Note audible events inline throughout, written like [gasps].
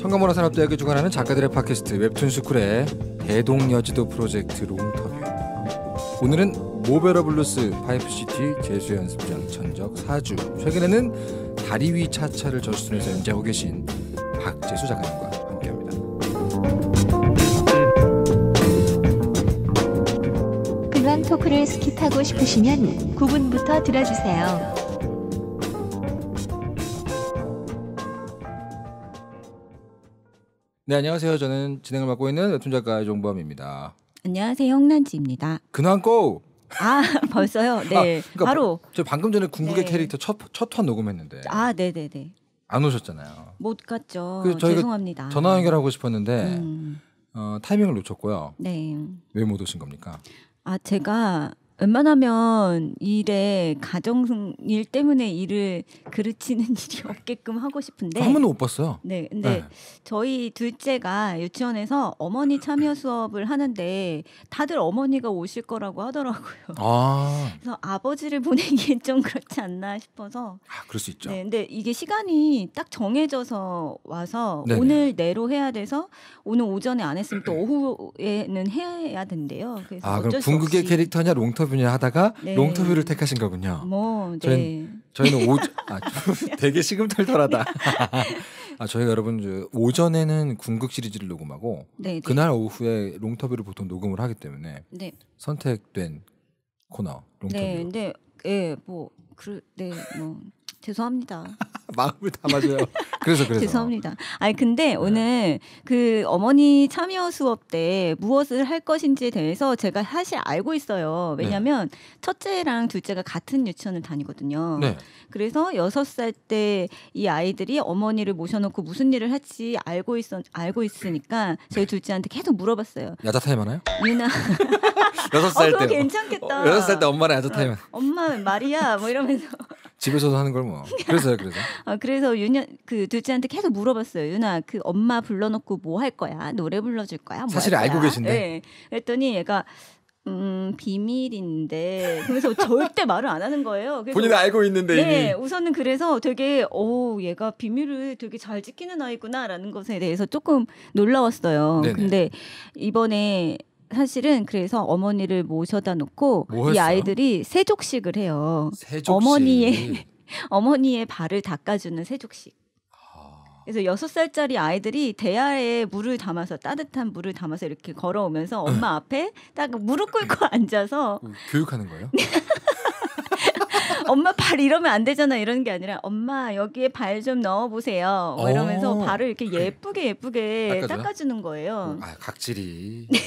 청가문화 산업대학이 주관하는 작가들의 팟캐스트 웹툰 스쿨의 대동여지도 프로젝트 롱터뷰. 오늘은 모베라 블루스 파이프시티 재수 연습장 천적 4주. 최근에는 다리 위 차차를 저수순에서 연재하고 계신 박재수 작가님과 중요한 토크를 스킵하고 싶으시면 9분부터 들어주세요. 네, 안녕하세요. 저는 진행을 맡고 있는 웹툰 작가 정보함입니다. 안녕하세요. 홍난지입니다. 근황 고! 아, [laughs] 벌써요? 아, 네. 아, 그러니까 바로. 저 방금 전에 궁극의 네. 캐릭터 첫, 첫화 녹음했는데. 아, 네네네. 안 오셨잖아요. 못 갔죠. 그 죄송합니다. 전화 연결하고 싶었는데, 음. 어, 타이밍을 놓쳤고요. 네. 왜 못 오신 겁니까? 아 제가 웬만하면 일에 가정 일 때문에 일을 그르치는 [laughs] 일이 없게끔 하고 싶은데 한 번도 못 봤어요. 네, 근데 네. 저희 둘째가 유치원에서 어머니 참여 수업을 하는데 다들 어머니가 오실 거라고 하더라고요. 아. 그래서 아버지를 보내기엔 좀 그렇지 않나 싶어서. 아, 그럴 수 있죠. 네, 근데 이게 시간이 딱 정해져서 와서 네네. 오늘 내로 해야 돼서 오늘 오전에 안 했으면 또 [clears throat] 오후에는 해야 된대요. 그래서 아, 그럼 궁극의 캐릭터냐 롱터 인터뷰냐 하다가 네. 롱터뷰를 택하신 거군요. 뭐, 네. 저희, 저희는 오 아, [laughs] 되게 시금털털하다. [laughs] 아, 저희가 여러분 오전에는 궁극 시리즈를 녹음하고 네, 네, 그날 오후에 롱터뷰를 보통 녹음을 하기 때문에 네. 선택된 코너 롱터뷰. 네, 네, 예, 뭐, 그, 네, 뭐. 죄송합니다. [laughs] 마음을 담아줘요. 그래서 그래서 죄송합니다. 아니 음. 근데 네. 오늘 그 어머니 참여 수업 때 무엇을 할 것인지에 대해서 제가 사실 알고 있어요. 왜냐하면 네. 첫째랑 둘째가 같은 유치원을 다니거든요. 네. 그래서 여섯 살 때 이 아이들이 어머니를 모셔놓고 무슨 일을 할지 알고 있 알고 있으니까 저희 둘째한테 계속 물어봤어요. 야자 타임 하나요? 유나 [laughs] 어, 어, 여섯 살 때. 괜찮겠다. 여섯 살 때 엄마랑 야자 타임. 어, 엄마 말이야 뭐 이러면서. 집에서도 하는 걸 뭐. 그래서요, 그래서. 아, [laughs] 그래서 윤현 그 둘째한테 계속 물어봤어요. 윤아, 그 엄마 불러놓고 뭐 할 거야? 노래 불러줄 거야? 뭐 사실 알고 계신데. 네. 그랬더니 얘가 음 비밀인데 그래서 절대 말을 안 하는 거예요. 본인 은 알고 있는데 이미. 네, 우선은 그래서 되게 오 얘가 비밀을 되게 잘 지키는 아이구나라는 것에 대해서 조금 놀라웠어요. 네네. 근데 이번에 사실은 그래서 어머니를 모셔다 놓고 뭐이 아이들이 세족식을 해요. 세족식. 어머니의 [laughs] 어머니의 발을 닦아주는 세족식. 아. 그래서 여섯 살짜리 아이들이 대야에 물을 담아서 따뜻한 물을 담아서 이렇게 걸어오면서 네. 엄마 앞에 딱 무릎 꿇고 네. 앉아서 음, 교육하는 거예요? [laughs] 엄마 발 이러면 안 되잖아 이런 게 아니라 엄마 여기에 발 좀 넣어 보세요. 뭐 이러면서 어, 발을 이렇게 예쁘게 예쁘게 닦아줘요? 닦아주는 거예요. 음, 아 각질이. 네.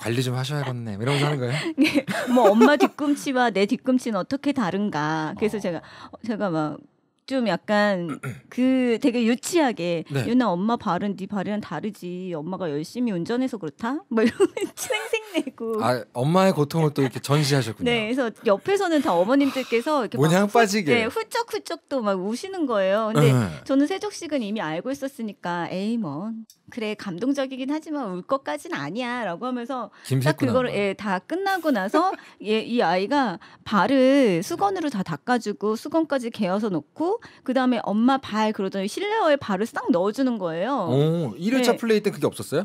관리 좀 하셔야겠네. 뭐 이러면서 하는 거예요? [laughs] 네. 뭐 엄마 뒤꿈치와 내 뒤꿈치는 어떻게 다른가. 그래서 어. 제가 어, 제가 막 좀 약간 그 되게 유치하게 네. 유나 엄마 발은 네 발이랑 다르지. 엄마가 열심히 운전해서 그렇다. 뭐 이런 [laughs] 생색내고. 아 엄마의 고통을 또 이렇게 전시하셨군요. 네, 그래서 옆에서는 다 어머님들께서 이렇게 모냥 빠지게. 네, 훌쩍훌쩍 또 막 우시는 거예요. 근데 네. 저는 세족식은 이미 알고 있었으니까 에이 뭔. 뭐. 그래 감동적이긴 하지만 울 것까진 아니야라고 하면서 딱 그거를 예, 다 끝나고 나서 [laughs] 예, 이 아이가 발을 수건으로 다 닦아주고 수건까지 개어서 놓고 그 다음에 엄마 발 그러더니 실내어에 발을 싹 넣어주는 거예요. 오, 1회차 예. 플레이 때 그게 없었어요?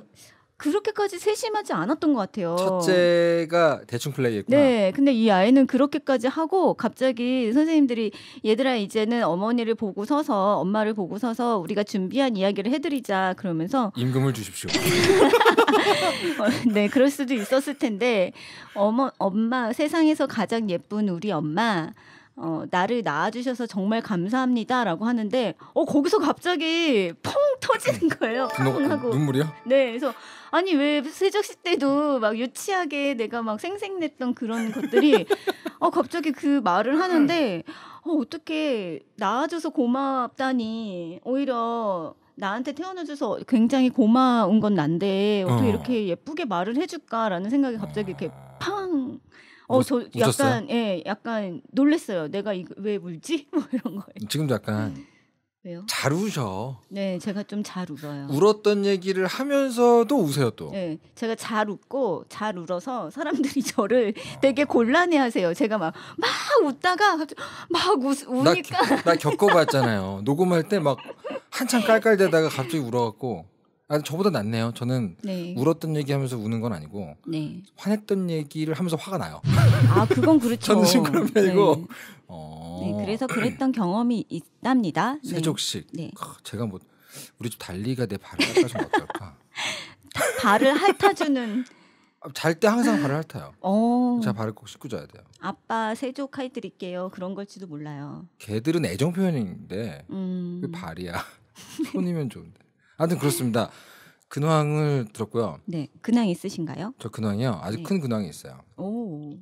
그렇게까지 세심하지 않았던 것 같아요. 첫째가 대충 플레이했구 네, 근데 이 아이는 그렇게까지 하고 갑자기 선생님들이 얘들아 이제는 어머니를 보고 서서 엄마를 보고 서서 우리가 준비한 이야기를 해드리자 그러면서 임금을 주십시오. [laughs] 어, 네, 그럴 수도 있었을 텐데 어머 엄마 세상에서 가장 예쁜 우리 엄마. 어, 나를 낳아주셔서 정말 감사합니다라고 하는데 어 거기서 갑자기 펑 터지는 [laughs] 거예요. 그 펑 하고 눈물이요? 네, 그래서 아니 왜 세적시 때도 막 유치하게 내가 막 생생냈던 그런 것들이 [laughs] 어 갑자기 그 말을 하는데 어 어떻게 낳아줘서 고맙다니 오히려 나한테 태어나줘서 굉장히 고마운 건 난데 어떻게 어. 이렇게 예쁘게 말을 해줄까라는 생각이 갑자기 이렇게 아. 팡 어저 약간 예 약간 놀랬어요. 내가 이왜 울지? [laughs] 뭐 이런 거예요. 지금도 약간 네. 왜요? 잘 우셔. 네, 제가 좀 잘 울어요. 울었던 얘기를 하면서도 우세요 또. 네, 제가 잘 웃고 잘 울어서 사람들이 [laughs] 저를 어. 되게 곤란해하세요. 제가 막막 막 웃다가 막 우, 우니까. 나, 나 겪어봤잖아요. 녹음할 때 막 한참 깔깔대다가 갑자기 울어갖고 아, 저보다 낫네요. 저는 네. 울었던 얘기하면서 우는 건 아니고 네. 화냈던 얘기를 하면서 화가 나요. 아 그건 그렇죠. [laughs] 저는 지금 그 편이고. 네. 어... 네, 그래서 그랬던 경험이 있답니다. 네. 세족식. 네. 제가 뭐 우리 집 달리가 내 발을 핥아주면 어떨까? [laughs] 발을 핥아주는. 아, 잘때 항상 발을 핥아요. 어. 제가 발을 꼭 씻고 자야 돼요. 아빠 세족해 드릴게요. 그런 걸지도 몰라요. 개들은 애정 표현인데 음... 발이야. [laughs] 손이면 좋은데. 하여튼 그렇습니다. 근황을 들었고요. 네, 근황 있으신가요? 저 근황이요. 아주 네. 큰 근황이 있어요. 오.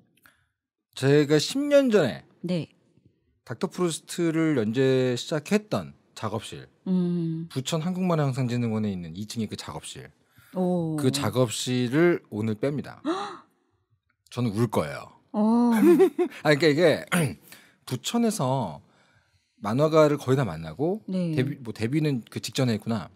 제가 10년 전에 네. 닥터 프루스트를 연재 시작했던 작업실 음. 부천 한국만화영상진흥원에 있는 2층의 그 작업실 오. 그 작업실을 오늘 뺍니다. [gasps] 저는 울 거예요. [laughs] 아 그러니까 이게 [clears throat] 부천에서 만화가를 거의 다 만나고 네. 데뷔 뭐 데뷔는 그 직전에 했구나.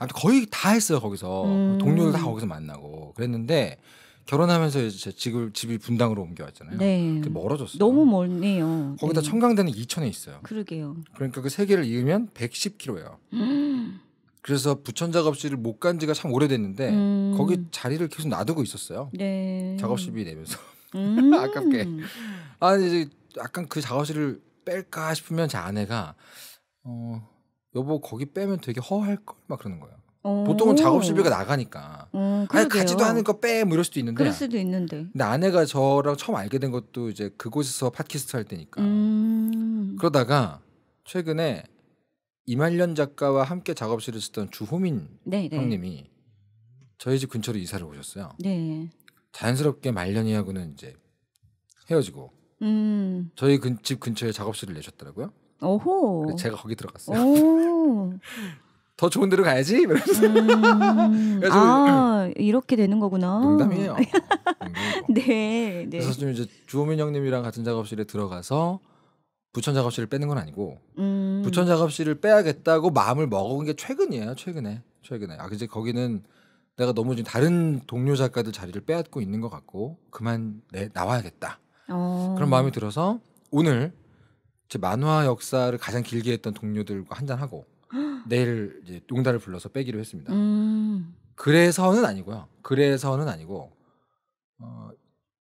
아무튼 거의 다 했어요 거기서 음. 동료들 다 거기서 만나고 그랬는데 결혼하면서 이제 집을 집이 분당으로 옮겨왔잖아요. 네. 멀어졌어요. 너무 멀네요. 거기다 네. 청강대는 이천에 있어요. 그러게요. 그러니까 그 세 개를 이으면 110km예요. 음. 그래서 부천 작업실을 못 간 지가 참 오래됐는데 음. 거기 자리를 계속 놔두고 있었어요. 네. 작업실비 내면서 음. [laughs] 아깝게. 아 이제 약간 그 작업실을 뺄까 싶으면 제 아내가 어 여보 거기 빼면 되게 허할 걸 막 그러는 거예요. 오. 어. 보통은 작업실비가 나가니까 음, 아니 가지도 않은 거빼뭐 이럴 수도 있는데 그럴 수도 있는데 근데 아내가 저랑 처음 알게 된 것도 이제 그곳에서 팟캐스트 할 때니까 음. 그러다가 최근에 이말년 작가와 함께 작업실을 쓰던 주호민 네네. 네. 형님이 저희 집 근처로 이사를 오셨어요 네. 자연스럽게 말년이하고는 이제 헤어지고 음. 저희 근, 집 근처에 작업실을 내셨더라고요 오호. 제가 거기 들어갔어요. 더 좋은 데로 가야지. 이러면서. 음, 아 음. 이렇게 되는 거구나. 농담이에요. [laughs] 네, 네. 그래서 좀 이제 주호민 형님이랑 같은 작업실에 들어가서 부천 작업실을 빼는 건 아니고 음. 부천 작업실을 빼야겠다고 마음을 먹은 게 최근이에요. 최근에 최근에. 아 이제 거기는 내가 너무 지금 다른 동료 작가들 자리를 빼앗고 있는 것 같고 그만 내 나와야겠다. 어. 그런 마음이 들어서 오늘 제 만화 역사를 가장 길게 했던 동료들과 한잔하고 [gasps] 내일 이제 용단을 불러서 빼기로 했습니다. 음. 그래서는 아니고요. 그래서는 아니고 어,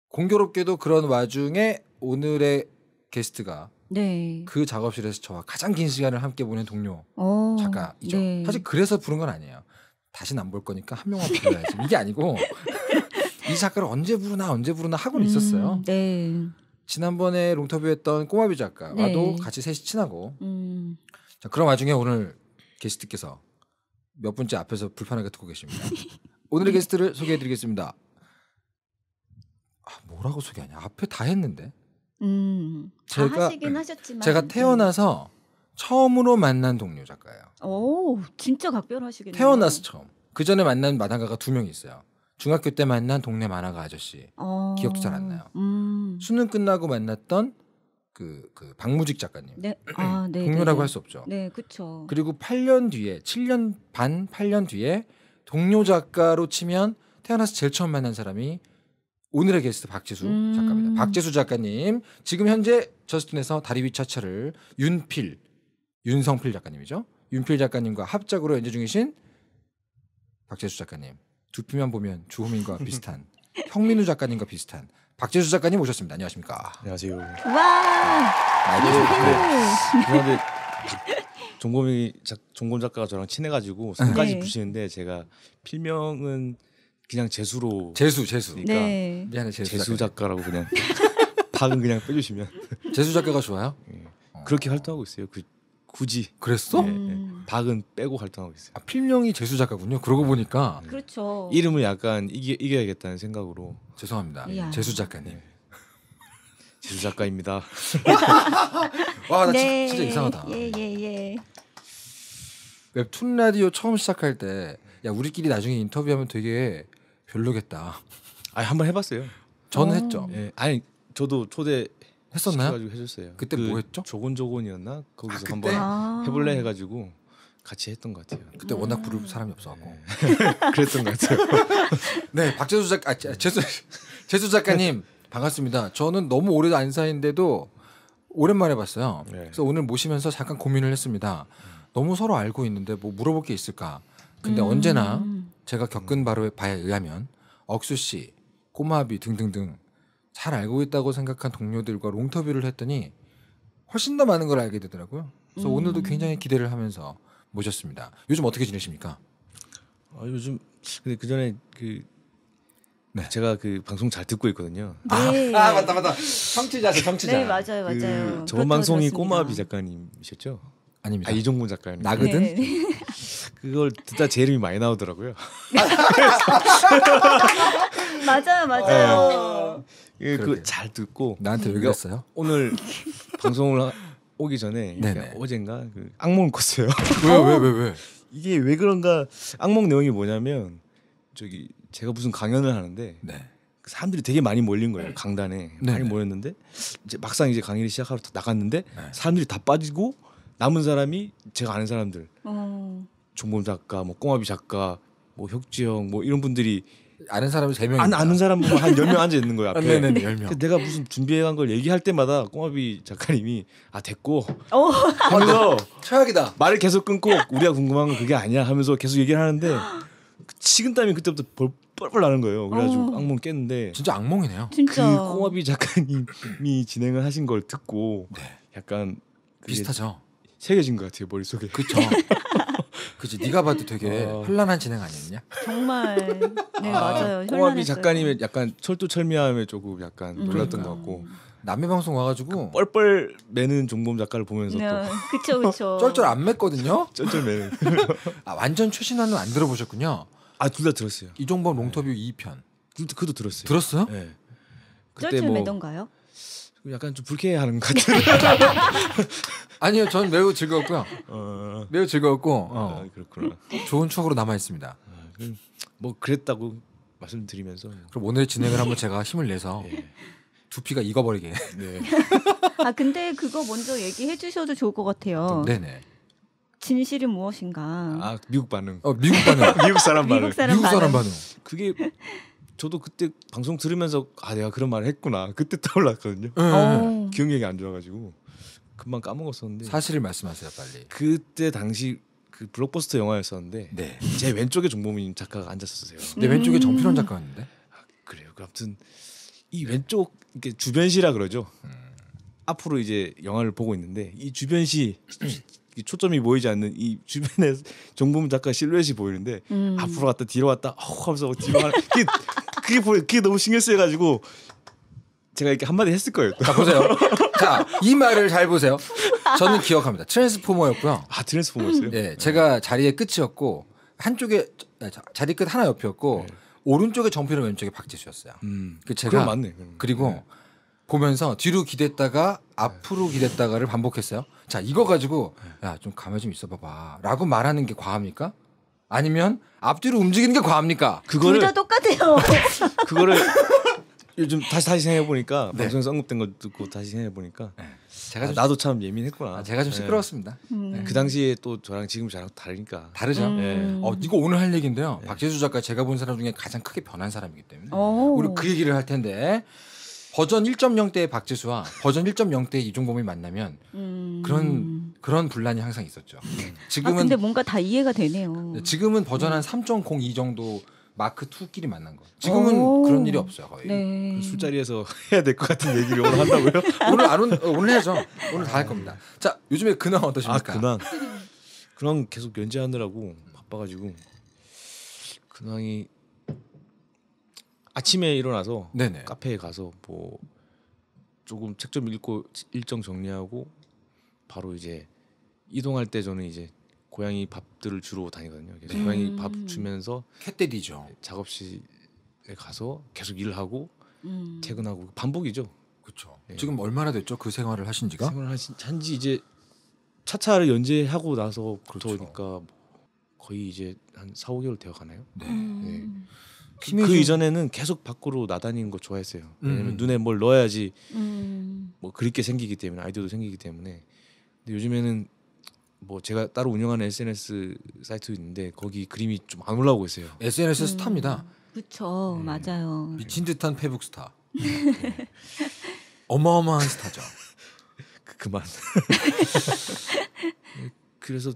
공교롭게도 그런 와중에 오늘의 게스트가 네. 그 작업실에서 저와 가장 긴 시간을 함께 보낸 동료 오, 어, 작가이죠. 네. 사실 그래서 부른 건 아니에요. 다시는 안 볼 거니까 한 명만 불러야지. 이게 아니고 [laughs] 이 작가를 언제 부르나 언제 부르나 하고는 음, 있었어요. 네. 지난번에 롱터뷰했던 꼬마비 작가와도 네. 같이 셋이 친하고 음. 자, 그런 와중에 오늘 게스트께서 몇 분째 앞에서 불편하게 듣고 계십니다. [laughs] 오늘의 네. 게스트를 소개해드리겠습니다. 아, 뭐라고 소개하냐? 앞에 다 했는데. 음, 제가, 하시긴 네. 하셨지만 제가 네. 태어나서 처음으로 만난 동료 작가예요. 오, 진짜 각별하시겠네요. 태어나서 처음. 그 전에 만난 마당가가 두명 있어요. 중학교 때 만난 동네 만화가 아저씨 어... 기억도 잘 안 나요. 음... 수능 끝나고 만났던 그, 그 박무직 작가님 네. 아, 음. 네, 동료라고 네, 네. 할수 없죠. 네, 그렇죠. 그리고 8년 뒤에 7년 반 8년 뒤에 동료 작가로 치면 태어나서 제일 처음 만난 사람이 오늘의 게스트 박재수 음... 작가입니다. 박재수 작가님 지금 현재 저스틴에서 다리 위 차차를 윤필 윤성필 작가님이죠. 윤필 작가님과 합작으로 연재 중이신 박재수 작가님 두피만 보면 주호민과 [laughs] 비슷한 형민우 작가님과 비슷한 박재수 작가님 오셨습니다. 안녕하십니까? 안녕하세요. 와. 그런데 아, 네. 종범이 작, 종범 작가가 저랑 친해가지고 손까지 네. 부시는데 제가 필명은 그냥 재수로 재수 재수 그니까 네. 미안해 재수, 재수 작가라고 그냥 [laughs] 박은 그냥 빼주시면 재수 작가가 좋아요? 네. 그렇게 활동하고 있어요. 그 굳이 그랬어? 네, 네. 음. 박은 빼고 활동하고 있어요. 아, 필명이 재수 작가군요. 그러고 보니까 네. 그렇죠. 이름을 약간 이기, 이겨야겠다는 생각으로 죄송합니다. 재수 작가님. 네. 재수 작가입니다. [laughs] 와, 나 네. 진 진짜 이상하다. 예, 예, 예. 웹툰 라디오 처음 시작할 때 야, 우리끼리 나중에 인터뷰하면 되게 별로겠다. 아, 한번 해 봤어요. 저는 오. 했죠. 어. 예. 아니, 저도 초대 했었나요? 가지고 해줬어요. 그때 그 뭐였죠? 조곤조곤이었나 거기서 아, 한번 아. 해볼래 해가지고 같이 했던 것 같아요. 그때 음~ 워낙 부를 사람이 없어갖고 네. [laughs] 그랬던 것 같아요. [laughs] 네, 박재수 작가, 아, 재수 재수 작가님 반갑습니다. 저는 너무 오래 도안 사이인데도 오랜만에 봤어요. 네. 그래서 오늘 모시면서 잠깐 고민을 했습니다. 너무 서로 알고 있는데 뭐 물어볼 게 있을까? 근데 음~ 언제나 제가 겪은 바로 에 봐야 의하면 억수 씨, 꼬마비 등등등 잘 알고 있다고 생각한 동료들과 롱터뷰를 했더니 훨씬 더 많은 걸 알게 되더라고요. 그래서 음. 오늘도 굉장히 기대를 하면서 모셨습니다. 요즘 어떻게 지내십니까? 아, 요즘 근데 그 전에 그 네. 제가 그 방송 잘 듣고 있거든요. 네. 아, 아, 맞다 맞다. 청취자세 청취자. 네 맞아요 그 맞아요. 그 저번 방송이 꼬마비 작가님이셨죠? 아닙니다. 아, 이종문 작가님. 나거든. 네. [laughs] 그걸 듣다 제 이름이 많이 나오더라고요. [laughs] 맞아요 맞아요. 네. 예, 그잘 듣고 나한테 왜 음, 그랬어요? 어, 오늘 [laughs] 방송을 하, 오기 전에 어젠가 그 악몽을 꿨어요. [laughs] 왜왜왜 왜, 왜, 왜? [laughs] 이게 왜 그런가 악몽 내용이 뭐냐면 저기 제가 무슨 강연을 하는데 네. 그 사람들이 되게 많이 몰린 거예요 강단에 네. 많이 몰렸는데 이제 막상 이제 강의를 시작하러 나갔는데 네. 사람들이 다 빠지고 남은 사람이 제가 아는 사람들 어. 종범 작가 뭐 꽁아비 작가 뭐혁지형뭐 뭐 이런 분들이 아는 사람이 세 명. 안 아는 사람 한열 명 앉아 있는 거야. 앞에. 아, 네네 네, 열 명. 그 내가 무슨 준비해간 걸 얘기할 때마다 꼬마비 작가님이 아 됐고 어. [laughs] 하면서 최악이다. 말을 계속 끊고 우리가 궁금한 건 그게 아니야 하면서 계속 얘기를 하는데 식은땀이 그 그때부터 벌, 뻘뻘 나는 거예요. 그래가지고 어. 악몽 깼는데 진짜 악몽이네요. 진짜. 그 꼬마비 작가님이 진행을 하신 걸 듣고 네. 약간 비슷하죠. 새겨진 것 같아요 머릿속에. 그렇죠. [laughs] 그치 네가 봐도 되게 어. 혼란한 진행 아니었냐? 정말 네 [laughs] 아, 맞아요. 꼬마이 작가님의 약간 철두철미함에 조금 약간 음. 놀랐던 그러니까. 것 같고 남의 방송 와가지고 그 뻘뻘 매는 종범 작가를 보면서 또 네, 그쵸 그쵸 [laughs] 쩔쩔 안 맸거든요. [laughs] 쩔쩔 매는 아 완전 최신화는 안 들어보셨군요. 아 둘 다 들었어요. 이종범 네. 롱터뷰 네. 2편. 그, 그도 들었어요. 들었어요? 네. 그때 쩔쩔 뭐, 매던가요? 약간 좀 불쾌해하는 것 같아요. [laughs] 아니요, 저 매우 즐거웠고요. 어, 어, 어... 매우 즐거웠고 어. 아, 그렇구나. 좋은 추억으로 남아 있습니다. 아, 뭐 그랬다고 말씀드리면서 그럼 오늘 진행을 한번 제가 힘을 내서 예. 두피가 익어버리게. 네. [laughs] 아 근데 그거 먼저 얘기해 주셔도 좋을 것 같아요. 어, 네네. 진실은 무엇인가? 아 미국 반응. 어 미국 반응. [laughs] 미국 사람 반응. 미국 사람, 미국 사람 반응. 그게 저도 그때 방송 들으면서 아 내가 그런 말을 했구나 그때 [laughs] 떠올랐거든요. 음. 어. 기억력이 안 좋아가지고 금방 까먹었었는데 사실을 말씀하세요 빨리. 그때 당시 그 블록버스터 영화였었는데 네. 제 왼쪽에 종범인 작가가 앉았었어요. 내 왼쪽에 음. 정필원 작가였는데. 아, 그래요. 그 아무튼 이 왼쪽 이게 주변시라 그러죠. 음. 앞으로 이제 영화를 보고 있는데 이 주변시 초점이 보이지 않는 이 주변에 정범 [laughs] 작가 실루엣이 보이는데 음. 앞으로 갔다 뒤로 갔다 어 하면서 뒤로 가는 그게 그게 너무 신경 쓰여가지고 제가 이렇게 한마디 했을 거예요. 자 보세요. [laughs] 자이 말을 잘 보세요. 저는 기억합니다. 트랜스포머였고요. 아 트랜스포머였어요? 네, 제가 네. 자리의 끝이었고 한쪽에 아, 자리 끝 하나 옆이었고 네. 오른쪽에 정필은 왼쪽에 박재수였어요. 음, 그 제가 맞네. 그리고 네. 보면서 뒤로 기댔다가 앞으로 기댔다가를 반복했어요. 자 이거 가지고 네. 야좀 가만 좀 있어봐봐라고 말하는 게 과합니까? 아니면 앞뒤로 움직이는 게 과합니까? 그거를 둘다 똑같아요. [laughs] 그거를 [laughs] 요즘 다시 다시 생각해 보니까 네. 방송에 언급된 거 듣고 다시 생각해 보니까 네. 제가 아, 나도 참 예민했구나. 아, 제가 좀 네. 시끄러웠습니다. 음. 네. 음. 그 당시에 또 저랑 지금 저랑 다르니까 다르죠. 음. 네. 음. 어, 이거 오늘 할 얘기인데요. 네. 박재수 작가 제가 본 사람 중에 가장 크게 변한 사람이기 때문에 오. 우리 그 얘기를 할 텐데 버전 1.0때의 박지수와 버전 1.0때의 이종범이 만나면 음... 그런 그런 분란이 항상 있었죠. 음. 지금은 아, 근데 뭔가 다 이해가 되네요. 네, 지금은 버전 한 3.02 음. 정도 마크 2끼리 만난 거. 지금은 그런 일이 없어요 거의. 네. 술자리에서 [laughs] 해야 될 것 같은 얘기를 오늘 한다고요? [laughs] 오늘 안 온, 어, 오늘 해야죠. 오늘 다 할 겁니다. 자 요즘에 근황 어떠십니까? 아, 근황. 근황 계속 연재하느라고 바빠가지고 근황이 아침에 일어나서 네네. 카페에 가서 뭐 조금 책 좀 읽고 일정 정리하고 바로 이제 이동할 때 저는 이제 고양이 밥들을 주러 다니거든요. 그래서 음. 고양이 밥 음. 주면서 캣데디죠. 작업실에 가서 계속 일하고 음. 퇴근하고 반복이죠. 그렇죠. 네. 지금 얼마나 됐죠? 그 생활을 하신 지가? 생활을 하신 한지 이제 차차를 연재하고 나서 그렇죠. 그러니까 뭐 거의 이제 한 4, 5개월 되어 가나요? 네. 예. 음. 네. 그, 그 이전에는 계속 밖으로 나다니는 거 좋아했어요. 왜냐면 음. 눈에 뭘 넣어야지 음. 뭐 그립게 생기기 때문에 아이디어도 생기기 때문에. 근데 요즘에는 뭐 제가 따로 운영하는 SNS 사이트 있는데 거기 그림이 좀 안 올라오고 있어요. SNS 음. 스타입니다. 그쵸 음. 맞아요. 미친 듯한 페북 스타. [laughs] 어마어마한 스타죠. [laughs] 그, 그만. [laughs] 그래서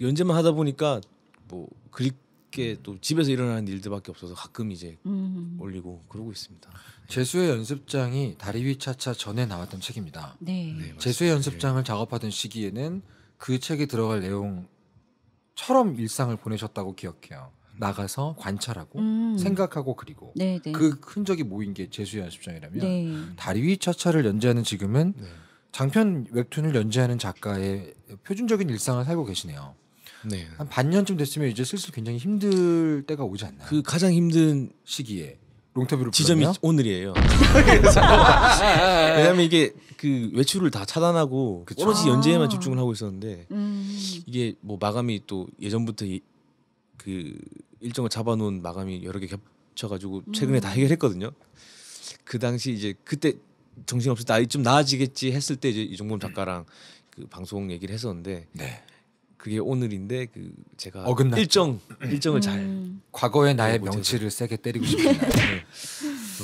연재만 하다 보니까 뭐 그립 늦게 또 집에서 일어나는 일들밖에 없어서 가끔 이제 음. 올리고 그러고 있습니다. 재수의 연습장이 다리 위 차차 전에 나왔던 책입니다. 네. 네, 네. 재수의 예. 연습장을 작업하던 시기에는 그 책에 들어갈 내용처럼 일상을 보내셨다고 기억해요. 나가서 관찰하고 음. 생각하고 그리고 네, 네. 그 흔적이 모인 게 재수의 연습장이라면 네. 다리 위 차차를 연재하는 지금은 네. 장편 웹툰을 연재하는 작가의 표준적인 일상을 살고 계시네요. 네. 한 반년쯤 됐으면 이제 슬슬 굉장히 힘들 때가 오지 않나요? 그 가장 힘든 시기에 롱터뷰를 지점이 불렀나요? 오늘이에요. [laughs] 왜냐면 이게 그 외출을 다 차단하고 그쵸. 오로지 연재에만 아. 집중을 하고 있었는데 음. 이게 뭐 마감이 또 예전부터 이, 그 일정을 잡아놓은 마감이 여러 개 겹쳐가지고 최근에 음. 다 해결했거든요. 그 당시 이제 그때 정신없을 때 아이 좀 나아지겠지 했을 때 이제 이종범 음. 작가랑 그 방송 얘기를 했었는데 네. 그게 오늘인데 그 제가 어긋났죠. 일정 일정을 잘 음. 과거의 나의 명치를 세게 때리고 싶네요. [laughs] 네.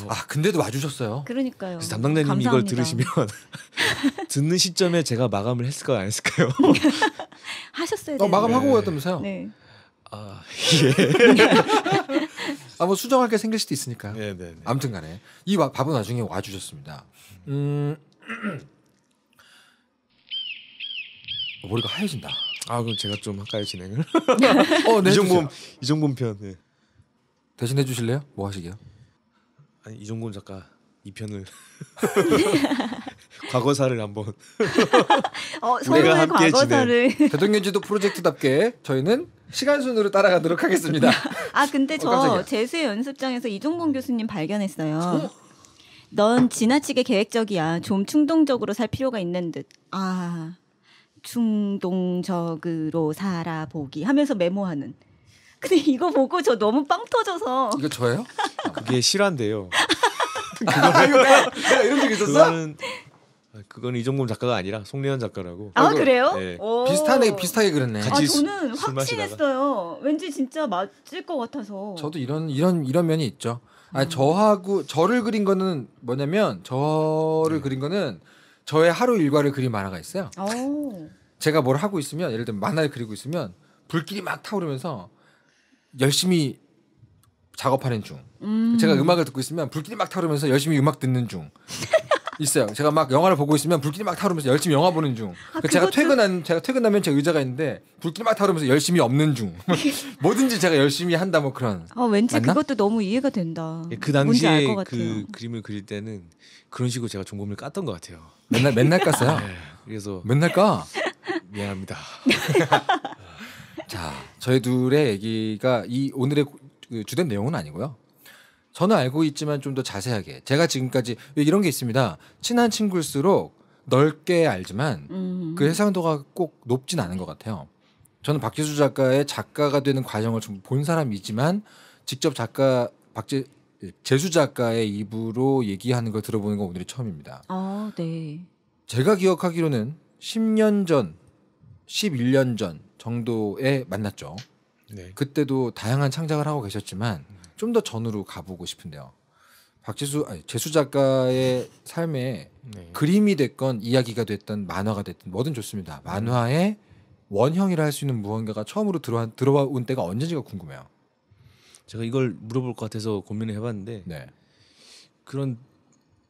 아 근데도 와주셨어요. 그러니까요. 그래서 담당자님 이걸 감사합니다. 들으시면 [laughs] 듣는 시점에 제가 마감을 했을까요 안 했을까요? 하셨어야 어, 마감하고 네. 왔다면서요? 네. 아 예. [laughs] 아뭐 수정할 게 생길 수도 있으니까. 네네. 네, 아무튼간에 이 와- 밥은 나중에 와주셨습니다. 음 어, [clears throat] 머리가 하얘진다. 아 그럼 제가 좀 할까요 진행을? [laughs] 어, 네, 이종범 이종범 편. 네. 대신 해주실래요? 뭐 하시게요? 아니 이종범 작가 이 편을 [laughs] 과거사를 한번 어, 우리가 함께 과거 대통령지도 프로젝트답게 저희는 시간 순으로 따라가도록 하겠습니다. [laughs] 아 근데 어, 저 재수 연습장에서 이종범 음. 교수님 발견했어요. 어? 넌 지나치게 계획적이야. 좀 충동적으로 살 필요가 있는 듯. 아 중동적으로 살아보기 하면서 메모하는. 근데 이거 보고 저 너무 빵 터져서. 이거 저예요? 그게 실화인데요. 아, 이거 네. 이런 적 있었어? 그거는 아, 그건 이종범 작가가 아니라 송래현 작가라고. 아 그래요? 네. 비슷하네 비슷하게 그랬네. 아 저는 확신했어요. 왠지 진짜 맞을 것 같아서. 저도 이런 이런 이런 면이 있죠. 아 음. 저하고 저를 그린 거는 뭐냐면 저를 네. 그린 거는 저의 하루 일과를 그린 만화가 있어요. 제가 뭘 하고 있으면 예를 들면 만화를 그리고 있으면 불길이 막 타오르면서 열심히 작업하는 중. 음. 제가 음악을 듣고 있으면 불길이 막 타오르면서 열심히 음악 듣는 중. [laughs] 있어요. 제가 막 영화를 보고 있으면 불길이 막 타오르면서 열심히 영화 보는 중. 아, 그러니까 제가 퇴근한 제가 퇴근하면 제 의자가 있는데 불길이 막 타오르면서 열심히 없는 중. [laughs] [laughs] 뭐든지 제가 열심히 한다 뭐 그런. 아 왠지 맞나? 그것도 너무 이해가 된다. 예, 그 당시에 그 그림을 그릴 때는 그런 식으로 제가 종범을 깠던 것 같아요. 맨날 맨날 깠어요. 네, 그래서 맨날 까. 미안합니다. [laughs] 자, 저희 둘의 얘기가 이 오늘의 그 주된 내용은 아니고요. 저는 알고 있지만 좀 더 자세하게 제가 지금까지 이런 게 있습니다. 친한 친구일수록 넓게 알지만 음. 그 해상도가 꼭 높진 않은 것 같아요. 저는 박지수 작가의 작가가 되는 과정을 좀 본 사람이지만 직접 작가 박지 재수 작가의 입으로 얘기하는 걸 들어보는 건 오늘이 처음입니다. 아, 네. 제가 기억하기로는 10년 전, 11년 전 정도에 만났죠. 네. 그때도 다양한 창작을 하고 계셨지만 좀 더 전으로 가보고 싶은데요. 박재수 아니 재수 작가의 삶에 네. 그림이 됐건 이야기가 됐든 만화가 됐든 뭐든 좋습니다. 만화의 원형이라 할 수 있는 무언가가 처음으로 들어와, 들어온 때가 언제인지가 궁금해요. 제가 이걸 물어볼 것 같아서 고민을 해봤는데 네. 그런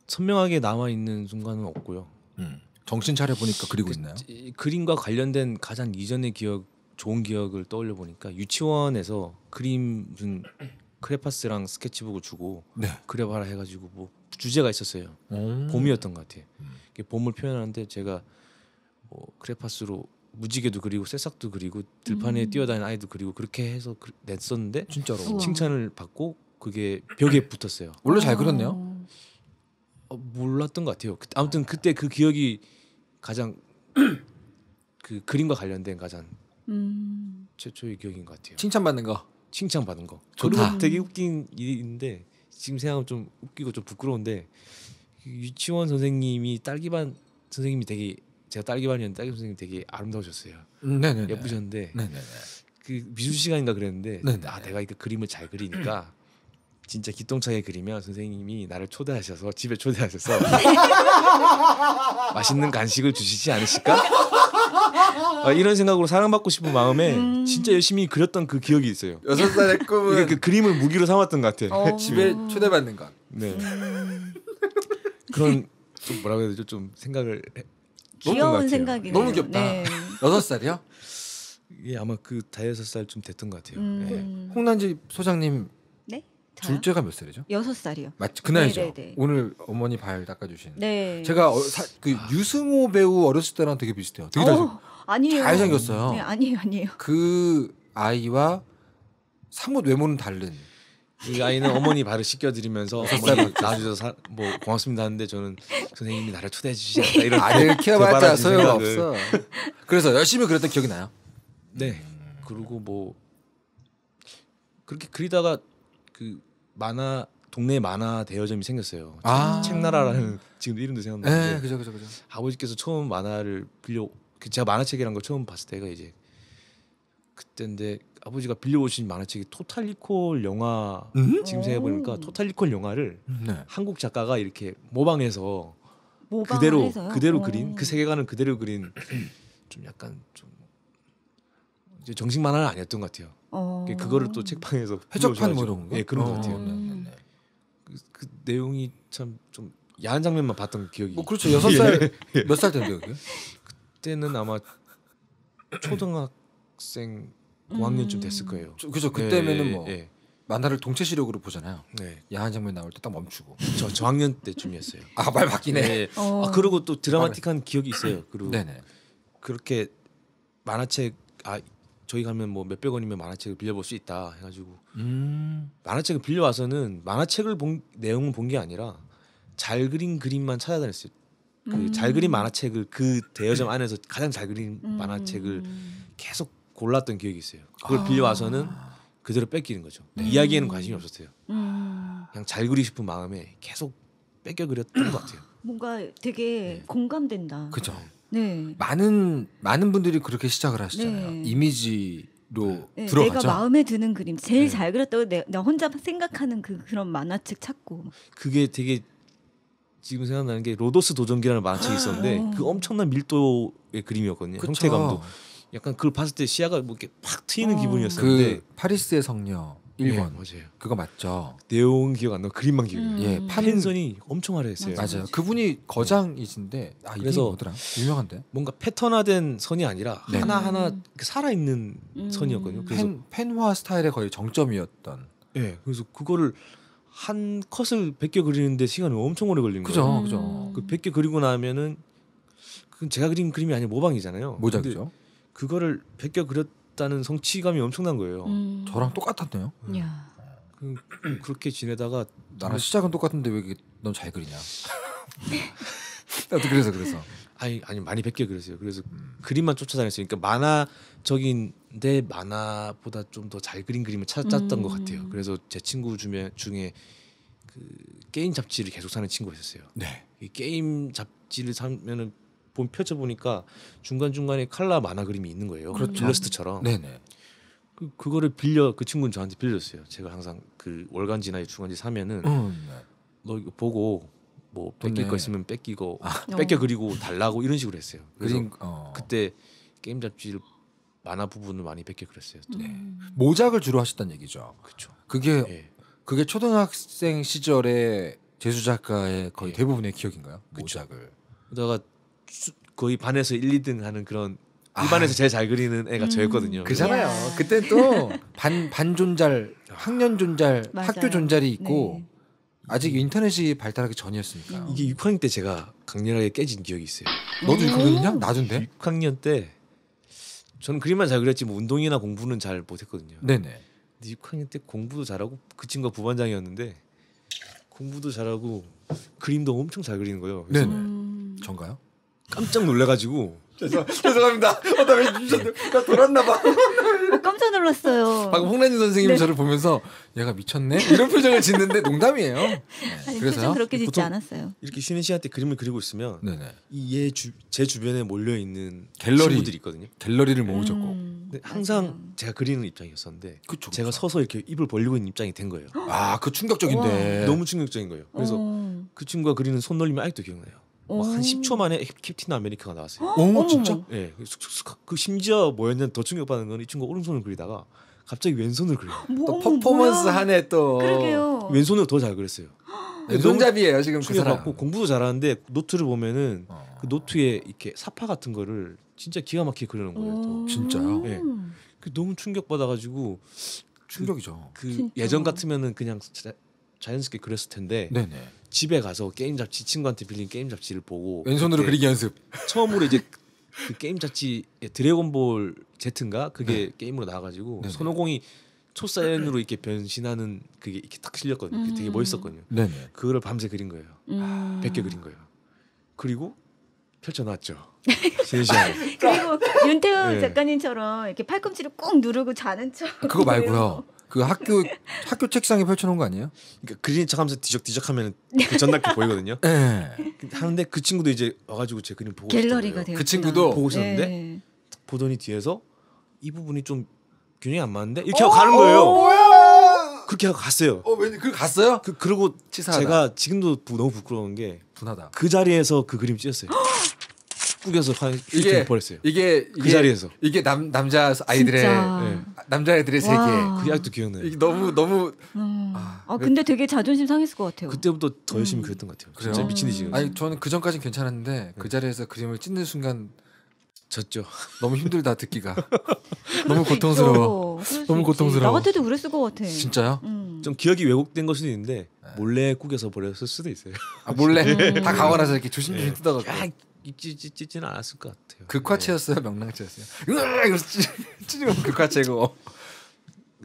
선명하게 남아 있는 순간은 없고요. 음. 정신 차려 보니까 그리고 있나요? 그림과 관련된 가장 이전의 기억, 좋은 기억을 떠올려 보니까 유치원에서 그림 무슨 크레파스랑 스케치북을 주고 네. 그려봐라 해가지고 뭐 주제가 있었어요. 음. 봄이었던 것 같아요. 음. 봄을 표현하는데 제가 뭐 크레파스로 무지개도 그리고 새싹도 그리고 들판에 음. 뛰어다니는 아이도 그리고 그렇게 해서 그, 냈었는데 진짜로 우와. 칭찬을 받고 그게 벽에 아. 붙었어요. 원래 잘 그렸네요. 아. 어, 몰랐던 것 같아요. 그, 아무튼 그때 그 기억이 가장 [clears throat] 그 그림과 관련된 가장 음. 최초의 기억인 것 같아요. 칭찬받는 거. 칭찬받은 거. 좋다. 되게 웃긴 일인데 지금 생각하면 좀 웃기고 좀 부끄러운데 그 유치원 선생님이 딸기반 선생님이 되게 제가 딸기반이었는데 딸기 선생님 되게 아름다우셨어요. 네네 예쁘셨는데 네네네. 그 미술 시간인가 그랬는데 네네네. 아 내가 이렇게 그림을 잘 그리니까 진짜 기똥차게 그리면 선생님이 나를 초대하셔서 집에 초대하셔서 [laughs] 맛있는 간식을 주시지 않으실까? 아, 이런 생각으로 사랑받고 싶은 마음에 음. 진짜 열심히 그렸던 그 기억이 있어요. 여섯 살의 [laughs] 이게 그 그림을 무기로 삼았던 것 같아. 어. 집에 음. 초대받는 것. 네. 음. 그런 좀 뭐라고 해야 되죠? 좀 생각을 해- 귀여운 생각이네요. 너무 귀엽다. 네. [laughs] 여섯 살이요? 예, 아마 그 다여섯 살쯤 됐던 것 같아요. 음. 예. 홍난지 소장님 네? 저요? 둘째가 몇 살이죠? 여섯 살이요. 맞죠, 그 나이죠. 네네네. 네. 오늘 어머니 발 닦아주신. 네. 제가 어, 사, 그 아. 유승호 배우 어렸을 때랑 되게 비슷해요. 되게 어, 아니에요. 잘생겼어요. 네, 아니에요, 아니에요. 그 아이와 사뭇 외모는 다른. 이 아이는 어머니 발을 씻겨드리면서 어머니 네. 네. 낳주셔서뭐 고맙습니다 하는데 저는 선생님이 나를 초대해 주시지 않다 이런 아이를 키워봤자 소용없어 그래서 열심히 그렸던 기억이 나요 네 그리고 뭐 그렇게 그리다가 그 만화 동네 만화 대여점이 생겼어요 아~ 책나라라는 지금 이름도 생각나는데 네, 그죠 그죠 그죠 아버지께서 처음 만화를 빌려 그 제가 만화책이란 걸 처음 봤을 때가 이제 그때인데 아버지가 빌려오신 만화책이 토탈리콜 영화 음? 지금 생각해보니까 토탈리콜 영화를 네. 한국 작가가 이렇게 모방해서 그대로 해서요? 그대로 오. 그린 그 세계관을 그대로 그린 [clears throat] 좀 약간 좀 이제 정식 만화는 아니었던 것 같아요. 어. 그거를 또 책방에서 [laughs] 해적판 뭐 이런 거? 예 그런 어. 것 같아요. 네, 네, 네. 음. 그, 그 내용이 참 좀 야한 장면만 봤던 기억이. 뭐 그렇죠. 여섯 [laughs] 예. 살 몇살 [laughs] 예. 때인데요? 그때는 아마 초등학생 음. 5학년쯤 됐을 거예요. 저, 그죠 예, 그때면은 네, 뭐 네. 만화를 동체 시력으로 보잖아요. 네. 야한 장면 나올 때 딱 멈추고. 저 저학년 때쯤이었어요. 아말 바뀌네. 네. 어. 아 그리고 또 드라마틱한 말... 기억이 있어요. [clears throat] 그리고 네네. 그렇게 만화책 아 저희 가면 뭐 몇백 원이면 만화책을 빌려볼 수 있다 해가지고 음. 만화책을 빌려와서는 만화책을 본 내용은 본게 아니라 잘 그린 그림만 찾아다녔어요. 그 잘 그린 음. 만화책을 그 대여점 [clears throat] 안에서 가장 잘 그린 음. 만화책을 계속 골랐던 기억이 있어요. 그걸 아. 빌려와서는 그대로 뺏기는 거죠. 네. 이야기에는 관심이 없었어요. 음. 그냥 잘 그리 싶은 마음에 계속 뺏겨 그렸던 것 같아요. [gasps] 뭔가 되게 네. 공감된다. 그죠. 네. 많은 많은 분들이 그렇게 시작을 하시잖아요. 네. 이미지로 네. 네 들어가죠. 내가 마음에 드는 그림, 제일 네. 잘 그렸다고 내, 나 혼자 생각하는 그 그런 만화책 찾고. 그게 되게 지금 생각나는 게 로도스 도전기라는 만화책이 아. 있었는데 그 엄청난 밀도의 그림이었거든요. 그쵸. 형태감도. 약간 그걸 봤을 때 시야가 뭐 이렇게 팍 트이는 어. 기분이었었는데 그 파리스의 성녀 1번 예, 맞아요. 그거 맞죠? 내용 기억 안 나. 그림만 기억 예, 음. 예, 팬선이 엄청 화려했어요. 맞아요. 맞아요. 그분이 거장이신데 네. 아, 그래서 뭐더라? 유명한데. 뭔가 패턴화된 선이 아니라 네. 하나하나 음. 살아 있는 음. 선이었거든요. 그래서 팬, 팬화 스타일의 거의 정점이었던. 예. 그래서 그거를 한 컷을 100개 그리는데 시간이 엄청 오래 걸린 그죠, 거예요. 그죠. 그 100개 그리고 나면은 그건 제가 그린 그림이 아니라 모방이잖아요. 모자죠. 그거를 베껴 그렸다는 성취감이 엄청난 거예요. 음. 저랑 똑같았네요. 야. 음. 그, 그렇게 지내다가 나랑 시작은 똑같은데 왜 이렇게 너무 잘 그리냐. [laughs] 나도 그래서 그래서. 아니 아니 많이 베껴 그렸어요. 그래서 음. 그림만 쫓아다녔어니까 그러니까 만화적인데 만화보다 좀 더 잘 그린 그림을 찾았던 음. 것 같아요. 그래서 제 친구 중에 중에 그 게임 잡지를 계속 사는 친구가 있었어요. 네. 이 게임 잡지를 사면은 본 펼쳐 보니까 중간 중간에 칼라 만화 그림이 있는 거예요. 그렇죠. 블러스트처럼. 네네. 그 그거를 빌려 그 친구는 저한테 빌려줬어요. 제가 항상 그 월간지나 중간지 사면은 음, 네. 너 이거 보고 뭐 뺏길 네. 거 있으면 뺏기고 아. [laughs] 뺏겨 그리고 달라고 이런 식으로 했어요. 그래서 그린, 어. 그때 게임 잡지 만화 부분을 많이 뺏겨 그랬어요. 또. 네. 모작을 주로 하셨다 얘기죠. 그렇죠. 그게 네. 그게 초등학생 시절에 재수 작가의 거의 예. 대부분의 기억인가요? 그쵸. 모작을. 그러다가 거의 반에서 1, 2등 하는 그런 아. 일반에서 아. 제일 잘 그리는 애가 음. 저였거든요. 그잖아요. 그때 또 반 반존잘, 학년 존잘, 학교 존잘이 있고 네. 아직 인터넷이 발달하기 전이었으니까. 음. 이게 6학년 때 제가 강렬하게 깨진 기억이 있어요. 너도 6학년이냐? 음. 나도인데. 6학년 때 저는 그림만 잘 그렸지 뭐 운동이나 공부는 잘 못했거든요. 네네. 근데 6학년 때 공부도 잘하고 그 친구가 부반장이었는데 공부도 잘하고 그림도 엄청 잘 그리는 거예요. 네네. 음. 전가요? 깜짝 놀래가지고 죄송, 죄송합니다. 어, 나왜 주셨는나 돌았나 봐. 어, 깜짝 놀랐어요. 방금 홍란진 선생님 네. 저를 보면서 얘가 미쳤네 이런 표정을 짓는데 농담이에요. 아니, 네, 그래서 그렇게 짓지 않았어요. 이렇게 쉬는 시간 때 그림을 그리고 있으면 이얘제 주변에 몰려 있는 갤러리들이 있거든요. 갤러리를 모으셨고 음, 항상 맞아요. 제가 그리는 입장이었었는데 그쵸, 그쵸. 제가 서서 이렇게 입을 벌리고 있는 입장이 된 거예요. 아그 충격적인데 너무 충격적인 거예요. 그래서 오. 그 친구가 그리는 손놀림이 아직도 기억나요. 어. 한 10초 만에 캡틴 아메리카가 나왔어요. 어, 오, 진짜? 예. 네, 그 심지어 뭐였냐면 더 충격받은 건이 친구가 오른손을 그리다가 갑자기 왼손을 그려요. 어, 뭐, 퍼포먼스 하네 또. 그러게요. 왼손으로 더 잘 그렸어요. 왼손잡이에요 [gasps] 그 지금 그 사람. 공부도 잘하는데 노트를 보면은 어. 그 노트에 이렇게 사파 같은 거를 진짜 기가 막히게 그리는 거예요. 또. 진짜요? 예. 네. 너무 충격받아가지고 충격이죠. 그, 그 예전 같으면은 그냥 자, 연스럽게 그렸을 텐데 네네. 집에 가서 게임 잡지 친구한테 빌린 게임 잡지를 보고 왼손으로 그리기 연습. 처음으로 이제 [laughs] 그 게임 잡지 예, 드래곤볼 Z인가 그게 네. 게임으로 나와가지고 네네. 손오공이 초사연으로 이렇게 변신하는 그게 이렇게 탁 실렸거든요. 음. 되게 멋있었거든요. 네 그거를 밤새 그린 거예요. 백개 음. 껴 그린 거예요. 그리고 펼쳐놨죠. 제시하 [laughs] 그리고 윤태우 네. 작가님처럼 이렇게 팔꿈치를 꾹 누르고 자는 척. 그거 말고요. 그 학교 학교 책상에 펼쳐놓은 거 아니에요? 그러니까 그린 척하면서 뒤적뒤적하면 그전날게 [laughs] 보이거든요. 네. 하는데 그 친구도 이제 와가지고 제 그림 보고 갤러리가 되그 친구도 보고 있었는데 네, 네. 보더니 뒤에서 이 부분이 좀 균형이 안 맞는데 이렇게 어, 하고 가는 거예요. 어, 그렇게 하고 갔어요. 어, 왠지 그 갔어요? 그 그리고 치사하다. 제가 지금도 부, 너무 부끄러운 게 분하다. 그 자리에서 그 그림 찢었어요. [gasps] 뿌겨서 한 이게 버렸어요. 이게 그 이게, 자리에서 이게 남 남자 아이들의 네. 네. 남자 아들의 세계. 그 아직도 기억나요. 이게 너무 너무 음. 아, 아, 그 근데 되게 자존심 상했을 것 같아요. 그때부터 더 열심히 음. 그랬던 것 같아요. 그래요? 진짜 미친 듯이. 아니 저는 그전까지 괜찮았는데 네. 그 자리에서 그림을 찢는 순간 졌죠. 너무 힘들다 듣기가. [laughs] 너무 고통스러워. 그렇죠. 너무 고통스러워. 나 같아도 그랬을 것 같아. 진짜요? 음. 좀 기억이 왜곡된 걸수 있는데 네. 몰래 꾸겨서 버렸을 수도 있어요. 아 몰래 음. [laughs] 다 강화라서 이렇게 조심조심 네. 뜯어가지고. 있지찢지는 않았을 것 같아요. 극화체였어요, 네. 명랑체였어요. 으아 이거 극화체고.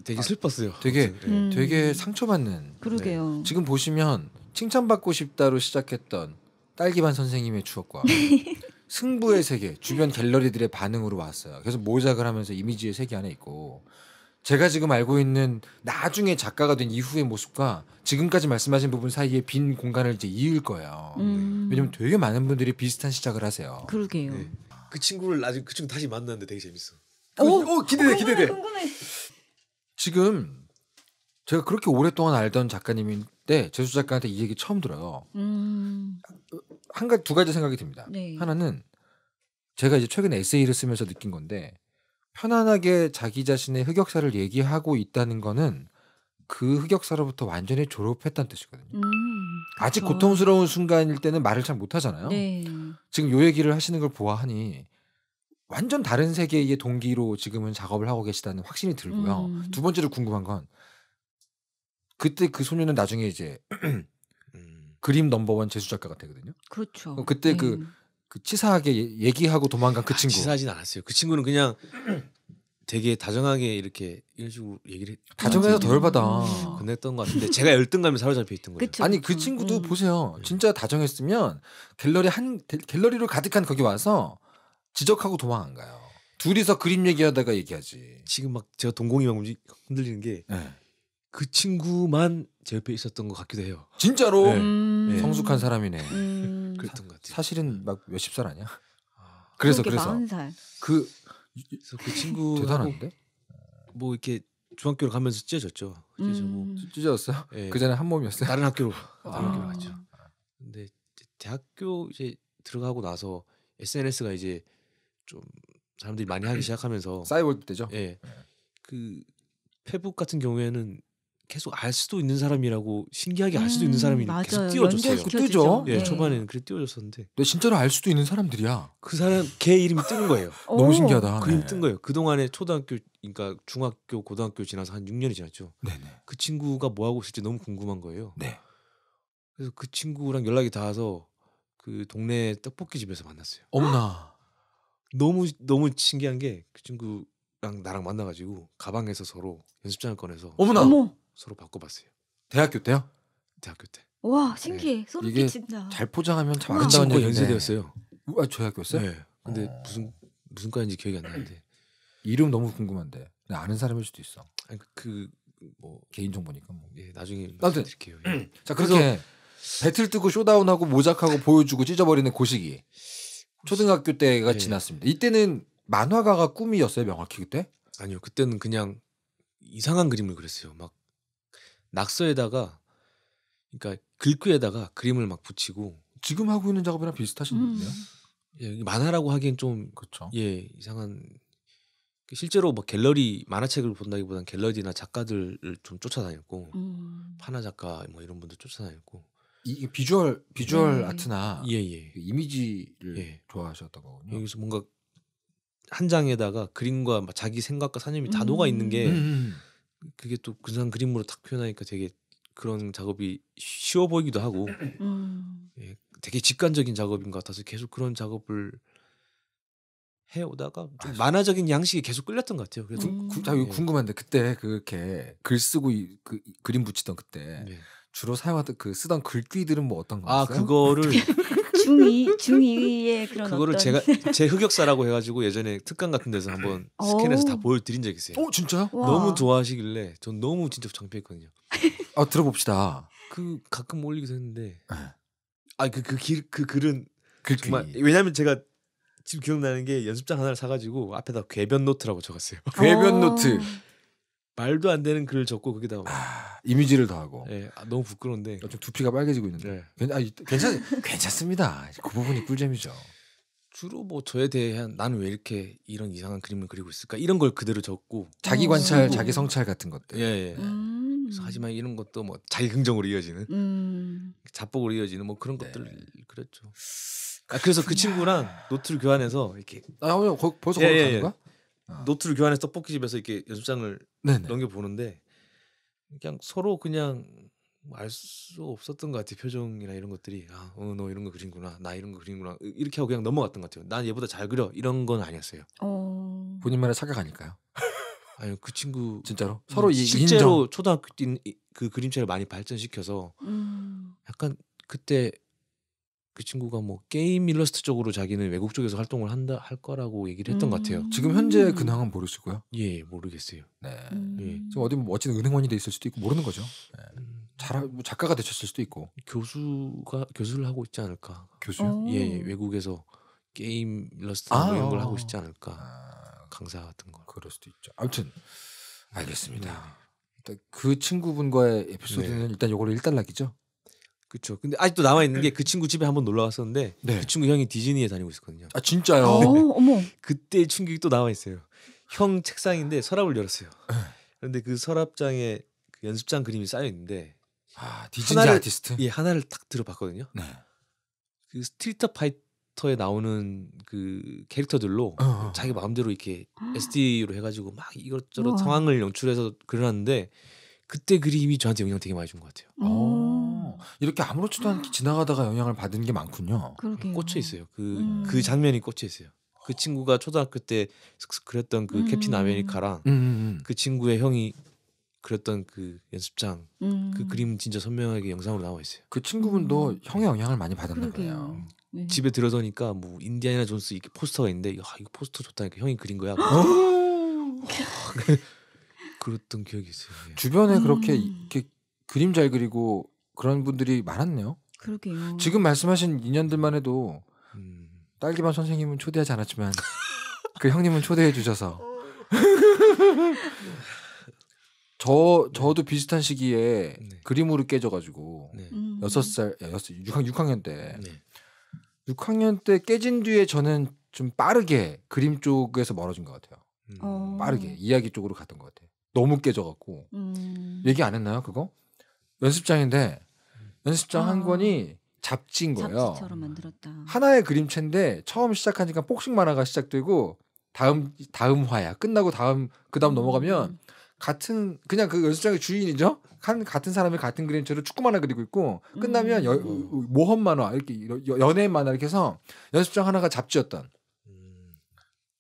되게 아, 슬펐어요. 되게 네. 음. 되게 상처받는. 네. 그러게요. 지금 보시면 칭찬받고 싶다로 시작했던 딸기반 선생님의 추억과 [laughs] 승부의 세계 주변 갤러리들의 반응으로 왔어요. 그래서 모작을 하면서 이미지의 세계 안에 있고 제가 지금 알고 있는 나중에 작가가 된 이후의 모습과 지금까지 말씀하신 부분 사이에 빈 공간을 이제 이을 거예요. 음. 왜냐면 되게 많은 분들이 비슷한 시작을 하세요. 그러게요. 네. 그 친구를 나중그 친구 다시 만났는데 되게 재밌어. 오, 어? 오 어, 어, 기대돼, 궁 기대돼. 궁금해. 지금 제가 그렇게 오랫동안 알던 작가님인데 재수 작가한테 이 얘기 처음 들어요. 음. 한가두 가지 생각이 듭니다. 네. 하나는 제가 이제 최근에 에세이를 쓰면서 느낀 건데 편안하게 자기 자신의 흑역사를 얘기하고 있다는 거는 그 흑역사로부터 완전히 졸업했다는 뜻이거든요. 음, 아직 고통스러운 순간일 때는 말을 잘 못하잖아요. 네. 지금 요 얘기를 하시는 걸 보아하니 완전 다른 세계의 동기로 지금은 작업을 하고 계시다는 확신이 들고요. 음. 두 번째로 궁금한 건 그때 그 소녀는 나중에 이제 [clears throat] 음. 그림 넘버원 재수 작가가 되거든요. 그렇죠. 그때 그 네. 그그 치사하게 얘기하고 도망간 그 아, 친구. 아, 치사하진 않았어요. 그 친구는 그냥 되게 다정하게 이렇게 이런 식으로 얘기를 했 다정해서 덜 받아. 그랬던 음. 것 같은데 제가 열등감에 사로잡혀 있던 거예요. 그쵸, 아니 그 친구도 음. 보세요. 네. 진짜 다정했으면 갤러리 한 갤러리로 가득한 거기 와서 지적하고 도망 안 가요. 둘이서 그림 얘기하다가 얘기하지. 지금 막 제가 동공이 막 흔들리는 게. 네. 그 친구만 제 옆에 있었던 것 같기도 해요. 진짜로 네. 음. 네. 성숙한 사람이네. 음. 그랬던 것 같아요. 사실은 네. 막 몇십 살 아니야? 아, 그래서 그래서 40살. 그, 그래서 그 친구 대단한데? 뭐 이렇게 중학교를 가면서 찢어졌죠. 찢어지고 음. 찢어졌어요? 예. 그 전에 한 몸이었어요. 다른 학교로 아. 다른 학교로 갔죠. 근데 대학교 이제 들어가고 나서 SNS가 이제 좀 사람들이 많이 하기 [clears throat] 시작하면서 싸이월드 때죠. 예. 그 페북 같은 경우에는 계속 알 수도 있는 사람이라고 신기하게 알 수도 있는 사람이 음, 계속 맞 띄워줬어요. 뜨죠. 예, 네. 초반에는 그래 띄워줬었는데. 내 진짜로 알 수도 있는 사람들이야. 그 사람 걔 이름이 뜨 거예요. [laughs] 너무 신기하다. 그 이름 네. 뜬 거예요. 그 동안에 초등학교, 그러니까 중학교, 고등학교 지나서 한 6년이 지났죠. 네네. 그 친구가 뭐 하고 있을지 너무 궁금한 거예요. 네. 그래서 그 친구랑 연락이 닿아서 그 동네 떡볶이 집에서 만났어요. 어머나. [gasps] 너무 너무 신기한 게 그 친구랑 나랑 만나가지고 가방에서 서로 연습장을 꺼내서 어머나. 어머. 서로 바꿔봤어요. 대학교 때요? 대학교 때. 와 네. 신기해. 네. 소름 끼친다. 잘 포장하면 참 아름다운 그 연세대였어요. 아, 저학교였어요? 네. 근데 어... 무슨 무슨 과인지 기억이 안 나는데 이름 너무 궁금한데 아는 사람일 수도 있어. 그뭐 그, 개인 정보니까 뭐. 예, 나중에 말씀드릴게요. 예. [clears throat] 자 그래서 배틀 뜨고 쇼다운하고 모작하고 보여주고 찢어버리는 고시기 초등학교 때가 예. 지났습니다. 이때는 만화가가 꿈이었어요 명확히 그때? 아니요 그때는 그냥 이상한 그림을 그렸어요. 막 낙서에다가 그러니까 글귀에다가 그림을 막 붙이고 지금 하고 있는 작업이랑 비슷하신데요? 음. 예, 만화라고 하기엔 좀 그렇죠. 예 이상한 실제로 뭐 갤러리 만화책을 본다기보단 갤러리나 작가들을 좀 쫓아다녔고 음. 파나 작가 뭐 이런 분들 쫓아다녔고 이 비주얼 비주얼 음. 아트나 예, 예. 그 이미지를 예. 좋아하셨던 거군요. 여기서 뭔가 한 장에다가 그림과 자기 생각과 사념이 다 녹아 있는 게 음, 음, 음. 그게 또 근사한 그림으로 탁 표현하니까 되게 그런 작업이 쉬워 보이기도 하고 음. 예, 되게 직관적인 작업인 것 같아서 계속 그런 작업을 해오다가 좀 아. 만화적인 양식이 계속 끌렸던 것 같아요. 그래서 음. 구, 아, 예. 궁금한데 그때 그렇게 글 쓰고 이, 그, 그림 붙이던 그때 네. 주로 사용하던 그 쓰던 글귀들은 뭐 어떤 거였어요? 아 그거를 [laughs] 중이 중이의 그런 그거를 어떤... 제가 제 흑역사라고 해가지고 예전에 특강 같은 데서 한번 어. 스캔해서 다 보여드린 적이 있어요. 오 어, 진짜요? 와. 너무 좋아하시길래 전 너무 진짜 창피했거든요. 아 들어봅시다. 그 가끔 올리기도 했는데 예. 아그그그 그, 그, 그 글은 그 정말 왜냐면 제가 지금 기억나는 게 연습장 하나를 사가지고 앞에다 궤변 노트라고 적었어요. 어. [laughs] 궤변 노트. 말도 안 되는 글을 적고 거기다 아, 이미지를 더하고. 예, 아, 너무 부끄러운데. 좀 두피가 빨개지고 있는데. 네. 아, 괜찮 괜찮습니다. 그 부분이 꿀잼이죠. 주로 뭐 저에 대한 나는 왜 이렇게 이런 이상한 그림을 그리고 있을까 이런 걸 그대로 적고 자기 음. 관찰, 쓰 자기 성찰 같은 것들. 예. 예. 음. 하지만 이런 것도 뭐 자기 긍정으로 이어지는 음. 자폭으로 이어지는 뭐 그런 네. 것들 그랬죠. 아, 그래서 그 친구랑 노트를 교환해서 이렇게 아, 어, 벌써 예, 거기 예, 가는 예. 거야? 어. 노트를 교환해서 떡볶이 집에서 이렇게 연습장을 넘겨 보는데 그냥 서로 그냥 알 수 없었던 것 같아요 표정이나 이런 것들이 아오너 어, 이런 거 그린구나 나 이런 거 그린구나 이렇게 하고 그냥 넘어갔던 것 같아요 난 얘보다 잘 그려 이런 건 아니었어요 어... 본인만의 사격하니까요 [laughs] 아니 그 친구 진짜로 서로 이 실제로 인정. 초등학교 때 그 그림체를 많이 발전시켜서 음... 약간 그때 그 친구가 뭐 게임 일러스트 쪽으로 자기는 외국 쪽에서 활동을 한다 할 거라고 얘기를 했던 음. 것 같아요. 지금 현재 음. 근황은 모르시고요? 예, 모르겠어요. 네. 음. 예. 지금 어디 뭐 멋진 은행원이 돼 있을 수도 있고 모르는 거죠. 네. 음. 잘 뭐 작가가 되셨을 수도 있고 교수가 교수를 하고 있지 않을까? 교수요? 오. 어. 예, 예, 외국에서 게임 일러스트 아. 이런 걸 하고 있지 않을까? 아. 강사 같은 거. 그럴 수도 있죠. 아무튼 알겠습니다. 네. 그 친구분과의 에피소드는 네. 일단 요거를 일단락이죠 그렇죠. 근데 아직도 남아 있는 게그 네. 친구 집에 한번 놀러 갔었는데 네. 그 친구 형이 디즈니에 다니고 있었거든요. 아 진짜요? 오, 아, 네. 어머. 그때 충격이 또 남아 있어요. 형 책상인데 서랍을 열었어요. 네. 그런데 그 서랍장에 그 연습장 그림이 쌓여 있는데 아, 디즈니 하나를, 아티스트? 예, 하나를 딱 들어봤거든요. 네. 그 스트리트 파이터에 나오는 그 캐릭터들로 어어. 어. 자기 마음대로 이렇게 SD로 아. 해가지고 막 이것저것 상황을 연출해서 그려놨는데 그때 그림이 저한테 영향 되게 많이 준 것 같아요. 오. 어. 어. 이렇게 아무렇지도 않게 지나가다가 영향을 받은 게 많군요. 그러게요. 꽂혀 있어요. 그그 음. 그 장면이 꽂혀 있어요. 그 친구가 초등학교 때 그렸던 그 음. 캡틴 아메리카랑 음, 음, 음. 그 친구의 형이 그렸던 그 연습장 그 음. 그림은 진짜 선명하게 영상으로 나와 있어요. 그 친구분도 형의 영향을 많이 받았나 봐요 네. 집에 들어서니까 뭐 인디아나 존스 이렇게 포스터가 있는데 아, 이거 포스터 좋다니까 형이 그린 거야. [gasps] 어? [gasps] [laughs] 그랬던 기억이 있어요. 예. 주변에 음. 그렇게 이렇게 그림 잘 그리고 그런 분들이 많았네요. 그러게요. 지금 말씀하신 인연들만 해도 음. 딸기반 선생님은 초대하지 않았지만 그 형님은 초대해 주셔서 [laughs] 저 저도 비슷한 시기에 네. 그림으로 깨져가지고 네. 음. 여섯 살 예, 여섯 육학년 때 네. 육학년 때 깨진 뒤에 저는 좀 빠르게 그림 쪽에서 멀어진 것 같아요. 음. 어. 빠르게 이야기 쪽으로 갔던 것 같아요. 너무 깨져갖고 음. 얘기 안 했나요 그거? 연습장인데 연습장 아. 한 권이 잡지인 거예요. 잡지처럼 만들었다. 하나의 그림체인데 처음 시작하니까 복싱 만화가 시작되고 다음 다음 화야 끝나고 다음 그 다음 음. 넘어가면 같은 그냥 그 연습장의 주인이죠. 한 같은 사람이 같은 그림체로 축구 만화 그리고 있고 끝나면 음. 여, 모험 만화 이렇게 연애 만화 이렇게 해서 연습장 하나가 잡지였던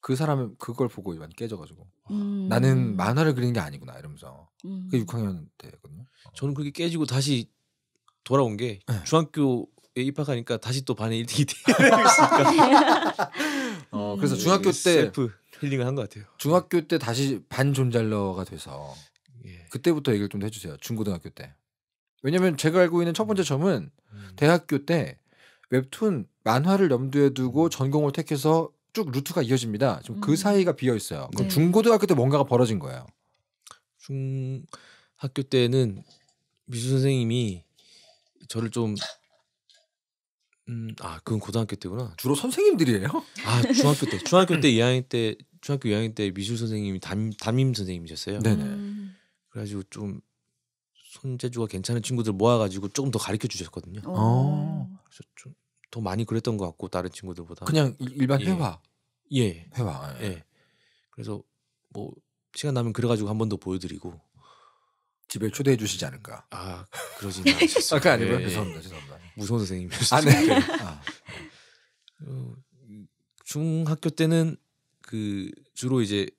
그사람 그걸 보고 완전 깨져가지고 아, 음. 나는 만화를 그리는 게 아니구나 이러면서 음. 그 6학년 때거든요. 저는 그렇게 깨지고 다시 돌아온 게 네. 중학교 에 입학하니까 다시 또 반에 1등이 되니까. [laughs] [laughs] 어, 그래서 음, 중학교 때 힐링을 한 것 같아요. 중학교 때 다시 반 존잘러가 돼서 예. 그때부터 얘기를 좀 해주세요. 중고등학교 때. 왜냐면 제가 알고 있는 첫 번째 음. 점은 음. 대학교 때 웹툰 만화를 염두에 두고 음. 전공을 택해서 쭉 루트가 이어집니다. 좀그 음. 사이가 비어 있어요. 그럼 네. 중고등학교 때 뭔가가 벌어진 거예요. 중학교 때는 미술 선생님이 저를 좀 음, 아, 그건 고등학교 때구나. 주로 선생님들이에요? 아, 중학교 때. 중학교 때 2학년 때 중학교 2학년 때 미술 선생님이 담, 담임 선생님이셨어요. 네네. 음. 그래가지고 좀 손재주가 괜찮은 친구들 모아가지고 조금 더 가르쳐 주셨거든요. 어. 어. 그래서 좀 더 많이 그랬던 것 같고 다른 친구들보다. 그냥 일반 예. 회화. 예. 해봐. 예. 예. 그래서 뭐 시간 나면 그래가지고 한 번 더 보여드리고 집에 초대해 주시지 않을까? 아 그러진 않으셨어요. 아까 아니고요. 예, 예. 죄송합니다. 죄송합니다. 예. 무서운 선생님이셨어요. 아, 네. [laughs] 예. 아. 어, 중학교 때는 그 주로 이제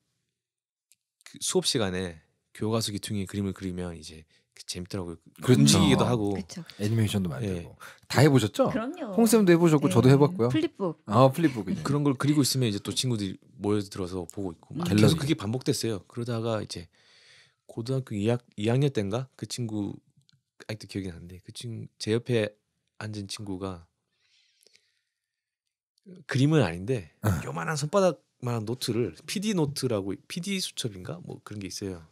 그 수업 시간에 교과서 기퉁이 그림을 그리면 이제 그 재밌더라고요. 그 그렇죠. 움직이기도 하고 그쵸. 애니메이션도 만들고 예. 네. 다 해보셨죠? 그럼요. 홍 쌤도 해보셨고 네. 저도 해봤고요. 플립북. 아 플립북 네. 그런 걸 그리고 있으면 이제 또 친구들이 모여들어서 보고 있고 음. 계속 그게 반복됐어요. 그러다가 이제 고등학교 2학, 2학년 때인가 그 친구 아직도 기억이 나는데 그 친구 제 옆에 앉은 친구가 그림은 아닌데 어. 요만한 손바닥만한 노트를 PD 노트라고 PD 수첩인가 뭐 그런 게 있어요.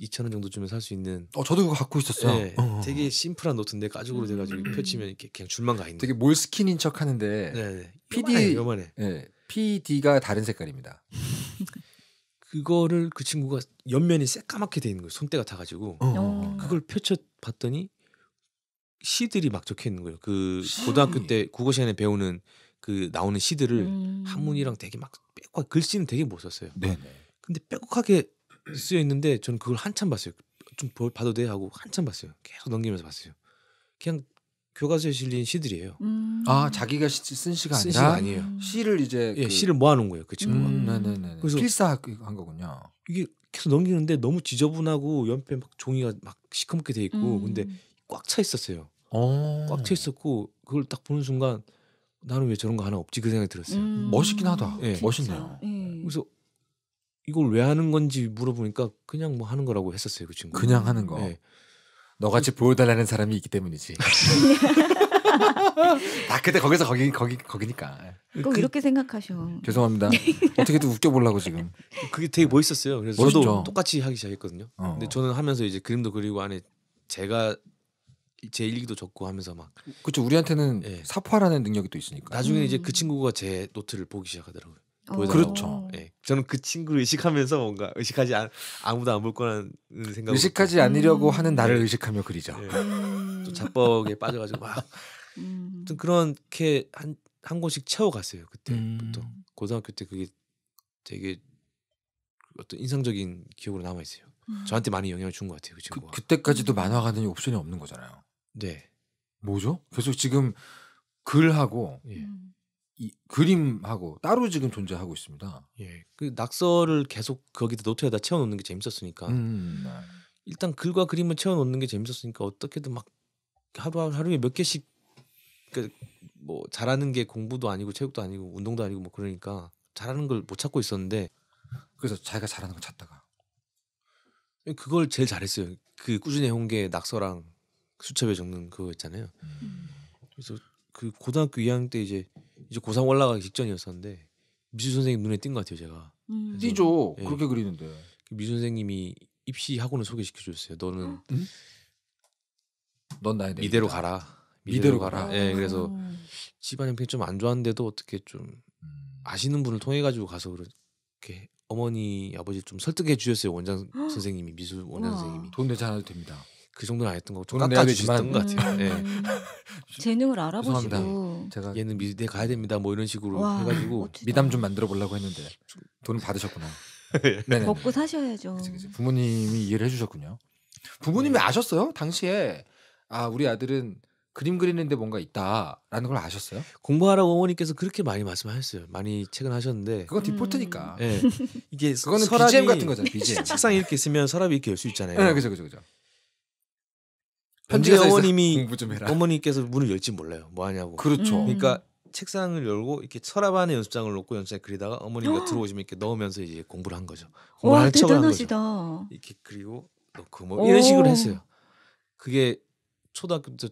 2,000원 정도 주면 살 수 있는. 어 저도 그거 갖고 있었어요. 네, 어. 되게 심플한 노트인데 가죽으로 돼가지고 음. 펼치면 이렇게 그냥 줄만 가 있는. 되게 몰스킨인 척 하는데. 네네. PD 네. 요만해. 네, PD가 예, 다른 색깔입니다. [laughs] 그거를 그 친구가 옆면이 새까맣게 돼 있는 거예요. 손때가 타가지고 어. 어. 그걸 펼쳐 봤더니 시들이 막 적혀 있는 거예요. 그 시. 고등학교 때 국어 시간에 배우는 그 나오는 시들을 음. 한문이랑 되게 막 빼곡 글씨는 되게 못 썼어요. 네, 네. 근데 빼곡하게 쓰여 있는데 저는 그걸 한참 봤어요. 좀 봐도 돼 하고 한참 봤어요. 계속 넘기면서 봤어요. 그냥 교과서에 실린 시들이에요. 음. 아 자기가 시, 쓴 시가 쓴 아니라 시가 아니에요. 음. 시를 이제 예, 그 시를 모아놓은 거예요 그 친구가. 음. 음. 네네네. 그래서 필사한 거군요. 이게 계속 넘기는데 너무 지저분하고 옆에 막 종이가 막 시커멓게 돼 있고 음. 근데 꽉 차 있었어요. 어. 꽉차 있었고 그걸 딱 보는 순간 나는 왜 저런 거 하나 없지 그 생각이 들었어요. 음. 멋있긴 하다. 예. 멋있네요. 예. 그래서 이걸 왜 하는 건지 물어보니까 그냥 뭐 하는 거라고 했었어요 그 친구. 그냥 하는 거. 네. 너같이 그 보여달라는 사람이 있기 때문이지. [laughs] 다 그때 거기서 거기 거기 거기니까. 꼭 그, 이렇게 생각하셔. 죄송합니다. 네. 어떻게든 웃겨보려고 지금. 그게 되게 네. 멋있었어요. 그래서 멋있죠. 저도 똑같이 하기 시작했거든요. 어. 근데 저는 하면서 이제 그림도 그리고 안에 제가 제 일기도 적고 하면서 막. 그렇죠. 우리한테는 네. 사파라는 능력이 또 있으니까. 나중에 음. 이제 그 음. 친구가 제 노트를 보기 시작하더라고요. 보여달 그렇죠. 예. 저는 그 친구를 의식하면서 뭔가 의식하지 않, 아무도 안 볼 거라는 생각. 의식하지 않으려고 음. 하는 나를 네. 의식하며 그리죠. 예. 네. 또 음. 자뻑에 빠져가지고 막. 음. 그렇게 한, 한 권씩 채워갔어요 그때부터 음. 고등학교 때 그게 되게 어떤 인상적인 기억으로 남아 있어요. 음. 저한테 많이 영향을 준 것 같아요 그, 그 친구가. 그, 때까지도 만화가는 옵션이 없는 거잖아요. 네. 뭐죠? 계속 지금 글하고 예. 이 그림하고 따로 지금 존재하고 있습니다. 예. 그 낙서를 계속 거기다 노트에다 채워 놓는 게 재밌었으니까. 음. 음 네. 일단 글과 그림을 채워 놓는 게 재밌었으니까 어떻게든 막 하루 하루에 몇 개씩 그 뭐 잘하는 게 공부도 아니고 체육도 아니고 운동도 아니고 뭐 그러니까 잘하는 걸 못 찾고 있었는데 그래서 자기가 잘하는 걸 찾다가 예, 그걸 제일 잘했어요. 그 꾸준히 해온 게 낙서랑 수첩에 적는 그거 있잖아요. 음. 그래서 그 고등학교 2학년 때 이제 이제 고3 올라가기 직전이었었는데 미술 선생님 눈에 띈 것 같아요 제가. 음. 띄죠. 네. 그렇게 그리는데. 그 미술 선생님이 입시 학원을 소개시켜 줬어요. 너는 음? 넌 나야 돼. 이대로 가라. 이대로 가라. 예, 네, 그래서 아. 집안 형편이 좀 안 좋았는데도 어떻게 좀 음. 아시는 분을 통해 가지고 가서 그렇게 어머니 아버지 좀 설득해 주셨어요 원장 선생님이 미술 원장 선생님이 돈 내지 않아도 됩니다. 그 정도는 아니었던 것 같고 깎아주셨던 것 같아요. 네. [laughs] 재능을 알아보시고 제가 얘는 미대 가야 됩니다. 뭐 이런 식으로 와, 해가지고 멋지다. 미담 좀 만들어 보려고 했는데 돈은 받으셨구나. [laughs] 네. 고 사셔야죠. 그치, 그치. 부모님이 이해를 해주셨군요. 부모님이 네. 아셨어요? 당시에 아 우리 아들은 그림 그리는데 뭔가 있다라는 걸 아셨어요? 공부하라고 어머니께서 그렇게 많이 말씀하셨어요. 많이 책은 하셨는데 그건 디폴트니까. 음. 네. 이게 그거는 서랍이, BGM 같은 거잖아요. BGM. [laughs] 책상 이렇게 있으면 서랍이 이렇게 열 수 있잖아요. 네, 그죠, 그죠, 그죠. 현지 어머님이 공부 좀 해라. 어머니께서 문을 열지 몰라요. 뭐 하냐고. 그렇죠. 음. 그러니까 책상을 열고 이렇게 서랍 안에 연습장을 놓고 연습장 그리다가 어머니가 들어오시면 이렇게 넣으면서 이제 공부를 한 거죠. 공부를 와, 대단하시다. 이렇게 그리고 넣고 뭐 이런 식으로 했어요. 그게 초등학교 때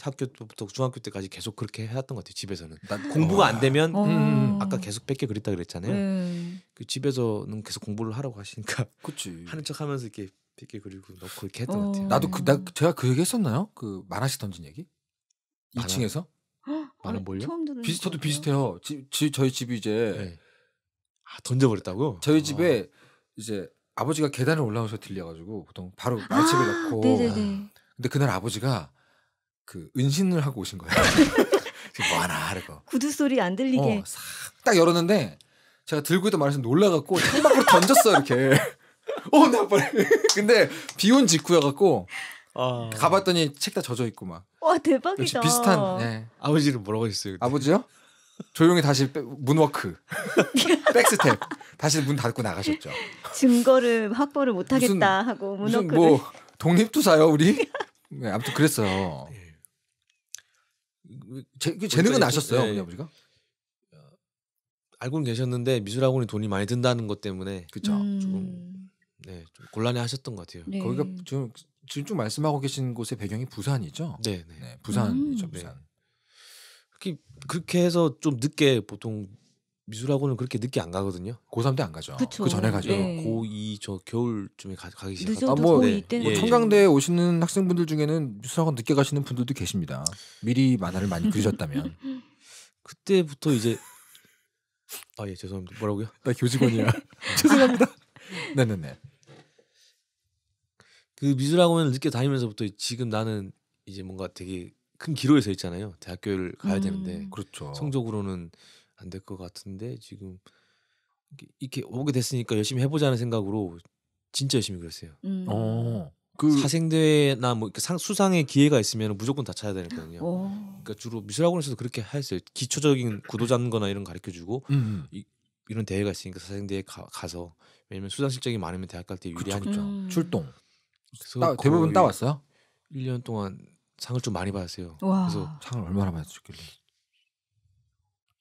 학교 때부터 중학교 때까지 계속 그렇게 해왔던 것 같아요. 집에서는 어. 공부가 안 되면 어. 음, 음, 음, 아까 계속 뺏겨 그랬다 그랬잖아요. 음. 그 집에서는 계속 공부를 하라고 하시니까 그치. 하는 척하면서 이렇게 핏게 그리고 넣고 했던 것 같아요. 나도 그, 나 음. 제가 그, 그 얘기 했었나요? 그 만화시 던진 얘기? 만화? 2층에서? 만화 뭘요? 비슷 저도 비슷해요. 지, 지, 저희 집이 이제 네. 아, 던져버렸다고? 저희 아. 집에 이제 아버지가 계단을 올라오셔 들려가지고 보통 바로 아, 말집을 아~ 넣고 네네네. 네. 근데 그날 아버지가 그 은신을 하고 오신 거예요. [laughs] 지뭐 하나 이러고 구두 소리 안 들리게 어, 싹딱 열었는데 제가 들고 있던 말에서 놀라갖고 창밖으로 던졌어 이렇게. 어, 나아빠 [laughs] 근데 비온 직후여갖고 아... 가봤더니 책 다 젖어 있고 막. 와 대박이다. 비슷한. 예. 아버지는 뭐라고 했어요 아버지요? 조용히 다시 문워크 [laughs] 백스텝 다시 문 닫고 나가셨죠. 증거를 확보를 못하겠다 하고 문워크뭐 독립투사요 우리? 네, 아무튼 그랬어요. 예. 제, 재능은 그러니까 아셨어요, 네. 아버지가? 어, 알고는 계셨는데 미술학원에 돈이 많이 든다는 것 때문에 그죠 음. 조금 네, 좀 곤란해하셨던 것 같아요. 네. 거기가 지금 지금 좀 말씀하고 계신 곳의 배경이 부산이죠. 네, 네, 네 부산이죠, 음. 부산. 네. 그렇게 그렇게 해서 좀 늦게 보통 미술학원은 그렇게 늦게 안 가거든요. 고3 때 안 가죠. 그쵸. 그 전에 가죠. 네. 고2 저 겨울쯤에 가, 기시작하 아, 뭐, 네. 뭐 청강대에 오시는 학생분들 중에는 미술학원 늦게 가시는 분들도 계십니다. 미리 만화를 많이 그리셨다면. [laughs] 그때부터 이제 아 예 죄송합니다. 뭐라고요? 나 교직원이야. [laughs] 죄송합니다. [laughs] 네네네. 그 미술학원을 늦게 다니면서부터 지금 나는 이제 뭔가 되게 큰 기로에 서 있잖아요. 대학교를 가야 음. 되는데 그렇죠. 성적으로는 안 될 것 같은데 지금 이렇게 오게 됐으니까 열심히 해보자는 생각으로 진짜 열심히 그랬어요. 음. 어. 그 사생대나 뭐 수상의 기회가 있으면 무조건 다찾아야 되니까요. 오. 어. 그러니까 주로 미술학원에서도 그렇게 했어요. 기초적인 구도 잡는거나 이런 가르쳐주고 음, 음. 이, 런 대회가 있으니까 사생대에 가, 서 왜냐면 수상 실적이 많으면 대학 갈 때 유리하니까 그쵸, 그쵸. 음. 출동. 따, 대부분 따왔어요? 1년 동안 상을 좀 많이 받았어요. 와. 그래서 상을 얼마나 받았길래?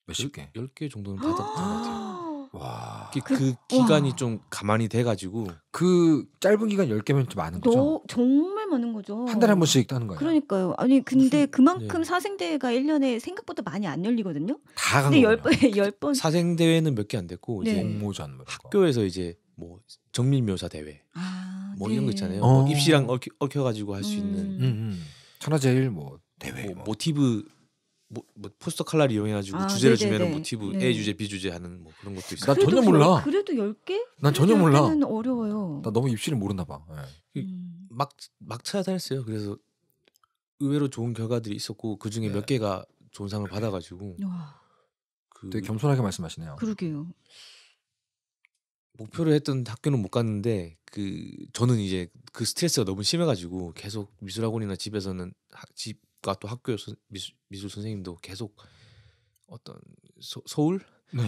몇십 개? 10개 정도는 받았던 것 같아요. [gasps] 와. 그, 그 기간이 와. 좀 가만히 돼 가지고 그 짧은 기간 10개면 좀 많은 거죠. 정말 많은 거죠. 한 달에 한 번씩 따는 거예요. 그러니까요. 아니 근데 무슨, 그만큼 네. 사생대회가 1년에 생각보다 많이 안 열리거든요. 다 근데 10번 1번 [laughs] 사생대회는 몇 개 안 됐고 네. 이제 공모전 뭐 학교에서 이제 뭐 정밀 묘사 대회 아, 뭐 네. 이런 거 네. 있잖아요. 어. 뭐 입시랑 얽혀, 가지고 할 수 있는 음. 음. 음. 천하제일 뭐 대회 뭐, 뭐. 모티브 뭐, 뭐 포스터 칼라를 이용해가지고 아, 주제를 네네네. 네, 주면은 네. 모티브 네. A 주제 B 주제 하는 뭐 그런 것도 있어요. 난 전혀 몰라. 그, 래도열 개? 난 전혀 몰라. 어려워요. 나 너무 입시를 모르나 봐. 네. 음. 막막 찾아다녔어요. 그래서 의외로 좋은 결과들이 있었고 그 중에 네. 몇 개가 좋은 상을 받아가지고. 와. 그... 되게 겸손하게 말씀하시네요. 그러게요. 목표를 했던 학교는 못 갔는데 그 저는 이제 그 스트레스가 너무 심해가지고 계속 미술학원이나 집에서는 하, 집과 또 학교 서, 미술, 미술 선생님도 계속 어떤 서, 울 네.